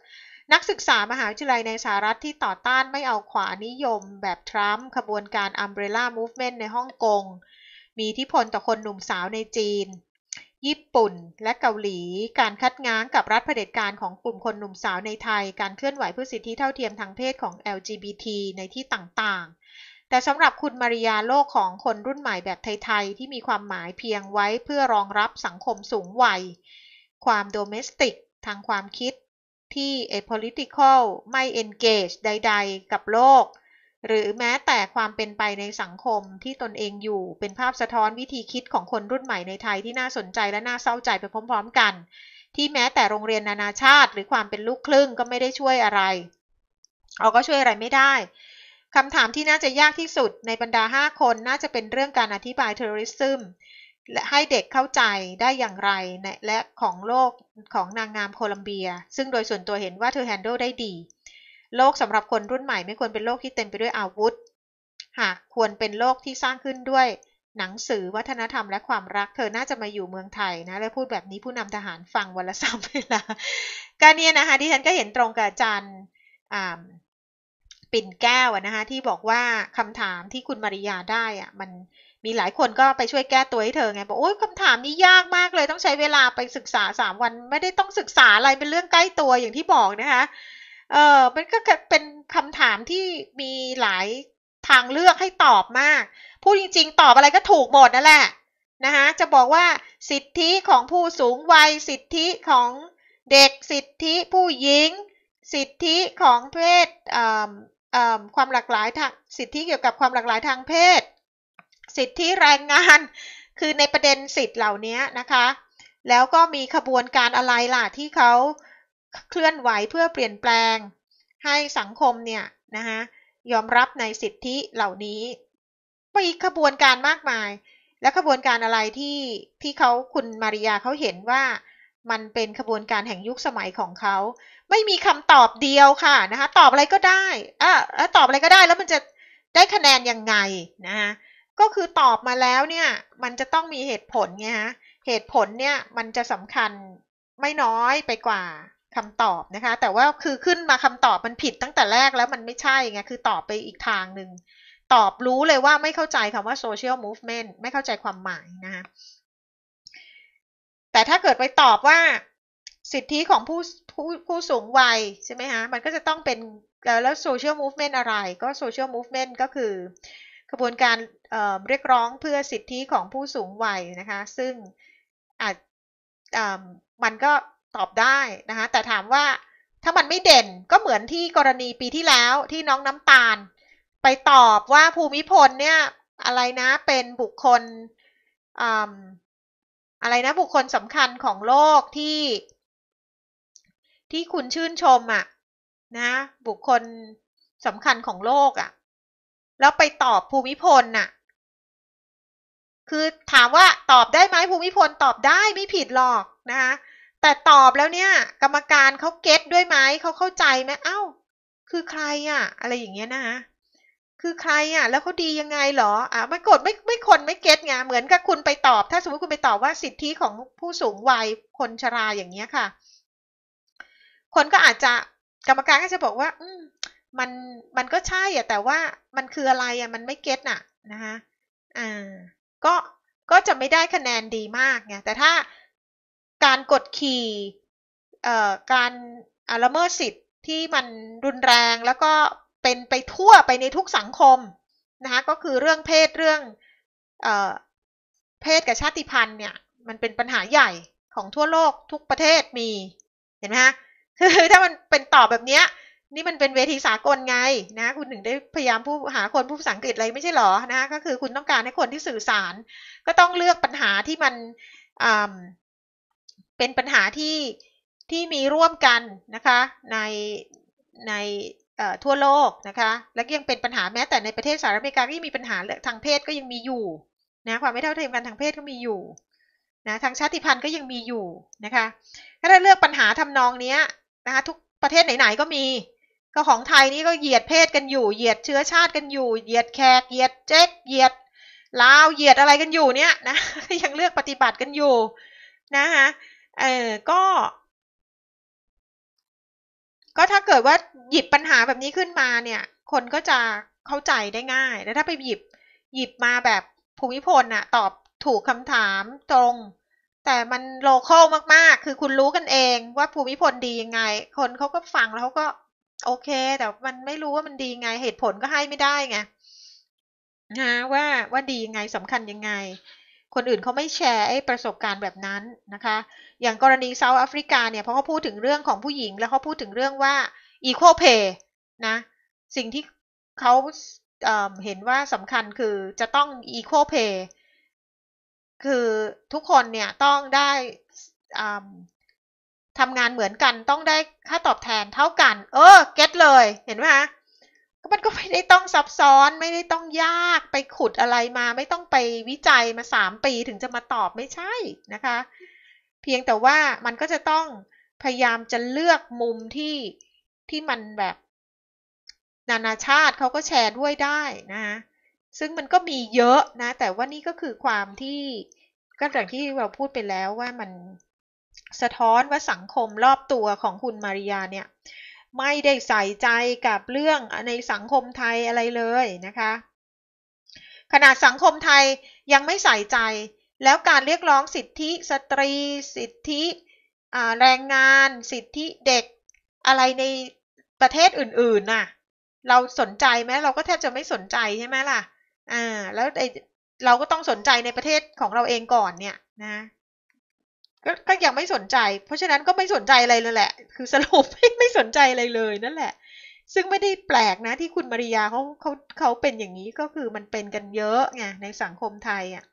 นักศึกษามหาวิทยาลัยในสหรัฐที่ต่อต้านไม่เอาขวานิยม แบบทรัมป์ขบวนการอัมเบรล่ามูฟเมนต์ในฮ่องกงมีที่ผลต่อคนหนุ่มสาวในจีน ญี่ปุ่นและเกาหลี การคัดง้างกับรัฐเผด็จการของกลุ่มคนหนุ่มสาวในไทยการเคลื่อนไหวเพื่อสิทธิเท่าเทียมทางเพศของ LGBT ในที่ต่างๆ แต่สำหรับคุณมาริยาโลกของคนรุ่นใหม่แบบไทยๆ ที่มีความหมายเพียงไว้เพื่อรองรับสังคมสูงวัยความโดเมสติก ทางความคิดที่ apolitical ไม่ engage ใด ๆ กับโลก หรือแม้แต่ความเป็นไปในสังคมที่ตนเองอยู่เป็นภาพสะท้อนวิธีคิดของคนรุ่นใหม่ในไทยที่น่าสนใจและน่าเศร้าใจไปพร้อมๆกัน ที่แม้แต่โรงเรียนนานาชาติหรือความเป็นลูกครึ่งก็ไม่ได้ช่วยอะไร เอาก็ช่วยอะไรไม่ได้คำถามที่น่าจะยากที่สุดในบรรดา 5 คนน่าจะเป็นเรื่องการอธิบายเทอร์ริซึมและให้เด็กเข้าใจได้อย่างไร และของโลกของนางงามโคลัมเบีย ซึ่งโดยส่วนตัวเห็นว่าเธอแฮนด์ลได้ดี โลกสำหรับคนรุ่นใหม่ไม่ควรเป็นโลกที่เต็มไปด้วยอาวุธ หากควรเป็นโลกที่สร้างขึ้นด้วยหนังสือวัฒนธรรมและความรัก เธอน่าจะมาอยู่เมืองไทยนะ และพูดแบบนี้ผู้นำทหารฟังวันละสามเวลาการนี้นะคะที่ฉันก็เห็นตรงกับอาจารย์ปิ่นแก้วนะคะที่บอกว่าคำถามที่คุณมาริยาได้อะมันมีหลายคนก็ไปช่วยแก้ตัวให้เธอไงบอกโอ้ยคำถามนี้ยากมากเลยต้องใช้เวลาไปศึกษาสามวันไม่ได้ต้องศึกษาอะไรเป็นเรื่องใกล้ตัวอย่างที่บอกนะคะเออมันก็เป็นคำถามที่มีหลายทางเลือกให้ตอบมากพูดจริงๆตอบอะไรก็ถูกหมดนั่นแหละนะคะจะบอกว่าสิทธิของผู้สูงวัยสิทธิของเด็กสิทธิผู้หญิงสิทธิของเพศเเออออ่่ความหลากหลายทางสิทธิเกี่ยวกับความหลากหลายทางเพศสิทธิแรงงานคือในประเด็นสิทธิเหล่านี้นะคะ แล้วก็มีขบวนการอะไรล่ะ ที่เขาเคลื่อนไหวเพื่อเปลี่ยนแปลงให้สังคมเนี่ยนะคะยอมรับในสิทธิเหล่านี้ มีขบวนการมากมาย และขบวนการอะไรที่ที่เขาคุณมาริยาเขาเห็นว่า มันเป็นขบวนการแห่งยุคสมัยของเขา ไม่มีคำตอบเดียวค่ะนะคะตอบอะไรก็ได้อ่ะตอบอะไรก็ได้ แล้วมันจะได้คะแนนยังไงนะคะก็คือตอบมาแล้วเนี่ยมันจะต้องมีเหตุผลไงฮะเหตุผลเนี่ยมันจะสำคัญไม่น้อยไปกว่าคำตอบนะคะแต่ว่าคือขึ้นมาคำตอบมันผิดตั้งแต่แรกแล้วมันไม่ใช่ไงคือตอบไปอีกทางหนึ่งตอบรู้เลยว่าไม่เข้าใจคำว่า social movement ไม่เข้าใจความหมายนะคะแต่ถ้าเกิดไปตอบว่าสิทธิของผู้ผู้ผู้สูงวัยใช่ไหมฮะมันก็จะต้องเป็นแล้ว social movement อะไรก็ social movement ก็คือขบวนการเเรียกร้องเพื่อสิทธิของผู้สูงวัยนะคะ ซึ่งอาจมันก็ตอบได้นะคะแต่ถามว่าถ้ามันไม่เด่นก็เหมือนที่กรณีปีที่แล้วที่น้องน้ำตาล ไปตอบว่าภูมิพลเนี่ยอะไรนะ เป็นบุคคลอะไรนะบุคคลสำคัญของโลกที่ ที่คุณชื่นชมอะ่ะนะบุคคลสำคัญของโลกอะ่ะแล้วไปตอบภูมิพลน่ะ คือถามว่าตอบได้ไหมภูมิพลตอบได้ไม่ผิดหรอกนะคะแต่ตอบแล้วเนี่ย กรรมการเขาเก็ตด้วยไหมเขาเข้าใจไหมเอา้า คือใครอะ่ะ อะไรอย่างเงี้ยนะคะคือใครอ่ะ แล้วเขาดียังไงหรออ่ะไม่กดไม่ไม่คนไม่เก็ตไง เหมือนกับคุณไปตอบ ถ้าสมมติคุณไปตอบว่าสิทธิของผู้สูงวัยคนชราอย่างเงี้ยค่ะ คนก็อาจจะ กรรมการก็จะบอกว่า อืมมันมันก็ใช่อะแต่ว่ามันคืออะไรอะมันไม่เก็ตอะนะคะอ่าก็ก็จะไม่ได้คะแนนดีมากไงแต่ถ้าการกดขี่เอ่อการลาเมร์สิทธิ์ที่มันรุนแรงแล้วก็เป็นไปทั่วไปในทุกสังคมนะคะก็คือเรื่องเพศเรื่องเอ่อเพศกับชาติพันธุ์เนี่ยมันเป็นปัญหาใหญ่ของทั่วโลกทุกประเทศมี เห็นไหมคะคือถ้ามันเป็นตอบแบบเนี้ยนี่มันเป็นเวทีสากลไงนะ คุณถึงได้พยายามผู้หาคนผู้ภาษาอังกฤษอะไรไม่ใช่หรอนะก็คือคุณต้องการให้คนที่สื่อสารก็ต้องเลือกปัญหาที่มันเป็นปัญหาที่ที่มีร่วมกันนะคะในในทั่วโลกนะคะและยังเป็นปัญหาแม้แต่ในประเทศสหรัฐอเมริกาที่มีปัญหาทางเพศก็ยังมีอยู่นะความไม่เท่าเทียมกันทางเพศก็มีอยู่นะทางชาติพันธุ์ก็ยังมีอยู่นะคะถ้าเลือกปัญหาทำนองนี้นะคะทุกประเทศไหนๆก็มีก็ของไทยนี่ก็เหยียดเพศกันอยู่ เหยียดเชื้อชาติกันอยู่ เหยียดแขกเหยียดเจ๊ก เหยียดลาว เหยียดอะไรกันอยู่เนี่ยนะ ยังเลือกปฏิบัติกันอยู่ นะคะเออก็ ก็ถ้าเกิดว่าหยิบปัญหาแบบนี้ขึ้นมาเนี่ย คนก็จะเข้าใจได้ง่าย แล้วถ้าไปหยิบหยิบมาแบบภูมิพลน่ะ ตอบถูกคำถามตรง แต่มันโลเคอลมากๆ คือคุณรู้กันเอง ว่าภูมิพลดียังไง คนเขาก็ฟังแล้วเขาก็โอเค แต่มันไม่รู้ว่ามันดีไง เหตุผลก็ให้ไม่ได้ไงนะว่าว่าดียังไง สำคัญยังไง คนอื่นเขาไม่แชร์ไอ้ประสบการณ์แบบนั้นนะคะ อย่างกรณีเซาท์แอฟริกาเนี่ย เพะเขาพูดถึงเรื่องของผู้หญิง แล้วเขาพูดถึงเรื่องว่า equal pay นะ สิ่งที่เขาเเห็นว่าสำคัญคือจะต้อง equal pay คือทุกคนเนี่ยต้องได้ทำงานเหมือนกันต้องได้ค่าตอบแทนเท่ากัน เออเก็ตเลย เห็นไหมคะมันก็ไม่ได้ต้องซับซ้อน ไม่ได้ต้องยากไปขุดอะไรมา ไม่ต้องไปวิจัยมา3ปีถึงจะมาตอบไม่ใช่นะคะ เพียงแต่ว่ามันก็จะต้องพยายามจะเลือกมุมที่ที่มันแบบ นานาชาติเขาก็แชร์ด้วยได้นะคะซึ่งมันก็มีเยอะนะ แต่ว่านี่ก็คือความที่ก็อย่างที่เราพูดไปแล้วว่ามันสะท้อนว่าสังคมรอบตัวของคุณมาริยาเนี่ย ไม่ได้ใส่ใจกับเรื่องในสังคมไทยอะไรเลยนะคะขนาดสังคมไทยยังไม่ใส่ใจ แล้วการเรียกร้องสิทธิสตรีสิทธิแรงงานสิทธิเด็กอะไรในประเทศอื่นๆ น่ะเราสนใจไหมเราก็แทบจะไม่สนใจใช่ไหมล่ะอ่าแล้วเราก็ต้องสนใจในประเทศของเราเองก่อนเนี่ยนะก็ก็ยังไม่สนใจ เพราะฉะนั้นก็ไม่สนใจอะไรเลยแหละ คือสรุปไม่ไม่สนใจอะไรเลยนั่นแหละ ซึ่งไม่ได้แปลกนะที่คุณมาริยาเขาเขาเขาเป็นอย่างนี้ก็คือมันเป็นกันเยอะไงในสังคมไทยอ่ะ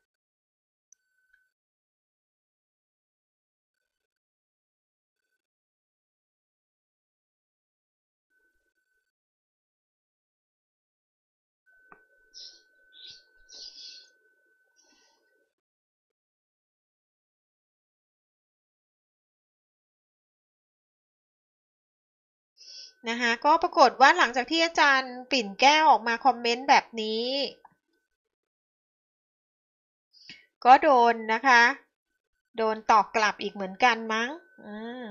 นะคะก็ปรากฏว่าหลังจากที่อาจารย์ปิ่นแก้วออกมาคอมเมนต์แบบนี้ ก็โดนนะคะ โดนตอบกลับอีกเหมือนกันมั้ง อืม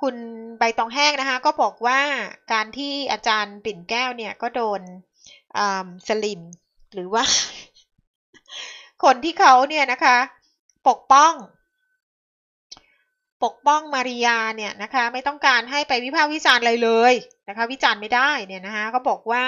คุณใบตองแห้งนะคะก็บอกว่าการที่อาจารย์ปิ่นแก้วเนี่ยก็โดนสลิมหรือว่าคนที่เขาเนี่ยนะคะปกป้อง ปกป้องมาริยาเนี่ยนะคะไม่ต้องการให้ไปวิพากษ์วิจารณ์อะไรเลยนะคะวิจารณ์ไม่ได้เนี่ยนะคะเขาบอกว่า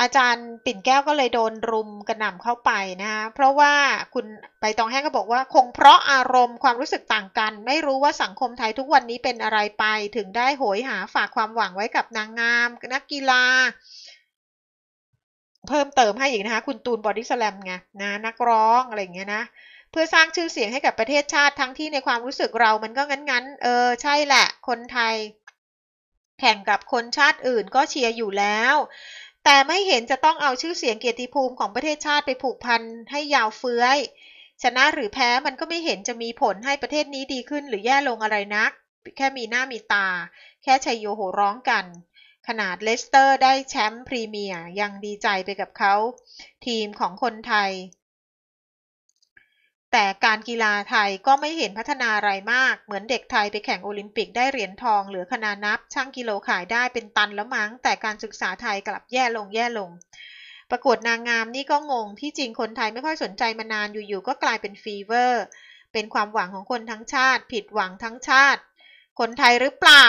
อาจารย์ปิ่นแก้วก็เลยโดนรุมกระหน่ำเข้าไปนะคะเพราะว่าคุณไปตองแห้งก็บอกว่า คงเพราะอารมณ์ความรู้สึกต่างกัน ไม่รู้ว่าสังคมไทยทุกวันนี้เป็นอะไรไปถึงได้โหยหาฝากความหวังไว้กับนางงามนักกีฬาเพิ่มเติมให้อีกนะคะคุณตูนบอดี้สแลมไงนะ นักร้องอะไรอย่างเงี้ยนะ เพื่อสร้างชื่อเสียงให้กับประเทศชาติทั้งที่ในความรู้สึกเรามันก็งั้น ๆ เออ ใช่แหละ คนไทย แข่งกับคนชาติอื่นก็เชียร์อยู่แล้ว แต่ไม่เห็นจะต้องเอาชื่อเสียงเกียรติภูมิของประเทศชาติไปผูกพันให้ยาวเฟื้อยชนะหรือแพ้มันก็ไม่เห็นจะมีผลให้ประเทศนี้ดีขึ้น หรือแย่ลงอะไรนัก แค่มีหน้ามีตา แค่ชัยโยโหร้องกันขนาดเลสเตอร์ได้แชมป์พรีเมียร์ยังดีใจไปกับเขา ทีมของคนไทย แต่การกีฬาไทยก็ไม่เห็นพัฒนาอะไรมากเหมือนเด็กไทยไปแข่งโอลิมปิกได้เหรียญทองเหลือคณานับช่างกิโลขายได้เป็นตันแล้วมั้ง แต่การศึกษาไทยกลับแย่ลงแย่ลง ประกวดนางงามนี่ก็งง ที่จริงคนไทยไม่ค่อยสนใจมานานอยู่ ๆ ก็กลายเป็นฟีเวอร์เป็นความหวังของคนทั้งชาติ ผิดหวังทั้งชาติคนไทยหรือเปล่า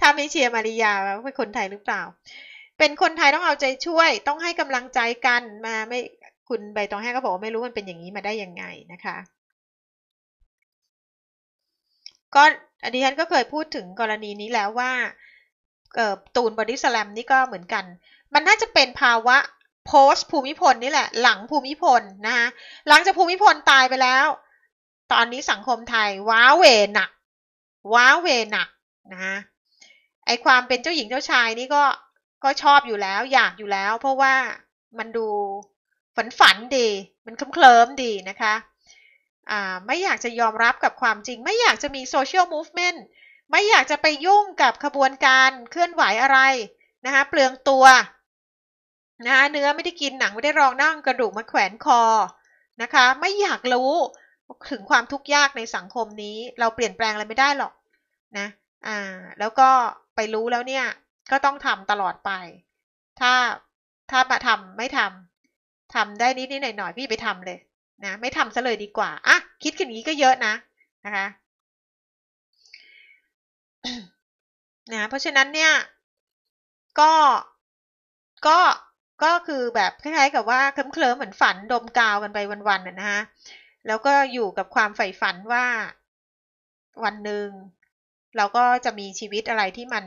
ถ้าไม่เชียร์มาริยาเป็นคนไทยหรือเปล่า เป็นคนไทยต้องเอาใจช่วย ต้องให้กำลังใจกันมา ไม่คุณใบตองแห้งก็บอกว่าไม่รู้มันเป็นอย่างนี้มาได้ยังไงนะคะ ก็อดีฉันก็เคยพูดถึงกรณีนี้แล้วว่าตูนบอดี้สแลมนี่ก็เหมือนกัน มันน่าจะเป็นภาวะโพสภูมิพลนี่แหละ หลังภูมิพลนะคะหลังจากภูมิพลตายไปแล้ว ตอนนี้สังคมไทยว้าเวหนักว้าเวหนักนะฮะไอความเป็นเจ้าหญิงเจ้าชายนี่ก็ก็ชอบอยู่แล้วอยากอยู่แล้วเพราะว่ามันดูฝันฝันดี มันเคลิ้มดี นะคะ อ่าไม่อยากจะยอมรับกับความจริง ไม่อยากจะมีโซเชียลมูฟเมนต์ไม่อยากจะไปยุ่งกับขบวนการเคลื่อนไหวอะไรนะคะเปลืองตัวนะคะเนื้อไม่ได้กินหนังไม่ได้รองนั่งกระดูกมาแขวนคอนะคะไม่อยากรู้ถึงความทุกข์ยากในสังคมนี้เราเปลี่ยนแปลงอะไรไม่ได้หรอกนะ อ่า แล้วก็ไปรู้แล้วเนี่ย ก็ต้องทำตลอดไป ถ้า ถ้ามาทำไม่ทำ ทำได้นิดนิดหน่อยหน่อยพี่ไปทำเลย นะ ไม่ทำซะเลยดีกว่า อ่ะ คิดแค่นี้ก็เยอะนะ นะคะ นะ เพราะฉะนั้นเนี่ย ก็ก็ ก็คือแบบ คล้ายๆ กับว่าเคลิ้มๆเหมือนฝันดมกาวกันไปวันๆนะฮะ แล้วก็อยู่กับความใฝ่ฝันว่า วันหนึ่งเราก็จะมีชีวิตอะไรที่มัน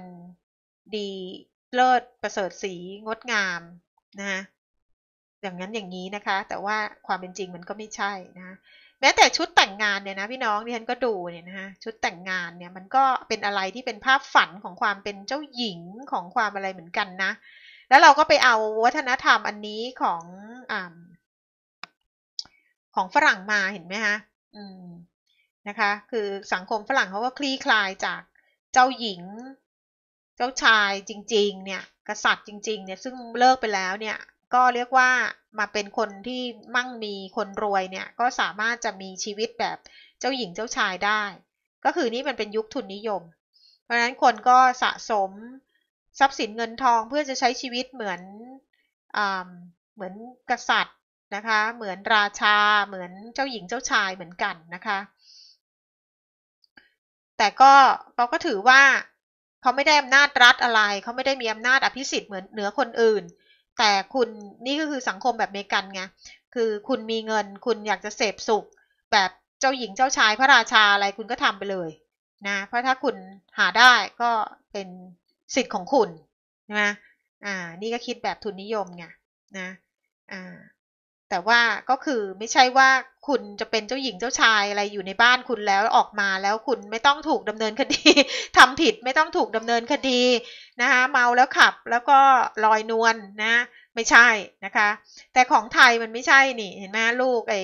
ดีเลิศประเสริฐสีงดงามนะฮะอย่างนั้นอย่างนี้นะคะ แต่ว่าความเป็นจริงมันก็ไม่ใช่นะ แม้แต่ชุดแต่งงานเนี่ยนะพี่น้องดิฉันก็ดูเนี่ยนะฮะชุดแต่งงานเนี่ย มันก็เป็นอะไรที่เป็นภาพฝันของความเป็นเจ้าหญิงของความอะไรเหมือนกันนะแล้วเราก็ไปเอาวัฒนธรรมอันนี้ของอของฝรั่งมาเห็นไหมฮะ อืมนะคะ คือสังคมฝรั่งเขาก็คลี่คลายจากเจ้าหญิง เจ้าชายจริงๆ เนี่ยกษัตริย์จริงๆ เนี่ย ซึ่งเลิกไปแล้วเนี่ย ก็เรียกว่ามาเป็นคนที่มั่งมีคนรวยเนี่ย ก็สามารถจะมีชีวิตแบบเจ้าหญิงเจ้าชายได้ ก็คือนี่มันเป็นยุคทุนนิยม เพราะฉะนั้นคนก็สะสมทรัพย์สินเงินทองเพื่อจะใช้ชีวิตเหมือนอเหมือนกษัตริย์นะคะ เหมือนราชา เหมือนเจ้าหญิงเจ้าชายเหมือนกันนะคะแต่ก็เราก็ถือว่าเขาไม่ได้อำนาจรัฐอะไรเขาไม่ได้มีอำนาจอภิสิทธิ์เหมือนเหนือคนอื่น แต่คุณนี่ก็คือสังคมแบบเมกันไงคือคุณมีเงินคุณอยากจะเสพสุข แบบเจ้าหญิงเจ้าชายพระราชาอะไรคุณก็ทำไปเลยนะเพราะถ้าคุณหาได้ก็เป็นสิทธิ์ของคุณนะอ่า นี่ก็คิดแบบทุนนิยมไงนะ อ่าแต่ว่าก็คือไม่ใช่ว่าคุณจะเป็นเจ้าหญิงเจ้าชายอะไรอยู่ในบ้านคุณแล้วออกมา แล้วคุณไม่ต้องถูกดำเนินคดีทำผิดไม่ต้องถูกดำเนินคดีนะคะเมาแล้วขับแล้วก็ลอยนวลนนะ ไม่ใช่นะคะ แต่ของไทยมันไม่ใช่นี่ เห็นไหมลูกไอ้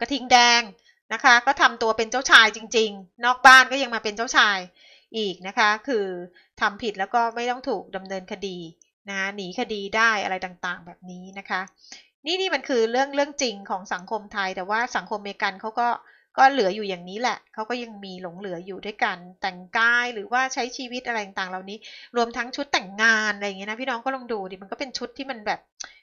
กระทิงแดงนะคะ ก็ทำตัวเป็นเจ้าชายจริงๆ นอกบ้านก็ยังมาเป็นเจ้าชายอีกนะคะ คือทำผิดแล้วก็ไม่ต้องถูกดำเนินคดีนะหนีคดีได้อะไรต่างๆแบบนี้นะคะ นี่นี่มันคือเรื่องเรื่องจริงของสังคมไทย แต่ว่าสังคมอเมริกันเขาก็ก็เหลืออยู่อย่างนี้แหละเขาก็ยังมีหลงเหลืออยู่ด้วยกัน แต่งกายหรือว่าใช้ชีวิตอะไรต่างๆเหล่านี้ รวมทั้งชุดแต่งงานอะไรอย่างเงี้ยนะพี่น้องก็ลองดูดิมันก็เป็นชุดที่มันแบบ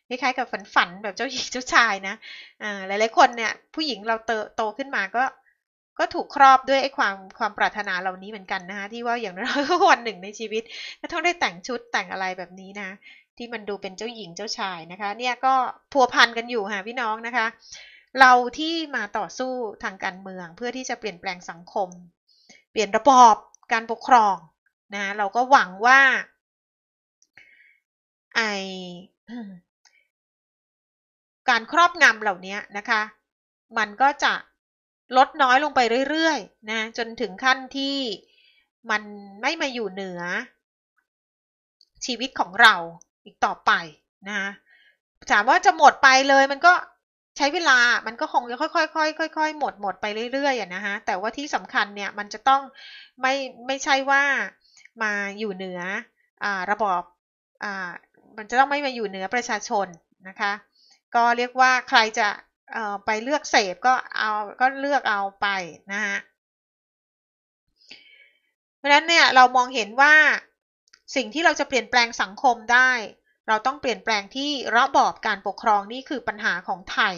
คล้ายๆกับฝันๆแบบเจ้าหญิงเจ้าชายนะอ่าหลายๆคนเนี่ยผู้หญิงเราเติโตขึ้นมาก็ก็ถูกครอบด้วยไอ้ความความปรารถนาเหล่านี้เหมือนกันนะคะที่ว่าอย่างน้อยวันหนึ่งในชีวิตก็ต้องได้แต่งชุดแต่งอะไรแบบนี้นะที่มันดูเป็นเจ้าหญิงเจ้าชายนะคะ เนี่ยก็พัวพันกันอยู่ค่ะพี่น้องนะคะ เราที่มาต่อสู้ทางการเมือง เพื่อที่จะเปลี่ยนแปลงสังคม เปลี่ยนระบอบการปกครองนะเราก็หวังว่า ไอการครอบงำเหล่านี้นะคะ มันก็จะลดน้อยลงไปเรื่อยๆนะ จนถึงขั้นที่มันไม่มาอยู่เหนือ ชีวิตของเราอีกต่อไปนะ ถามว่าจะหมดไปเลย มันก็ใช้เวลา มันก็คงจะค่อยๆค่อยๆหมดหมด ไปเรื่อยๆนะฮะ แต่ว่าที่สำคัญเนี่ย มันจะต้องไม่ไม่ใช่ว่ามาอยู่เหนืออระบอบอมันจะต้องไม่มาอยู่เหนือประชาชนนะคะ ก็เรียกว่าใครจะไปเลือกเสพก็เอา ก็เลือกเอาไปนะฮะ เพราะฉะนั้นเนี่ยเรามองเห็นว่าสิ่งที่เราจะเปลี่ยนแปลงสังคมได้ เราต้องเปลี่ยนแปลงที่ระบอบการปกครองนี่คือปัญหาของไทย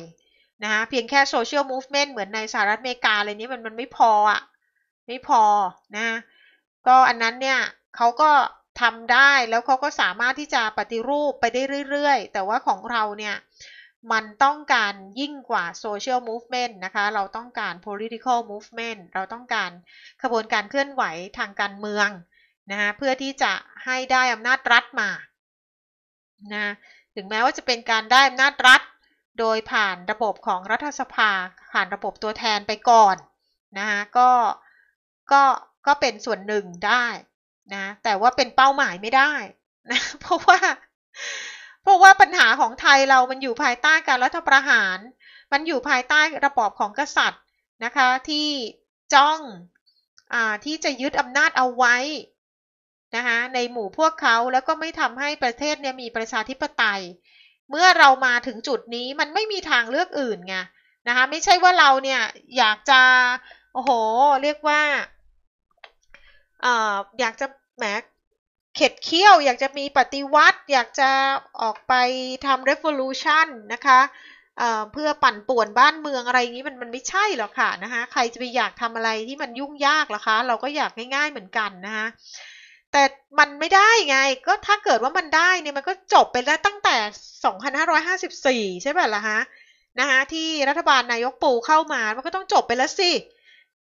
นะฮะเพียงแค่โซเชียลมูฟเมนต์เหมือนในสหรัฐอเมริกาอะไรนี้มันมันไม่พออ่ะไม่พอนะ ก็อันนั้นเนี่ยเขาก็ทำได้แล้วเขาก็สามารถที่จะปฏิรูปไปได้เรื่อย ๆ แต่ว่าของเราเนี่ยมันต้องการยิ่งกว่า social movement นะคะ เราต้องการ political movement เราต้องการขบวนการเคลื่อนไหวทางการเมืองนะคะเพื่อที่จะให้ได้อำนาจรัฐมา นะ ถึงแม้ว่าจะเป็นการได้อำนาจรัฐ โดยผ่านระบบของรัฐสภา ผ่านระบบตัวแทนไปก่อนนะคะก็ ก็ ก็เป็นส่วนหนึ่งได้นะ แต่ว่าเป็นเป้าหมายไม่ได้นะ เพราะว่าเพราะว่าปัญหาของไทยเรามันอยู่ภายใต้การรัฐประหาร มันอยู่ภายใต้ระบอบของกษัตริย์นะคะที่จ้องอที่จะยึดอำนาจเอาไว้นะคะในหมู่พวกเขาแล้วก็ไม่ทำให้ประเทศเนี่ยมีประชาธิปไตย เมื่อเรามาถึงจุดนี้มันไม่มีทางเลือกอื่นไงนะคะไม่ใช่ว่าเราเนี่ยอยากจะโอ้โหเรียกว่าออยากจะแหมเข็ดเคี้ยว อยากจะมีปฏิวัติอยากจะออกไปทำ revolution นะคะเเพื่อปั่นป่วนบ้านเมืองอะไรอย่างนี้มันมันไม่ใช่หรอกค่ะนะคะใครจะไปอยากทำอะไรที่มันยุ่งยากหรอคะ เราก็อยากง่าย ๆเหมือนกันนะคะแต่มันไม่ได้ไงก็ถ้าเกิดว่ามันได้เนี่ยมันก็จบไปแล้วตั้งแต่ 2554 ใช่ไหมล่ะฮะนะคะที่รัฐบาลนายกปูเข้ามามันก็ต้องจบไปแล้วสิ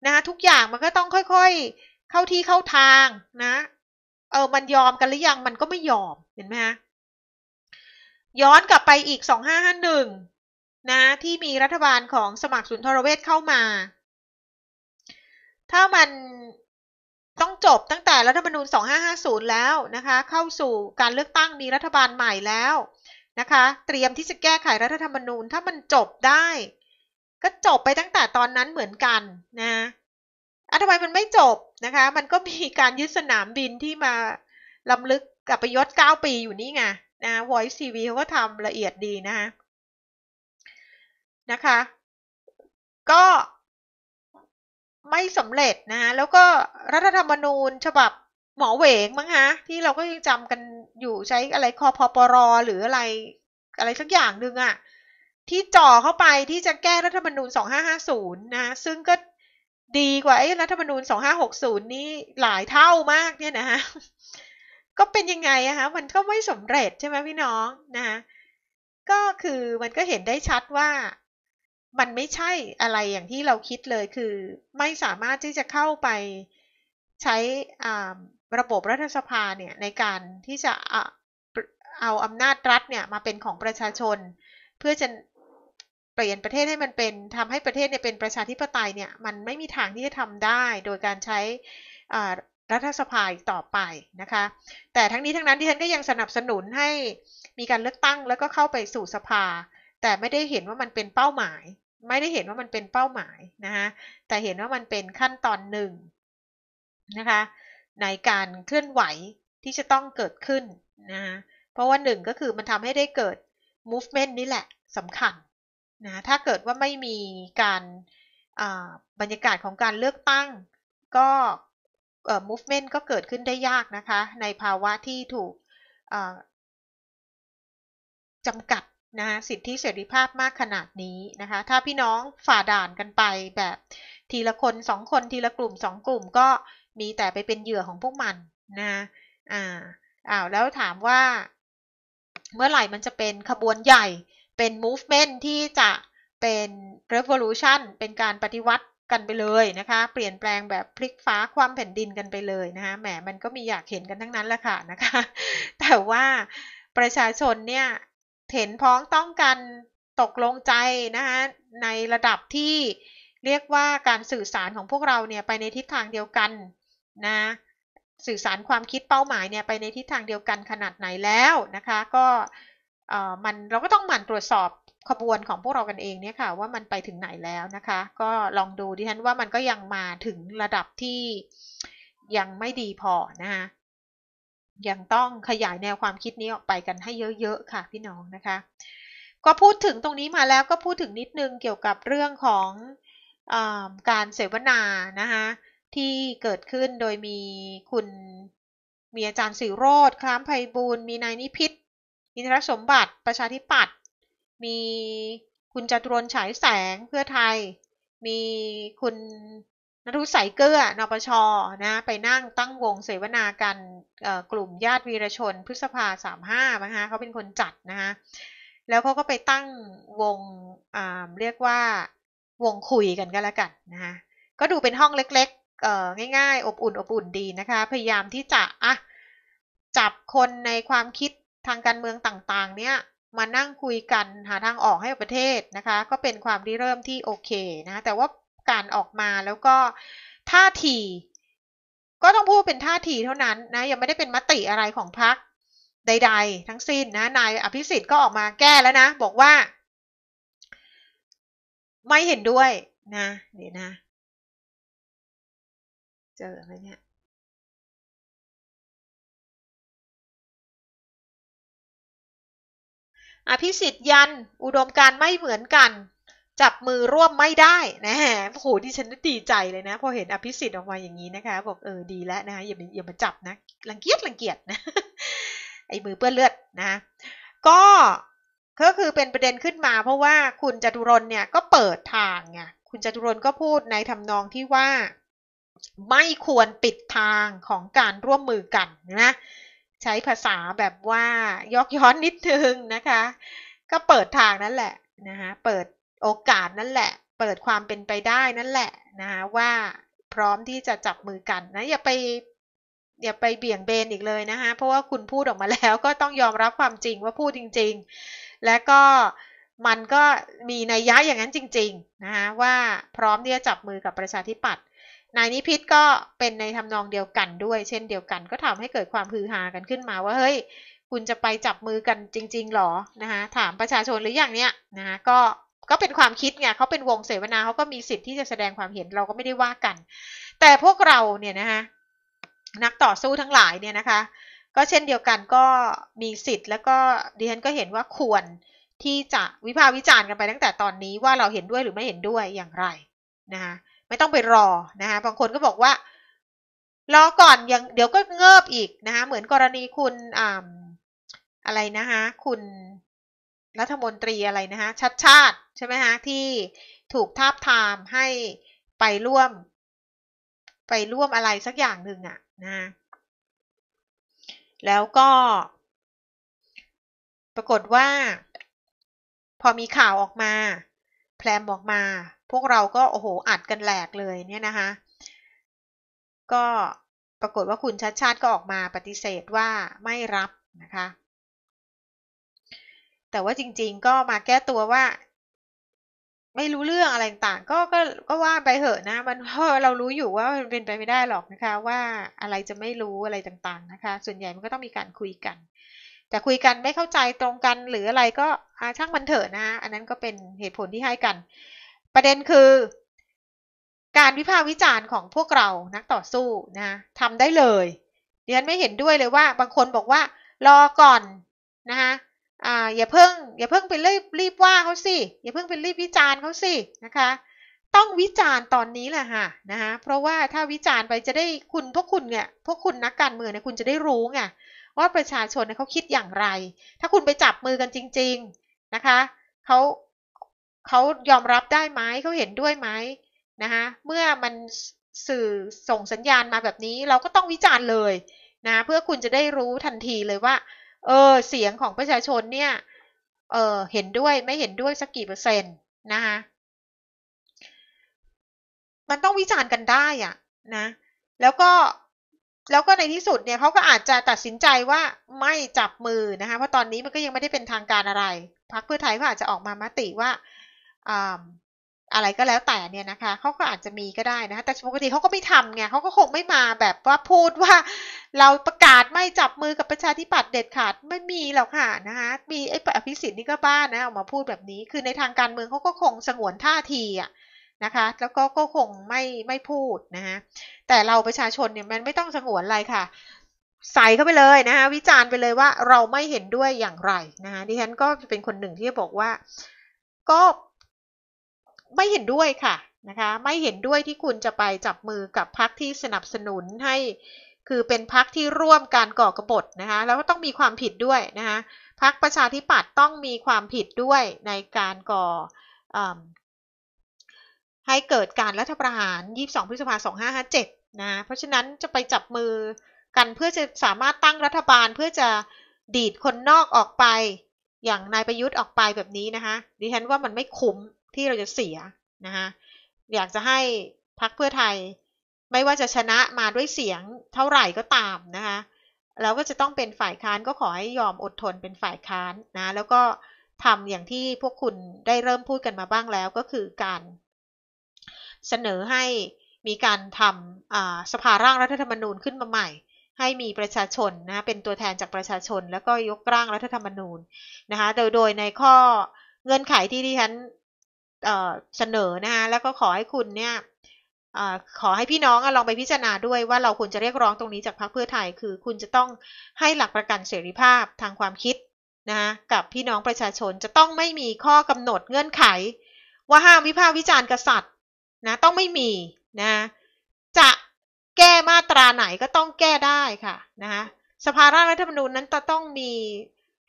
นะคะทุกอย่างมันก็ต้องค่อยๆเข้าที่เข้าทางนะเออ มันยอมกัน หรือยังมันก็ไม่ยอม เห็นไหมฮะ ย้อนกลับไปอีก 2551 นะ ที่มีรัฐบาลของสมัครสุนทรเวชเข้ามา ถ้ามันต้องจบตั้งแต่รัฐธรรมนูญ 2550 แล้วนะคะ เข้าสู่การเลือกตั้งมีรัฐบาลใหม่แล้วนะคะ เตรียมที่จะแก้ไขรัฐธรรมนูญถ้ามันจบได้ ก็จบไปตั้งแต่ตอนนั้นเหมือนกันนะอ่ะทำไมมันไม่จบนะคะ มันก็มีการยึดสนามบินที่มาลํำลึกกับประยศ9ปีอยู่นี่ไงนะ Voice TV เขาก็ทำละเอียดดีนะคะนะคะ ก็ไม่สำเร็จนะะแล้วก็รัฐธรรมนูญฉบับหมอเวงมั้งฮะที่เราก็ยังจำกันอยู่ใช้อะไรคอพอปรอหรืออะไรอะไรสักอย่างหนึ่งอะที่จ่อเข้าไปที่จะแก้รัฐธรรมนูญ2550นะซึ่งก็ดีกว่าไอ้รัฐธรรมนูญ 2560 นี่หลายเท่ามากเนี่ยนะฮะ ก็เป็นยังไงอะคะมันก็ไม่สมเร็จใช่ไหมพี่น้องนะ ก็คือมันก็เห็นได้ชัดว่ามันไม่ใช่อะไรอย่างที่เราคิดเลย คือไม่สามารถที่จะเข้าไปใช้ระบบรัฐสภาเนี่ยในการที่จะเอาอำนาจรัฐเนี่ยมาเป็นของประชาชน เพื่อจะเปลี่ยนประเทศให้มันเป็นทำให้ประเทศเนี่ยเป็นประชาธิปไตยเนี่ยมันไม่มีทางที่จะทำได้ โดยการใช้รัฐสภาต่อไปนะคะแต่ทั้งนี้ทั้งนั้นที่ฉันก็ยังสนับสนุนให้มีการเลือกตั้งแล้วก็เข้าไปสู่สภา แต่ไม่ได้เห็นว่ามันเป็นเป้าหมาย ไม่ได้เห็นว่ามันเป็นเป้าหมายนะคะแต่เห็นว่ามันเป็นขั้นตอนหนึ่งนะคะในการเคลื่อนไหวที่จะต้องเกิดขึ้นนะคะเพราะว่าหนึ่งก็คือมันทำให้ได้เกิด movement นี่แหละสำคัญนะถ้าเกิดว่าไม่มีการบรรยากาศของการเลือกตั้ง ก็ movement ก็เกิดขึ้นได้ยากนะคะ ในภาวะที่ถูกจำกัดนะคะสิทธิเสรีภาพมากขนาดนี้นะคะ ถ้าพี่น้องฝ่าด่านกันไปแบบทีละคนสองคนทีละกลุ่มสองกลุ่มก็มีแต่ไปเป็นเหยื่อของพวกมันนะอ่าอ้าวแล้วถามว่าเมื่อไหร่มันจะเป็นขบวนใหญ่เป็น movement ที่จะเป็น revolution เป็นการปฏิวัติกันไปเลยนะคะ เปลี่ยนแปลงแบบพลิกฟ้าความแผ่นดินกันไปเลยนะคะ แหม มันก็มีอยากเห็นกันทั้งนั้นแหละค่ะนะคะ แต่ว่าประชาชนเนี่ย เห็นพ้องต้องกันตกลงใจนะคะในระดับที่เรียกว่าการสื่อสารของพวกเราเนี่ยไปในทิศทางเดียวกันนะ สื่อสารความคิดเป้าหมายเนี่ยไปในทิศทางเดียวกันขนาดไหนแล้วนะคะ ก็มันเราก็ต้องหมั่นตรวจสอบขบวนของพวกเรากันเองเนี่ยค่ะว่ามันไปถึงไหนแล้วนะคะ ก็ลองดูดิฉันว่ามันก็ยังมาถึงระดับที่ยังไม่ดีพอนะคะยังต้องขยายแนวความคิดนี้ออกไปกันให้เยอะๆค่ะพี่น้องนะคะก็พูดถึงตรงนี้มาแล้วก็พูดถึงนิดนึงเกี่ยวกับเรื่องของอการเสวนานะคะที่เกิดขึ้นโดยมีคุณ มีอาจารย์สิโรธคล้ามไพบูลมีนายนิพิษอินทรสมบัติประชาธิปัตย์มีคุณจตุรนฉายแสงเพื่อไทย มีคุณนรุสัยเกื้อนปชนะไปนั่งตั้งวงเสวนากันกลุ่มญาติวีรชน พฤษภาสามห้านะคะเขาเป็นคนจัดนะคะแล้วเขาก็ไปตั้งวงเรียกว่าวงคุยกันก็แล้วกันนะคะก็ดูเป็นห้องเล็กๆ ง่ายๆ อบอุ่นอบอุ่นดีนะคะพยายามที่จะอ่ะจับคนในความคิดทางการเมืองต่างๆ เนี่ยมานั่งคุยกันหาทางออกให้ประเทศนะคะ ก็เป็นความริเริ่มที่โอเคนะ แต่ว่าการออกมาแล้วก็ท่าทีก็ต้องพูดเป็นท่าทีเท่านั้นนะยังไม่ได้เป็นมติอะไรของพรรคใดๆทั้งสิ้นนะ นายอภิสิทธิ์ก็ออกมาแก้แล้วนะ บอกว่า ไม่เห็นด้วยนะเดี๋ยวนะ เจอไหมเนี่ยอภิสิทธิ์ยัน อุดมการไม่เหมือนกัน จับมือร่วมไม่ได้นะฮะโอ้โหดิฉันดีใจเลยนะพอเห็นอภิสิทธิ์ออกมาอย่างนี้นะคะบอกเออดีแล้วนะอย่าอย่ามาจับนะรังเกียจรังเกียจนะไอ้มือเปื้อนเลือดนะ ก็ก็คือเป็นประเด็นขึ้นมา เพราะว่าคุณจตุรนเนี่ยก็เปิดทางไงคุณจตุรนก็พูดในทำนองที่ว่าไม่ควรปิดทางของการร่วมมือกันนะใช้ภาษาแบบว่ายอกย้อนนิดนึงนะคะ ก็เปิดทางนั่นแหละนะคะเปิดโอกาสนั่นแหละ เปิดความเป็นไปได้นั่นแหละนะคะว่าพร้อมที่จะจับมือกันนะอย่าไปอย่าไปเบี่ยงเบนอีกเลยนะคะเพราะว่าคุณพูดออกมาแล้วก็ต้องยอมรับความจริงว่าพูดจริงๆ และก็มันก็มีนัยยะอย่างนั้นจริงๆนะคะว่าพร้อมที่จะจับมือกับประชาธิปัตย์นายนิพิษก็เป็นในทำนองเดียวกันด้วย เช่นเดียวกันก็ทำให้เกิดความฮือฮากันขึ้นมาว่าเฮ้ย คุณจะไปจับมือกันจริง ๆ หรอนะคะถามประชาชนหรืออย่างเนี้ยนะคะก็ก็เป็นความคิดไงเขาเป็นวงเสวนาเขาก็มีสิทธิ์ที่จะแสดงความเห็นเราก็ไม่ได้ว่ากัน แต่พวกเราเนี่ยนะคะนักต่อสู้ทั้งหลายเนี่ยนะคะ ก็เช่นเดียวกันก็มีสิทธิ์แล้วก็ดิฉันก็เห็นว่าควรที่จะวิพากษ์วิจารณ์กันไปตั้งแต่ตอนนี้ว่าเราเห็นด้วยหรือไม่เห็นด้วยอย่างไรนะคะไม่ต้องไปรอนะคะ บางคนก็บอกว่า รอก่อนยังเดี๋ยวก็เงิบอีกนะคะ เหมือนกรณีคุณอ่าอะไรนะคะ คุณรัฐมนตรีอะไรนะคะ ชัดชาติใช่ไหมคะที่ถูกทาบทามให้ไปร่วม ไปร่วมอะไรสักอย่างหนึ่งอะนะ แล้วก็ ปรากฏว่า พอมีข่าวออกมาแพรมออกมา พวกเราก็โอ้โหอัดกันแหลกเลยเนี่ยนะคะ ก็ปรากฏว่าคุณชัดชาติก็ออกมาปฏิเสธว่าไม่รับนะคะ แต่ว่าจริงๆก็มาแก้ตัวว่า ไม่รู้เรื่องอะไรต่างก็ก็ก็ว่าไปเหอะนะ มันเราเรารู้อยู่ว่ามันเป็นไปไม่ได้หรอกนะคะ ว่าอะไรจะไม่รู้อะไรต่างๆนะคะ ส่วนใหญ่มันก็ต้องมีการคุยกันแต่คุยกันไม่เข้าใจตรงกันหรืออะไรก็ช่างมันเถอะนะอันนั้นก็เป็นเหตุผลที่ให้กัน ประเด็นคือ การวิพากษ์วิจารณ์ของพวกเรานักต่อสู้นะทำได้เลยดิฉันไม่เห็นด้วยเลยว่า บางคนบอกว่า รอก่อนนะคะอ่าอย่าเพิ่ง อย่าเพิ่งไปรีบรีบว่าเขาสิอย่าเพิ่งไปรีบวิจารณ์เขาสินะคะ ต้องวิจารณ์ตอนนี้แหละค่ะนะคะเพราะว่าถ้าวิจารณ์ไปจะได้คุณพวกคุณเนี่ย พวกคุณนักการเมืองเนี่ยคุณจะได้รู้ไงว่าประชาชนเขาคิดอย่างไร ถ้าคุณไปจับมือกันจริง ๆ นะคะ เขา เขายอมรับได้ไหมเขาเห็นด้วยไหมนะคะ เมื่อมันสื่อส่งสัญญาณมาแบบนี้ เราก็ต้องวิจารณ์เลย นะ เพื่อคุณจะได้รู้ทันทีเลยว่า เออ เสียงของประชาชนเนี่ย เออเห็นด้วยไม่เห็นด้วยสักกี่เปอร์เซ็นต์นะคะมันต้องวิจารณ์กันได้อะ นะ แล้วก็แล้วก็ในที่สุดเนี่ยเขาก็อาจจะตัดสินใจว่าไม่จับมือนะคะเพราะตอนนี้มันก็ยังไม่ได้เป็นทางการอะไรพรรคเพื่อไทยก็อาจจะออกมามติว่าอะไรก็แล้วแต่เนี่ยนะคะเขาก็อาจจะมีก็ได้นะคะแต่ปกติเขาก็ไม่ทำไงเขาก็คงไม่มาแบบว่าพูดว่า เราประกาศไม่จับมือกับประชาธิปัตย์เด็ดขาดไม่มีหรอกค่ะนะคะมีไอ้อภิสิทธิ์นี่ก็บ้านะออกมาพูดแบบนี้คือในทางการเมืองเขาก็คงสงวนท่าทีอ่ะนะคะแล้วก็ก็คงไม่ไม่พูดนะฮะแต่เราประชาชนเนี่ยมันไม่ต้องสงวนอะไรค่ะ ใส่เข้าไปเลยนะคะวิจารณ์ไปเลยว่าเราไม่เห็นด้วยอย่างไรนะคะดิฉันก็เป็นคนหนึ่งที่จะบอกว่า ก็ไม่เห็นด้วยค่ะนะคะ ไม่เห็นด้วยที่คุณจะไปจับมือกับพรรคที่สนับสนุนให้คือเป็นพรรคที่ร่วมการก่อกรบฏนะคะแล้วก็ต้องมีความผิดด้วยนะคะพรรคประชาธิปัตย์ต้องมีความผิดด้วยในการก่อให้เกิดการรัฐประหาร22พฤษภาคม2557นะเพราะฉะนั้นจะไปจับมือกันเพื่อจะสามารถตั้งรัฐบาลเพื่อจะดีดคนนอกออกไป อย่างนายประยุทธ์ออกไปแบบนี้นะคะดิฉันว่ามันไม่คุ้มที่เราจะเสียนะคะอยากจะให้พักเพื่อไทยไม่ว่าจะชนะมาด้วยเสียงเท่าไหร่ก็ตามนะคะแล้วก็จะต้องเป็นฝ่ายค้านก็ขอให้ยอมอดทนเป็นฝ่ายค้านนะแล้วก็ทำอย่างที่พวกคุณได้เริ่มพูดกันมาบ้างแล้ว ก็คือการเสนอให้มีการทำสภาร่างรัฐธรรมนูญขึ้นมาใหม่ ให้มีประชาชนนะเป็นตัวแทนจากประชาชน แล้วก็ยกร่างรัฐธรรมนูญนะคะโดยในข้อเงื่อนไขที่ที่ฉันเสนอนะคะแล้วก็ขอให้คุณเนี่ยอขอให้พี่น้องอลองไปพิจารณาด้วยว่าเราควรจะเรียกร้องตรงนี้จากพรรคเพื่อไทย คือคุณจะต้องให้หลักประกันเสรีภาพทางความคิดนะคะกับพี่น้องประชาชนจะต้องไม่มีข้อกำหนดเงื่อนไข ว่าห้ามวิพากษ์วิจารณ์กษัตริย์นะต้องไม่มีนะ จะแก้มาตราไหนก็ต้องแก้ได้ค่ะนะคะสภาร่างรัฐธรรมนูญนั้นจะต้องมี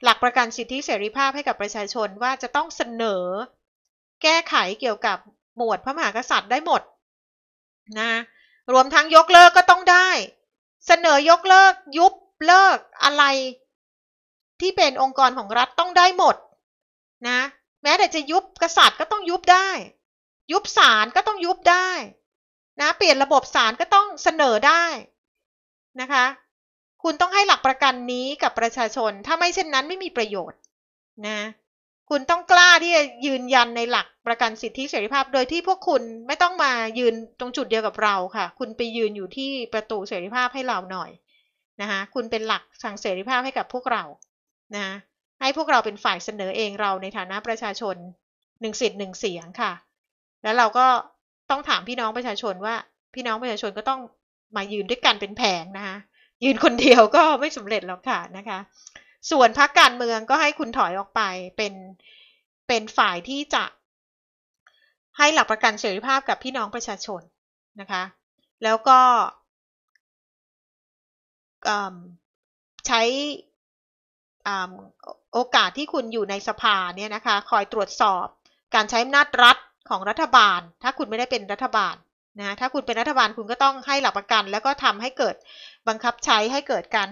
หลักประกันสิทธิเสรีภาพให้กับประชาชนว่าจะต้องเสนอ แก้ไขเกี่ยวกับหมวดพระมหากษัตริย์ได้หมดนะ รวมทั้งยกเลิกก็ต้องได้ เสนอยกเลิก ยุบเลิกอะไร ที่เป็นองค์กรของรัฐต้องได้หมดนะ แม้แต่จะยุบกษัตริย์ก็ต้องยุบได้ยุบศาลก็ต้องยุบได้ นะ เปลี่ยนระบบศาลก็ต้องเสนอได้นะคะ คุณต้องให้หลักประกันนี้กับประชาชน ถ้าไม่เช่นนั้นไม่มีประโยชน์นะ คุณต้องกล้าที่จะยืนยันในหลักประกันสิทธิเสรีภาพ โดยที่พวกคุณไม่ต้องมายืนตรงจุดเดียวกับเราค่ะ คุณไปยืนอยู่ที่ประตูเสรีภาพให้เราหน่อยนะคะ คุณเป็นหลักทางเสรีภาพให้กับพวกเรา นะ ให้พวกเราเป็นฝ่ายเสนอเองเราในฐานะประชาชนหนึ่งสิทธิ์หนึ่งเสียงค่ะแล้วเราก็ต้องถามพี่น้องประชาชนว่าพี่น้องประชาชนก็ต้องมายืนด้วยกันเป็นแผงนะคะ ยืนคนเดียวก็ไม่สำเร็จหรอกค่ะนะคะ ส่วนพรรคการเมืองก็ให้คุณถอยออกไปเป็นเป็นฝ่ายที่จะ ให้หลักประกันเสรีภาพกับพี่น้องประชาชนนะคะ แล้วก็ ใช้โอกาสที่คุณอยู่ในสภาเนี่ยนะคะ คอยตรวจสอบการใช้อำนาจรัฐของรัฐบาล ถ้าคุณไม่ได้เป็นรัฐบาลนะถ้าคุณเป็นรัฐบาล คุณก็ต้องให้หลักประกัน แล้วก็ทำให้เกิดบังคับใช้ ให้เกิดการ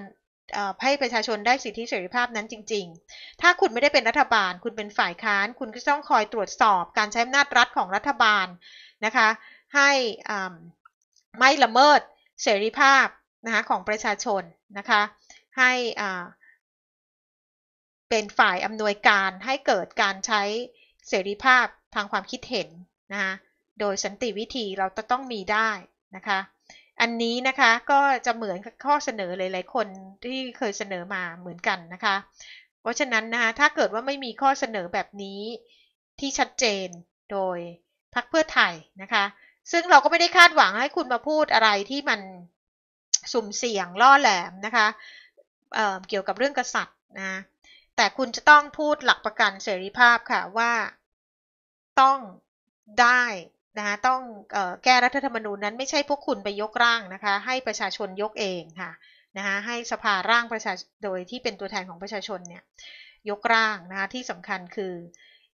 ให้ประชาชนได้สิทธิเสรีภาพนั้นจริงๆ ถ้าคุณไม่ได้เป็นรัฐบาล คุณเป็นฝ่ายค้าน คุณก็ต้องคอยตรวจสอบการใช้อำนาจรัฐของรัฐบาล นะคะ ให้ไม่ละเมิดเสรีภาพนะคะของประชาชนนะคะ ให้เป็นฝ่ายอำนวยการ ให้เกิดการใช้เสรีภาพทางความคิดเห็นนะคะโดยสันติวิธีเราจะต้องมีได้นะคะ อันนี้นะคะก็จะเหมือนข้อเสนอหลาย ๆ คนที่เคยเสนอมาเหมือนกันนะคะ เพราะฉะนั้นนะคะถ้าเกิดว่าไม่มีข้อเสนอแบบนี้ที่ชัดเจนโดยพรรคเพื่อไทยนะคะ ซึ่งเราก็ไม่ได้คาดหวังให้คุณมาพูดอะไรที่มันสุ่มเสี่ยงล่อแหลมนะคะเเกี่ยวกับเรื่องกษัตริย์นะ แต่คุณจะต้องพูดหลักประกันเสรีภาพค่ะว่าต้องได้นะคะต้องออแก้รัฐธรรมนูญนั้นไม่ใช่พวกคุณไปยกร่างนะคะ ให้ประชาชนยกเองค่ะนะคะให้สภาร่างประชาโดยที่เป็นตัวแทนของประชาชนเนี่ยยกร่างนะคะที่สำคัญคือ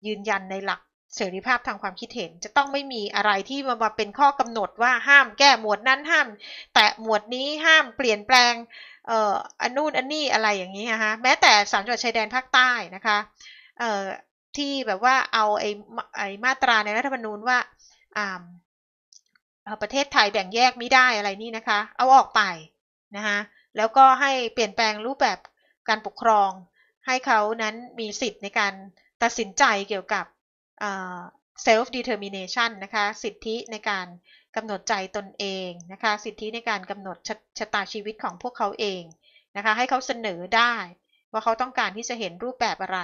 ยืนยันในหลักเสรีภาพทางความคิดเห็น จะต้องไม่มีอะไรที่มาเป็นข้อกำหนดว่าห้ามแก้หมวดนั้นห้ามแตะหมวดนี้ห้ามเปลี่ยนแปลงเอ่ออันนู่นอันนี้อะไรอย่างนี้นะคะแม้แต่สามจังหวัดชายแดนภาคใต้นะคะเอ่อที่แบบว่าเอาไอ้ไอ้มาตราในรัฐธรรมนูญว่าประเทศไทยแบ่งแยกไม่ได้อะไรนี่นะคะเอาออกไปนะคะแล้วก็ให้เปลี่ยนแปลงรูปแบบการปกครองให้เขานั้นมีสิทธิ์ในการตัดสินใจเกี่ยวกับ self determination นะคะสิทธิในการกำหนดใจตนเองนะคะสิทธิในการกำหนดชชะตาชีวิตของพวกเขาเองนะคะให้เขาเสนอได้ว่าเขาต้องการที่จะเห็นรูปแบบอะไร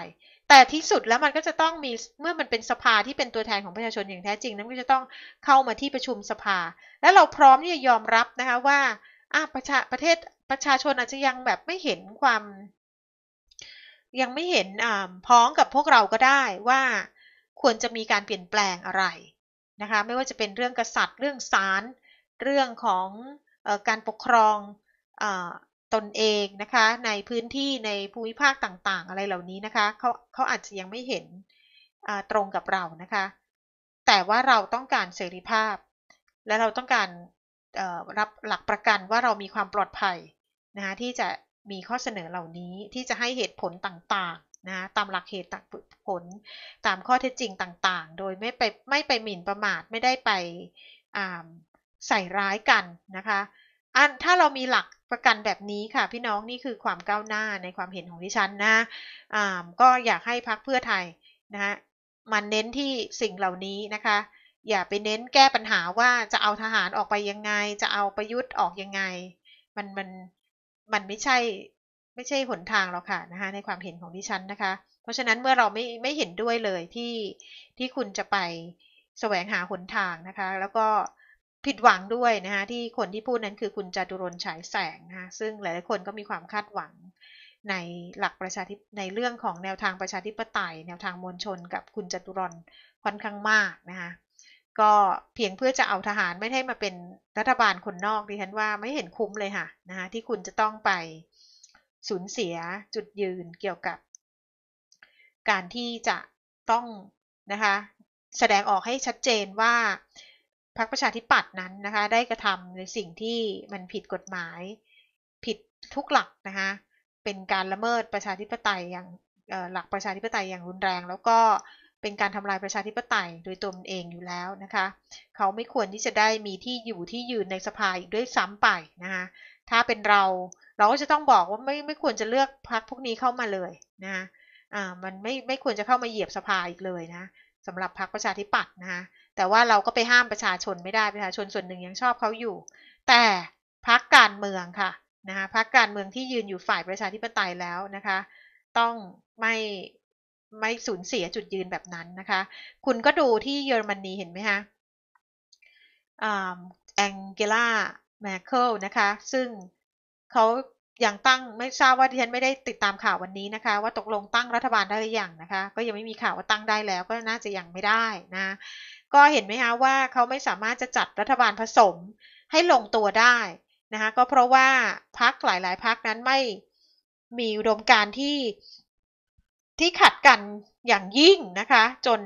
แต่ที่สุดแล้วมันก็จะต้องมีเมื่อมันเป็นสภาที่เป็นตัวแทนของประชาชนอย่างแท้จริงนั้นก็จะต้องเข้ามาที่ประชุมสภา และเราพร้อมที่จะยอมรับนะคะว่าอประชาประเทศประชาชนอาจจะยังแบบไม่เห็นความ ยังไม่เห็นอ่พ้องกับพวกเราก็ได้ว่าควรจะมีการเปลี่ยนแปลงอะไรนะคะไม่ว่าจะเป็นเรื่องกษัตริย์เรื่องศาลเรื่องของอการปกครองอตนเองนะคะในพื้นที่ในภูมิภาคต่างๆ อะไรเหล่านี้นะคะเขาเขาอาจจะยังไม่เห็นตรงกับเรานะคะแต่ว่าเราต้องการเสรีภาพ และเราต้องการรับหลักประกันว่าเรามีความปลอดภัยนะคะที่จะมีข้อเสนอเหล่านี้ที่จะให้เหตุผลต่างๆนะตามหลักเหตุผลตามข้อเท็จจริงต่างๆ โดยไม่ไปไม่ไปหมิ่นประมาทไม่ได้ไปใส่ร้ายกันนะคะอันถ้าเรามีหลักประกันแบบนี้ค่ะพี่น้องนี่คือความก้าวหน้าในความเห็นของดิฉันนะอ่าก็อยากให้พักเพื่อไทยนะฮะมันเน้นที่สิ่งเหล่านี้นะคะ อย่าไปเน้นแก้ปัญหาว่าจะเอาทหารออกไปยังไง จะเอาประยุทธ์ออกยังไงมันมันมันไม่ใช่ไม่ใช่หนทางหรอกค่ะนะคะในความเห็นของดิฉันนะคะ เพราะฉะนั้นเมื่อเราไม่ไม่เห็นด้วยเลยที่ที่คุณจะไปแสวงหาหนทางนะคะ แล้วก็ผิดหวังด้วยนะคะ ที่คนที่พูดนั้นคือคุณจตุรนฉายแสงนะคะซึ่งหลายๆคนก็มีความคาดหวังในหลักประชาธิในเรื่องของแนวทางประชาธิปไตย แนวทางมวลชน กับคุณจตุรนค่อนข้างมากนะคะก็เพียงเพื่อจะเอาทหารไม่ให้มาเป็นรัฐบาลคนนอกดิฉันว่าไม่เห็นคุ้มเลยค่ะนะคะที่คุณจะต้องไปสูญเสียจุดยืนเกี่ยวกับการที่จะต้องนะคะแสดงออกให้ชัดเจนว่าพรรคประชาธิปัตย์นั้นนะคะ ได้กระทำในสิ่งที่มันผิดกฎหมาย ผิดทุกหลักนะคะ เป็นการละเมิดประชาธิปไตยอย่างหลักประชาธิปไตยอย่างรุนแรง แล้วก็เป็นการทำลายประชาธิปไตยโดยตัวมันเองอยู่แล้วนะคะ เขาไม่ควรที่จะได้มีที่อยู่ที่ยืนในสภาอีกด้วยซ้ำไปนะคะ ถ้าเป็นเราเราก็จะต้องบอกว่าไม่ไม่ควรจะเลือกพรรคพวกนี้เข้ามาเลยนะะอ่ามันไม่ไม่ควรจะเข้ามาเหยียบสภาอีกเลยนะสำหรับพรรคประชาธิปัตย์นะคะแต่ว่าเราก็ไปห้ามประชาชนไม่ได้ประชาชนส่วนหนึ่งยังชอบเขาอยู่ แต่พักการเมืองค่ะนะคะพักการเมืองที่ยืนอยู่ฝ่ายประชาธิปไตยแล้วนะคะ ต้องไม่ไม่สูญเสียจุดยืนแบบนั้นนะคะ คุณก็ดูที่เยอรมนีเห็นไหมคะแองเกลาแมคเคิลนะคะ ซึ่งเขาอย่างตั้งไม่ทราบว่าที่ฉันไม่ได้ติดตามข่าววันนี้นะคะ ว่าตกลงตั้งรัฐบาลได้หรือยังนะคะ ก็ยังไม่มีข่าวว่าตั้งได้แล้ว ก็น่าจะยังไม่ได้นะก็เห็นไหมคะว่าเขาไม่สามารถจะจัดรัฐบาลผสมให้ลงตัวได้นะคะ ก็เพราะว่าพักหลายๆพักนั้นไม่มีอุดมการที่ที่ขัดกันอย่างยิ่งนะคะ จน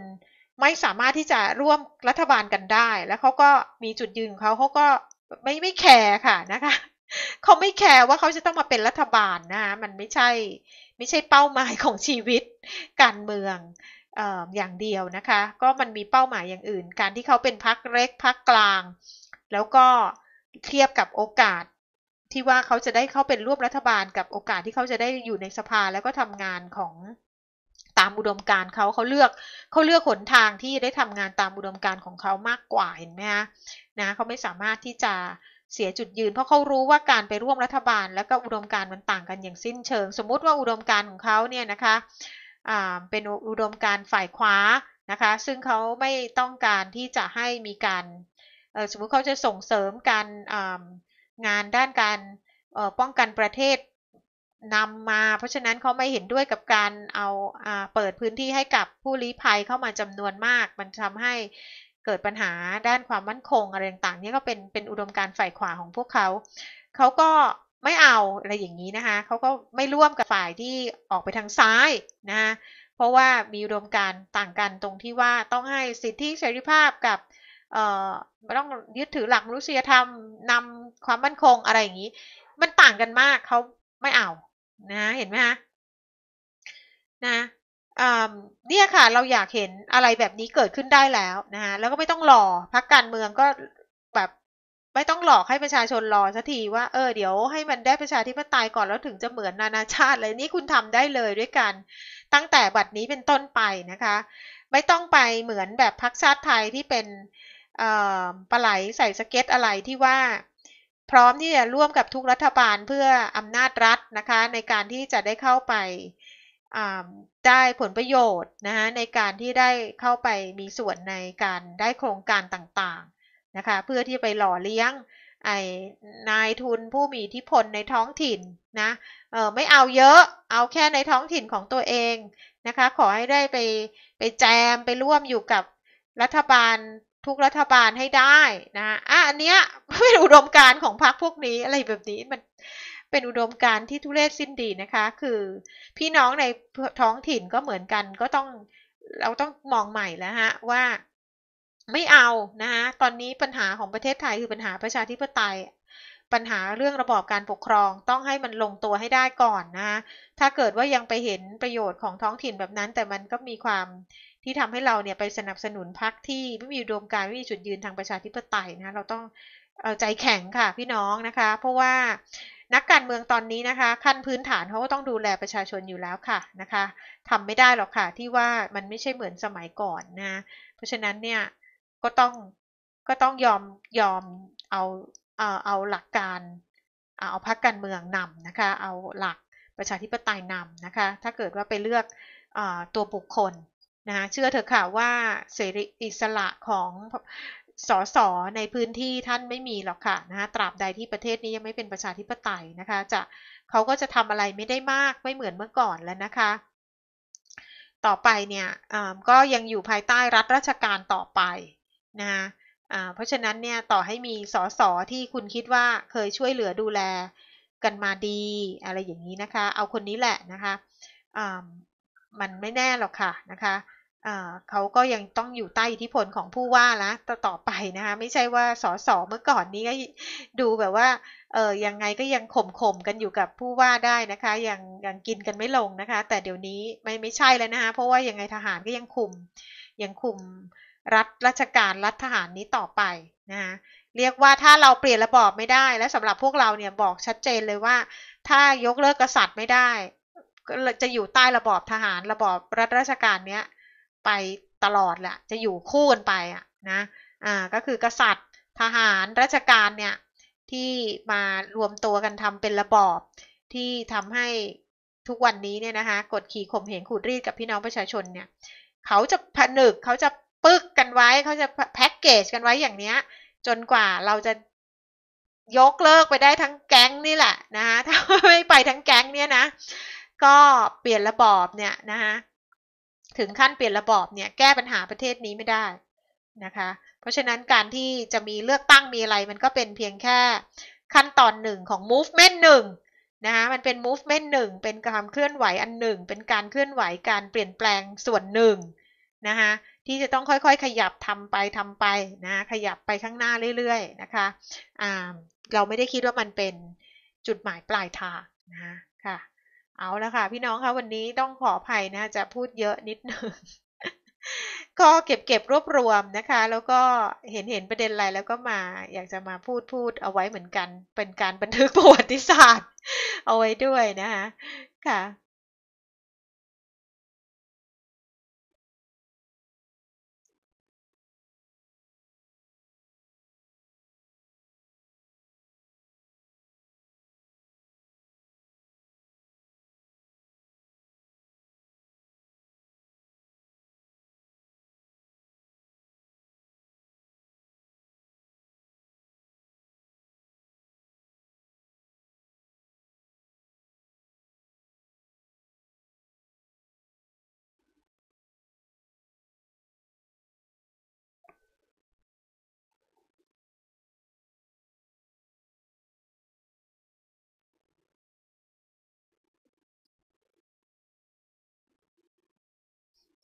ไม่สามารถที่จะร่วมรัฐบาลกันได้แล้วเขาก็มีจุดยืนของเขาเขาก็ไม่ไม่แคร์ค่ะนะคะเขาไม่แคร์ว่าเขาจะต้องมาเป็นรัฐบาลนะคะมันไม่ใช่ ไม่ใช่เป้าหมายของชีวิตการเมืองอย่างเดียวนะคะ ก็มันมีเป้าหมายอย่างอื่น การที่เขาเป็นพักเล็กพักกลาง แล้วก็เทียบกับโอกาสที่ว่าเขาจะได้เข้าเป็นร่วมรัฐบาล กับโอกาสที่เขาจะได้อยู่ในสภา แล้วก็ทำงานของตามอุดมการเขาเขาเลือกเขาเลือกหนทางที่ได้ทำงานตามอุดมการของเขามากกว่าเห็นไหมคะนะ เขาไม่สามารถที่จะเสียจุดยืนเพราะเขารู้ว่าการไปร่วมรัฐบาล แล้วก็อุดมการมันต่างกันอย่างสิ้นเชิง สมมุติว่าอุดมการของเขาเนี่ยนะคะเป็นอุดมการฝ่ายขวา นะคะ ซึ่งเขาไม่ต้องการที่จะให้มีการสมมติเขาจะส่งเสริมการงานด้านการป้องกันประเทศนำมา เพราะฉะนั้นเขาไม่เห็นด้วยกับการเอาเปิดพื้นที่ให้กับผู้ลี้ภัยเข้ามาจำนวนมาก มันทำให้เกิดปัญหาด้านความมั่นคงอะไรต่างๆนี่ก็เป็นเป็นอุดมการฝ่ายขวาของพวกเขา เขาก็ไม่เอาอะไรอย่างนี้นะคะเขาก็ไม่ร่วมกับฝ่ายที่ออกไปทางซ้ายนะคะเพราะว่ามีรวมการต่างกันตรงที่ว่าต้องให้สิทธิเสรีภาพกับ เออ่ต้องยึดถือหลักมนุษยธรรมนำความมั่นคงอะไรอย่างนี้มันต่างกันมากเขาไม่เอา นะเห็นไหมคะนะเนี่ยค่ะเราอยากเห็นอะไรแบบนี้เกิดขึ้นได้แล้วนะคะแล้วก็ไม่ต้องรอพักการเมืองก็แบบไม่ต้องหลอกให้ประชาชนรอสักทีว่าเออเดี๋ยวให้มันได้ประชาธิปไตยก่อนแล้วถึงจะเหมือนนานาชาติเลยนี่คุณทำได้เลยด้วยกันตั้งแต่บัดนี้เป็นต้นไปนะคะ ไม่ต้องไปเหมือนแบบพักชาติไทยที่เป็นปลาไหลใส่สเก็ตอะไรที่ว่าพร้อมที่จะร่วมกับทุกรัฐบาลเพื่ออำนาจรัฐนะคะในการที่จะได้เข้าไปได้ผลประโยชน์นะคะในการที่ได้เข้าไปมีส่วนในการได้โครงการต่างนะคะเพื่อที่ไปหล่อเลี้ยง ไอ้นายทุนผู้มีอิทธิพลในท้องถิ่นนะเออไม่เอาเยอะเอาแค่ในท้องถิ่นของตัวเองนะคะ ขอให้ได้ไปไปแจมไปร่วมอยู่กับรัฐบาลทุกรัฐบาลให้ได้นะอ่ะอันเนี้ยเป็นอุดมการของพรรคพวกนี้ อะไรแบบนี้มันเป็นอุดมการที่ทุเรศสิ้นดีนะคะ คือพี่น้องในท้องถิ่นก็เหมือนกันก็ต้องเราต้องมองใหม่แล้วฮะว่าไม่เอา นะคะตอนนี้ปัญหาของประเทศไทยคือปัญหาประชาธิปไตย ปัญหาเรื่องระบอบการปกครอง ต้องให้มันลงตัวให้ได้ก่อน นะคะถ้าเกิดว่ายังไปเห็นประโยชน์ของท้องถิ่นแบบนั้น แต่มันก็มีความที่ทำให้เราเนี่ยไปสนับสนุนพรรคที่ไม่มีดวดมการไม่มีจุดยืนทางประชาธิปไตยนะเราต้อง เอาใจแข็งค่ะพี่น้องนะคะ เพราะว่านักการเมืองตอนนี้นะคะ ขั้นพื้นฐานเขาก็ต้องดูแลประชาชนอยู่แล้วค่ะ นะคะ ทำไม่ได้หรอกค่ะ ที่ว่ามันไม่ใช่เหมือนสมัยก่อนนะ เพราะฉะนั้นเนี่ยก็ต้องก็ต้องยอมยอมเอาเอาเอาหลักการเอาพรรคการเมืองนำนะคะเอาหลักประชาธิปไตยนำนะคะ ถ้าเกิดว่าไปเลือกอตัวบุคคลนะคะเชื่อเถอะค่ะว่าเสรีอิสระของสสในพื้นที่ท่านไม่มีหรอกค่ะนะคะตราบใดที่ประเทศนี้ยังไม่เป็นประชาธิปไตยนะคะ จะเขาก็จะทำอะไรไม่ได้มากไม่เหมือนเมื่อก่อนแล้วนะคะ ต่อไปเนี่ยก็ยังอยู่ภายใต้รัฐราชการต่อไปนะเพราะฉะนั้นเนี่ยต่อให้มีสสที่คุณคิดว่าเคยช่วยเหลือดูแลกันมาดีอะไรอย่างนี้นะคะ เอาคนนี้แหละนะคะมันไม่แน่หรอกค่ะนะคะเขาก็ยังต้องอยู่ใต้อิทธิพลของผู้ว่าละต่ออไปนะคะไม่ใช่ว่าสสเมื่อก่อนนี้ก็ดูแบบว่าเออยังไงก็ยังข่มข่มกันอยู่กับผู้ว่าได้นะคะยังยังกินกันไม่ลงนะคะ แต่เดี๋ยวนี้ไม่ไม่ใช่แล้วนะคะเพราะว่ายังไงทหารก็ยังคุมยังคุมรัฐราชการรัฐทหารนี้ต่อไปนะฮะเรียกว่าถ้าเราเปลี่ยนระบอบไม่ได้ และสำหรับพวกเราเนี่ยบอกชัดเจนเลยว่า ถ้ายกเลิกกษัตริย์ไม่ได้ก็จะอยู่ใต้ระบอบทหารระบอบรัฐราชการเนี้ยไปตลอดแหละจะอยู่คู่กันไปอ่ะนะอ่าก็คือกษัตริย์ ทหารราชการเนี่ยที่มารวมตัวกันทำเป็นระบอบที่ทำให้ทุกวันนี้เนี่ยนะคะกดขี่ข่มเหงขูดรีดกับพี่น้องประชาชนเนี่ย เขาจะผนึกเขาจะปึ๊กกันไว้เขาจะแพ็กเกจกันไว้อย่างเนี้ย จนกว่าเราจะยกเลิกไปได้ทั้งแก๊งนี่แหละ นะคะถ้าไม่ไปทั้งแก๊งเนี่ยนะ ก็เปลี่ยนระบอบเนี่ยนะคะ ถึงขั้นเปลี่ยนระบอบเนี่ย แก้ปัญหาประเทศนี้ไม่ได้นะคะ เพราะฉะนั้นการที่จะมีเลือกตั้งมีอะไร มันก็เป็นเพียงแค่ขั้นตอนหนึ่งของ movement หนึ่งนะคะมันเป็น movement หนึ่ง เป็นการเคลื่อนไหวอันหนึ่ง เป็นการเคลื่อนไหวการเปลี่ยนแปลงส่วนหนึ่งนะคะที่จะต้องค่อย ๆ ขยับทำไปทำไปนะ ขยับไปข้างหน้าเรื่อยๆนะคะอ่าเราไม่ได้คิดว่ามันเป็นจุดหมายปลายทางนะค่ะ เอาละค่ะพี่น้องคะวันนี้ต้องขออภัยนะ จะพูดเยอะนิดนึงก็เก็บเก็บรวบรวมนะคะ แล้วก็เห็นเห็นประเด็นอะไรแล้วก็มา อยากจะมาพูดพูดเอาไว้เหมือนกัน เป็นการบันทึกประวัติศาสตร์ เอาไว้ด้วยนะคะค่ะ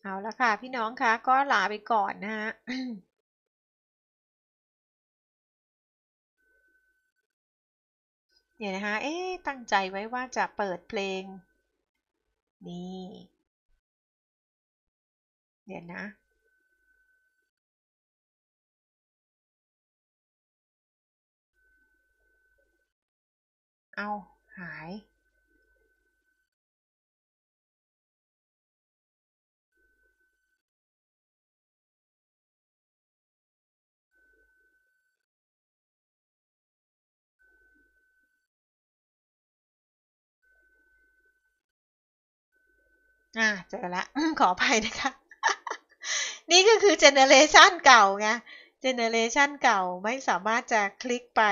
เอาละค่ะ พี่น้องคะ ก็ลาไปก่อนนะฮะเนี่ยนะคะเอ๊ตั้งใจไว้ว่าจะเปิดเพลง นี่เดี๋ยวนะ เอาหายอ่าเจอละขออภัยนะคะ นี่ก็คือเจเนเรชันเก่าไงเจเนเรชันเก่า ไม่สามารถจะคลิกไป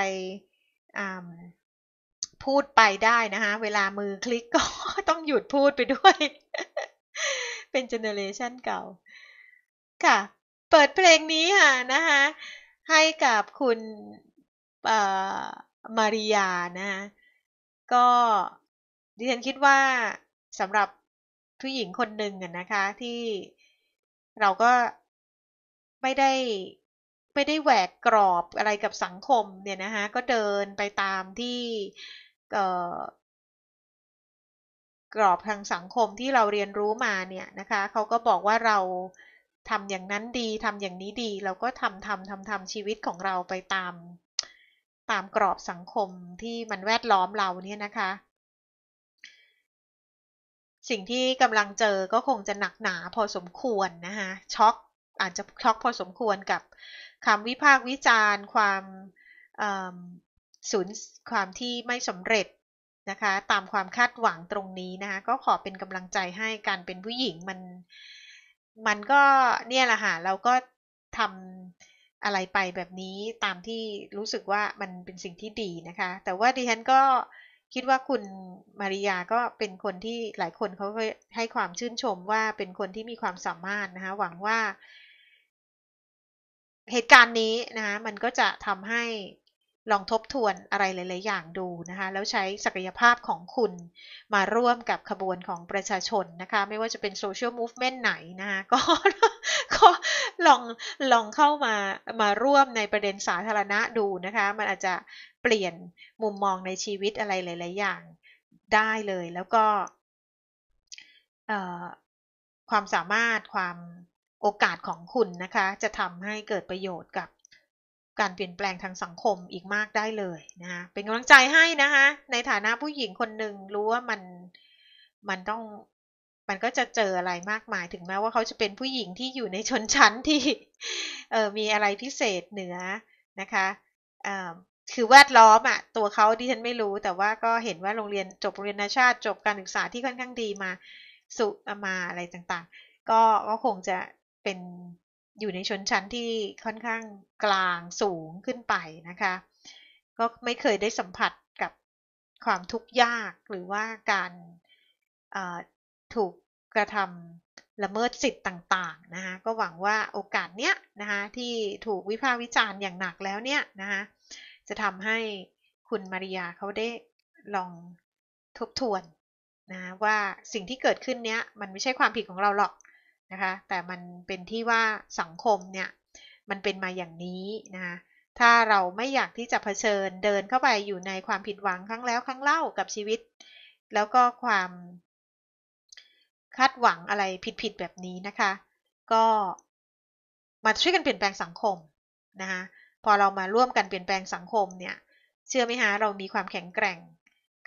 พูดไปได้นะคะเวลามือคลิกก็ต้องหยุดพูดไปด้วย เป็นเจเนเรชันเก่า ค่ะ เปิดเพลงนี้ค่ะนะคะให้กับคุณมาริยานะะก็ดิฉันคิดว่าสำหรับผู้หญิงคนหนึ่งนะคะ ที่เราก็ไม่ได้ไม่ได้แหวกกรอบอะไรกับสังคม เนี่ยนะคะก็เดินไปตามที่กรอบทางสังคมที่เราเรียนรู้มาเนี่ยนะคะเขาก็บอกว่าเราทำอย่างนั้นดีทำอย่างนี้ดี เราก็ทำทำทำทำชีวิตของเราไปตามตามกรอบสังคมที่มันแวดล้อมเราเนี่ยนะคะสิ่งที่กำลังเจอก็คงจะหนักหนาพอสมควรนะคะช็อกอาจจะช็อกพอสมควรกับคำวิพากษ์วิจารณ์ ความสูญความที่ไม่สำเร็จนะคะตามความคาดหวังตรงนี้นะคะก็ขอเป็นกำลังใจให้การเป็นผู้หญิงมัน มันก็เนี่ยแหละค่ะเราก็ทำอะไรไปแบบนี้ตามที่รู้สึกว่ามันเป็นสิ่งที่ดีนะคะ แต่ว่าดิฉันก็คิดว่าคุณมาริยาก็เป็นคนที่หลายคนเขาให้ความชื่นชมว่าเป็นคนที่มีความสามารถนะคะหวังว่าเหตุการณ์นี้นะคะมันก็จะทำให้ลองทบทวนอะไรหลายๆ อย่างดูนะคะ แล้วใช้ศักยภาพของคุณมาร่วมกับขบวนของประชาชนนะคะ ไม่ว่าจะเป็นโซเชียลมูฟเมนต์ไหนนะคะก็ก็ลองลองเข้ามามาร่วมในประเด็นสาธารณะดูนะคะ มันอาจจะเปลี่ยนมุมมองในชีวิตอะไรหลาย ๆ อย่างได้เลย แล้วก็ความสามารถความโอกาสของคุณนะคะ จะทำให้เกิดประโยชน์กับการเปลี่ยนแปลงทางสังคมอีกมากได้เลยนะคะเป็นกำลังใจให้นะคะในฐานะผู้หญิงคนหนึ่งรู้ว่ามันมันต้องมันก็จะเจออะไรมากมายถึงแม้ว่าเขาจะเป็นผู้หญิงที่อยู่ในชนชั้นที่มีอะไรพิเศษเหนือนะคะคือแวดล้อมอะตัวเขาดิฉันไม่รู้ แต่ว่าก็เห็นว่าโรงเรียนจบโรงเรียนนาชาติจบการศึกษาที่ค่อนข้างดีมาสุมาอะไรต่างๆ ก็ก็คงจะเป็นอยู่ในชนชั้นที่ค่อนข้างกลางสูงขึ้นไปนะคะ ก็ไม่เคยได้สัมผัสกับความทุกข์ยากหรือว่าการถูกกระทำละเมิดสิทธิ์ต่างๆนะคะก็หวังว่าโอกาสเนี้ยนะคะที่ถูกวิพากษ์วิจารณ์อย่างหนักแล้วเนี่ยนะคะจะทำให้คุณมาริยาเขาได้ลองทบทวนนะ ว่าสิ่งที่เกิดขึ้นเนี้ยมันไม่ใช่ความผิดของเราหรอกนะคะ แต่มันเป็นที่ว่าสังคมเนี่ย มันเป็นมาอย่างนี้นะ ถ้าเราไม่อยากที่จะเผชิญเดินเข้าไปอยู่ในความผิดหวังครั้งแล้วครั้งเล่ากับชีวิตแล้วก็ความคาดหวังอะไรผิดๆแบบนี้นะคะ ก็ มาช่วยกันเปลี่ยนแปลงสังคมนะคะพอเรามาร่วมกันเปลี่ยนแปลงสังคมเนี่ย เชื่อไหมฮะเรามีความแข็งแกร่ง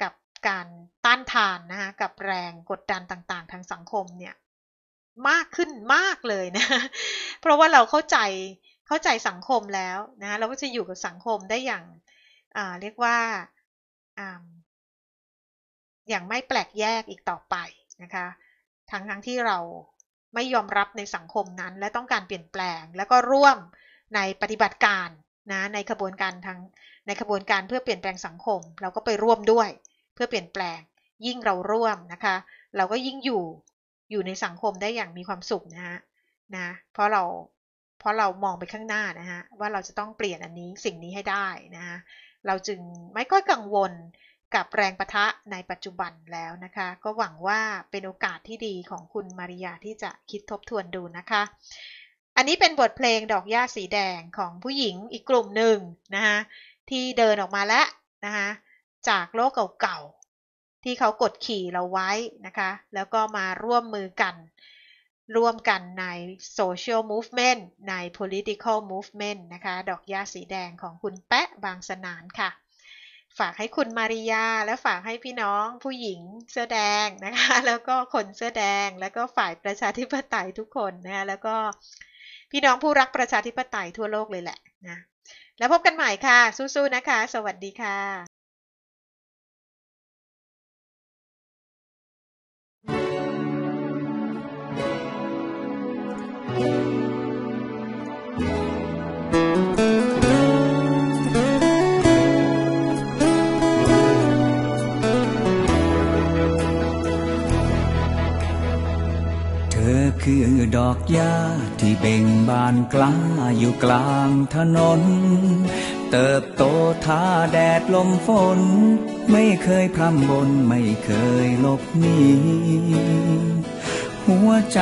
กับการต้านทานนะคะกับแรงกดดันต่างๆ ทางสังคมเนี่ย มากขึ้นมากเลยนะ เพราะว่าเราเข้าใจเข้าใจสังคมแล้วนะ เราก็จะอยู่กับสังคมได้อย่างเรียกว่าอย่างไม่แปลกแยกอีกต่อไปนะคะ ทั้งทั้งที่เราไม่ยอมรับในสังคมนั้น และต้องการเปลี่ยนแปลงแล้วก็ร่วมในปฏิบัติการนะในขบวนการทางในขบวนการเพื่อเปลี่ยนแปลงสังคมเราก็ไปร่วมด้วย เพื่อเปลี่ยนแปลงยิ่งเราร่วมนะคะ เราก็ยิ่งอยู่อยู่ในสังคมได้อย่างมีความสุขนะฮะนะเพราะเราเพราะเรามองไปข้างหน้านะฮะว่าเราจะต้องเปลี่ยนอันนี้สิ่งนี้ให้ได้นะฮะเราจึงไม่กยกังวลกับแรงประทะในปัจจุบันแล้วนะคะ ก็หวังว่าเป็นโอกาสที่ดีของคุณมาริยาที่จะคิดทบทวนดูนะคะอันนี้เป็นบทเพลงดอกหญ้าสีแดงของผู้หญิงอีกกลุ่มหนึ่งนะคะที่เดินออกมาแล้วนะคะจากโลกเก่าๆ ที่เขากดขี่เราไว้นะคะแล้วก็มาร่วมมือกัน ร่วมกันใน social movement ใน political movement นะคะ ดอกหญ้าสีแดงของคุณแปะบางสนานค่ะ ฝากให้คุณมาริยาและฝากให้พี่น้องผู้หญิงเสื้อแดงนะคะแล้วก็คนเสื้อแดงแล้วก็ฝ่ายประชาธิปไตยทุกคนนะคะแล้วก็พี่น้องผู้รักประชาธิปไตยทั่วโลกเลยแหละนะแล้วพบกันใหม่ค่ะสู้ๆนะคะ สวัสดีค่ะอกยาที่เบ่งบานกล้าอยู่กลางถนน เติบโตท่าแดดลมฝน ไม่เคยพร่ำบนไม่เคยลบหนีหัวใจ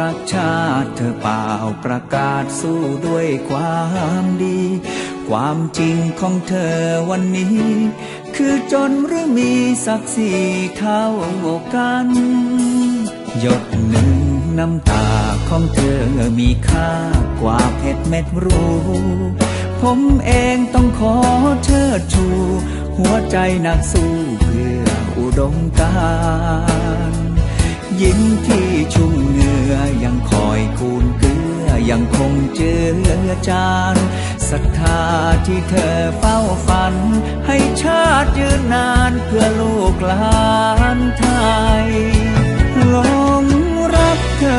รักชาติเธอเปล่าประกาศสู้ด้วยความดี ความจริงของเธอวันนี้ คือจนหรือมีศักดิ์ศรีเท่ากันหยดน้ำตาของเธอมีค่ากว่าเพชรเม็ดรูผมเองต้องขอเชิดชู หัวใจนักสู้เพื่ออุดมการยิ้มที่ชุ่มเหงื่อยังคอยคูนเกลือยังคงเจือจานศรัทธาที่เธอเฝ้าฝันให้ชาติยืนนานเพื่อลูกหลานไทยเธอ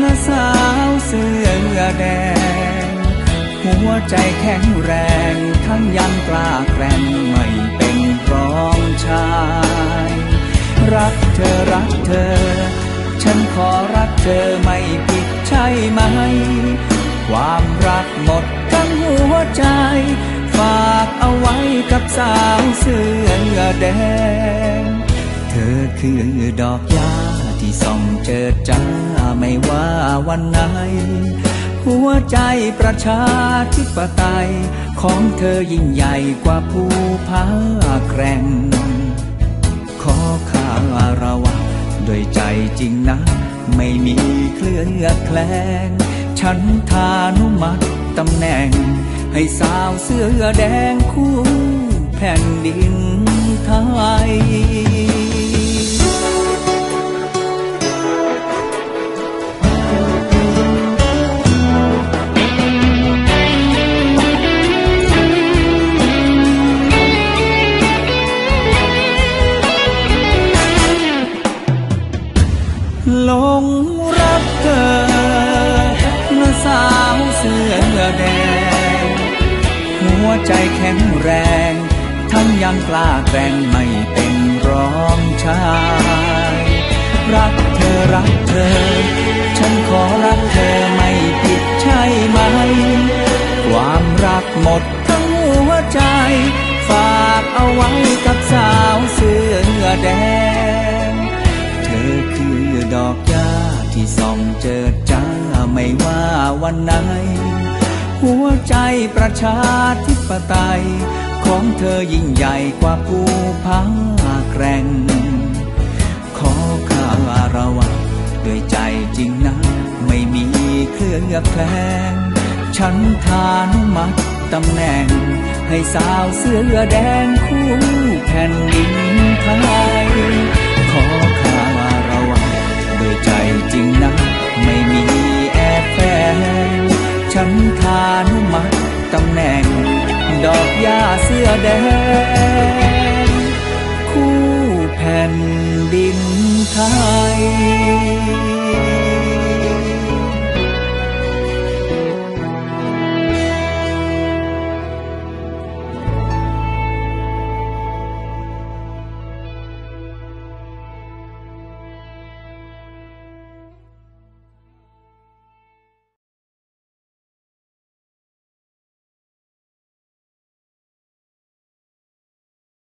นะสาวเสื้อแดง หัวใจแข็งแรงทั้งยังกล้าแกร่งไม่เป็นรองชาย รักเธอรักเธอ ฉันขอรักเธอไม่ผิดใช่ไหม ความรักหมดทั้งหัวใจ ฝากเอาไว้กับสาวเสื้อแดง เธอคือดอกยาส่องเจิดจ้าไม่ว่าวันไหน หัวใจประชาธิปไตยของเธอยิ่งใหญ่กว่าภูผาแกร่งขอข้าระวะด้วยใจจริงนะ ไม่มีเคลื่อนแคลง ฉันทานุมัติตำแหน่งให้สาวเสื้อแดงคู่แผ่นดินไทยลงรักเธอเมื่อสาวเสื้อแดง หัวใจแข็งแรงทั้งยังกล้าแกร่งไม่เป็นร้องชาย รักเธอรักเธอ ฉันขอรักเธอไม่ผิดใช่ไหม ความรักหมดทั้งหัวใจ ฝากเอาไว้กับสาวเสื้อแดงดอกยาที่ส่องเจิดจ้าไม่ว่าวันไหน หัวใจประชาธิปไตย ของเธอยิ่งใหญ่กว่าภูผาแกร่งขอข้าระวังด้วยใจจริงนะไม่มีเคลื่อนแคลงฉันทานุมัดตำแหน่ง ให้สาวเสื้อแดงคู่แผ่นดินไทยจริงนะไม่มีแอบแฝงฉันทานุมัติตำแหน่ง ดอกยาเสื้อแดง คู่แผ่นดินไทย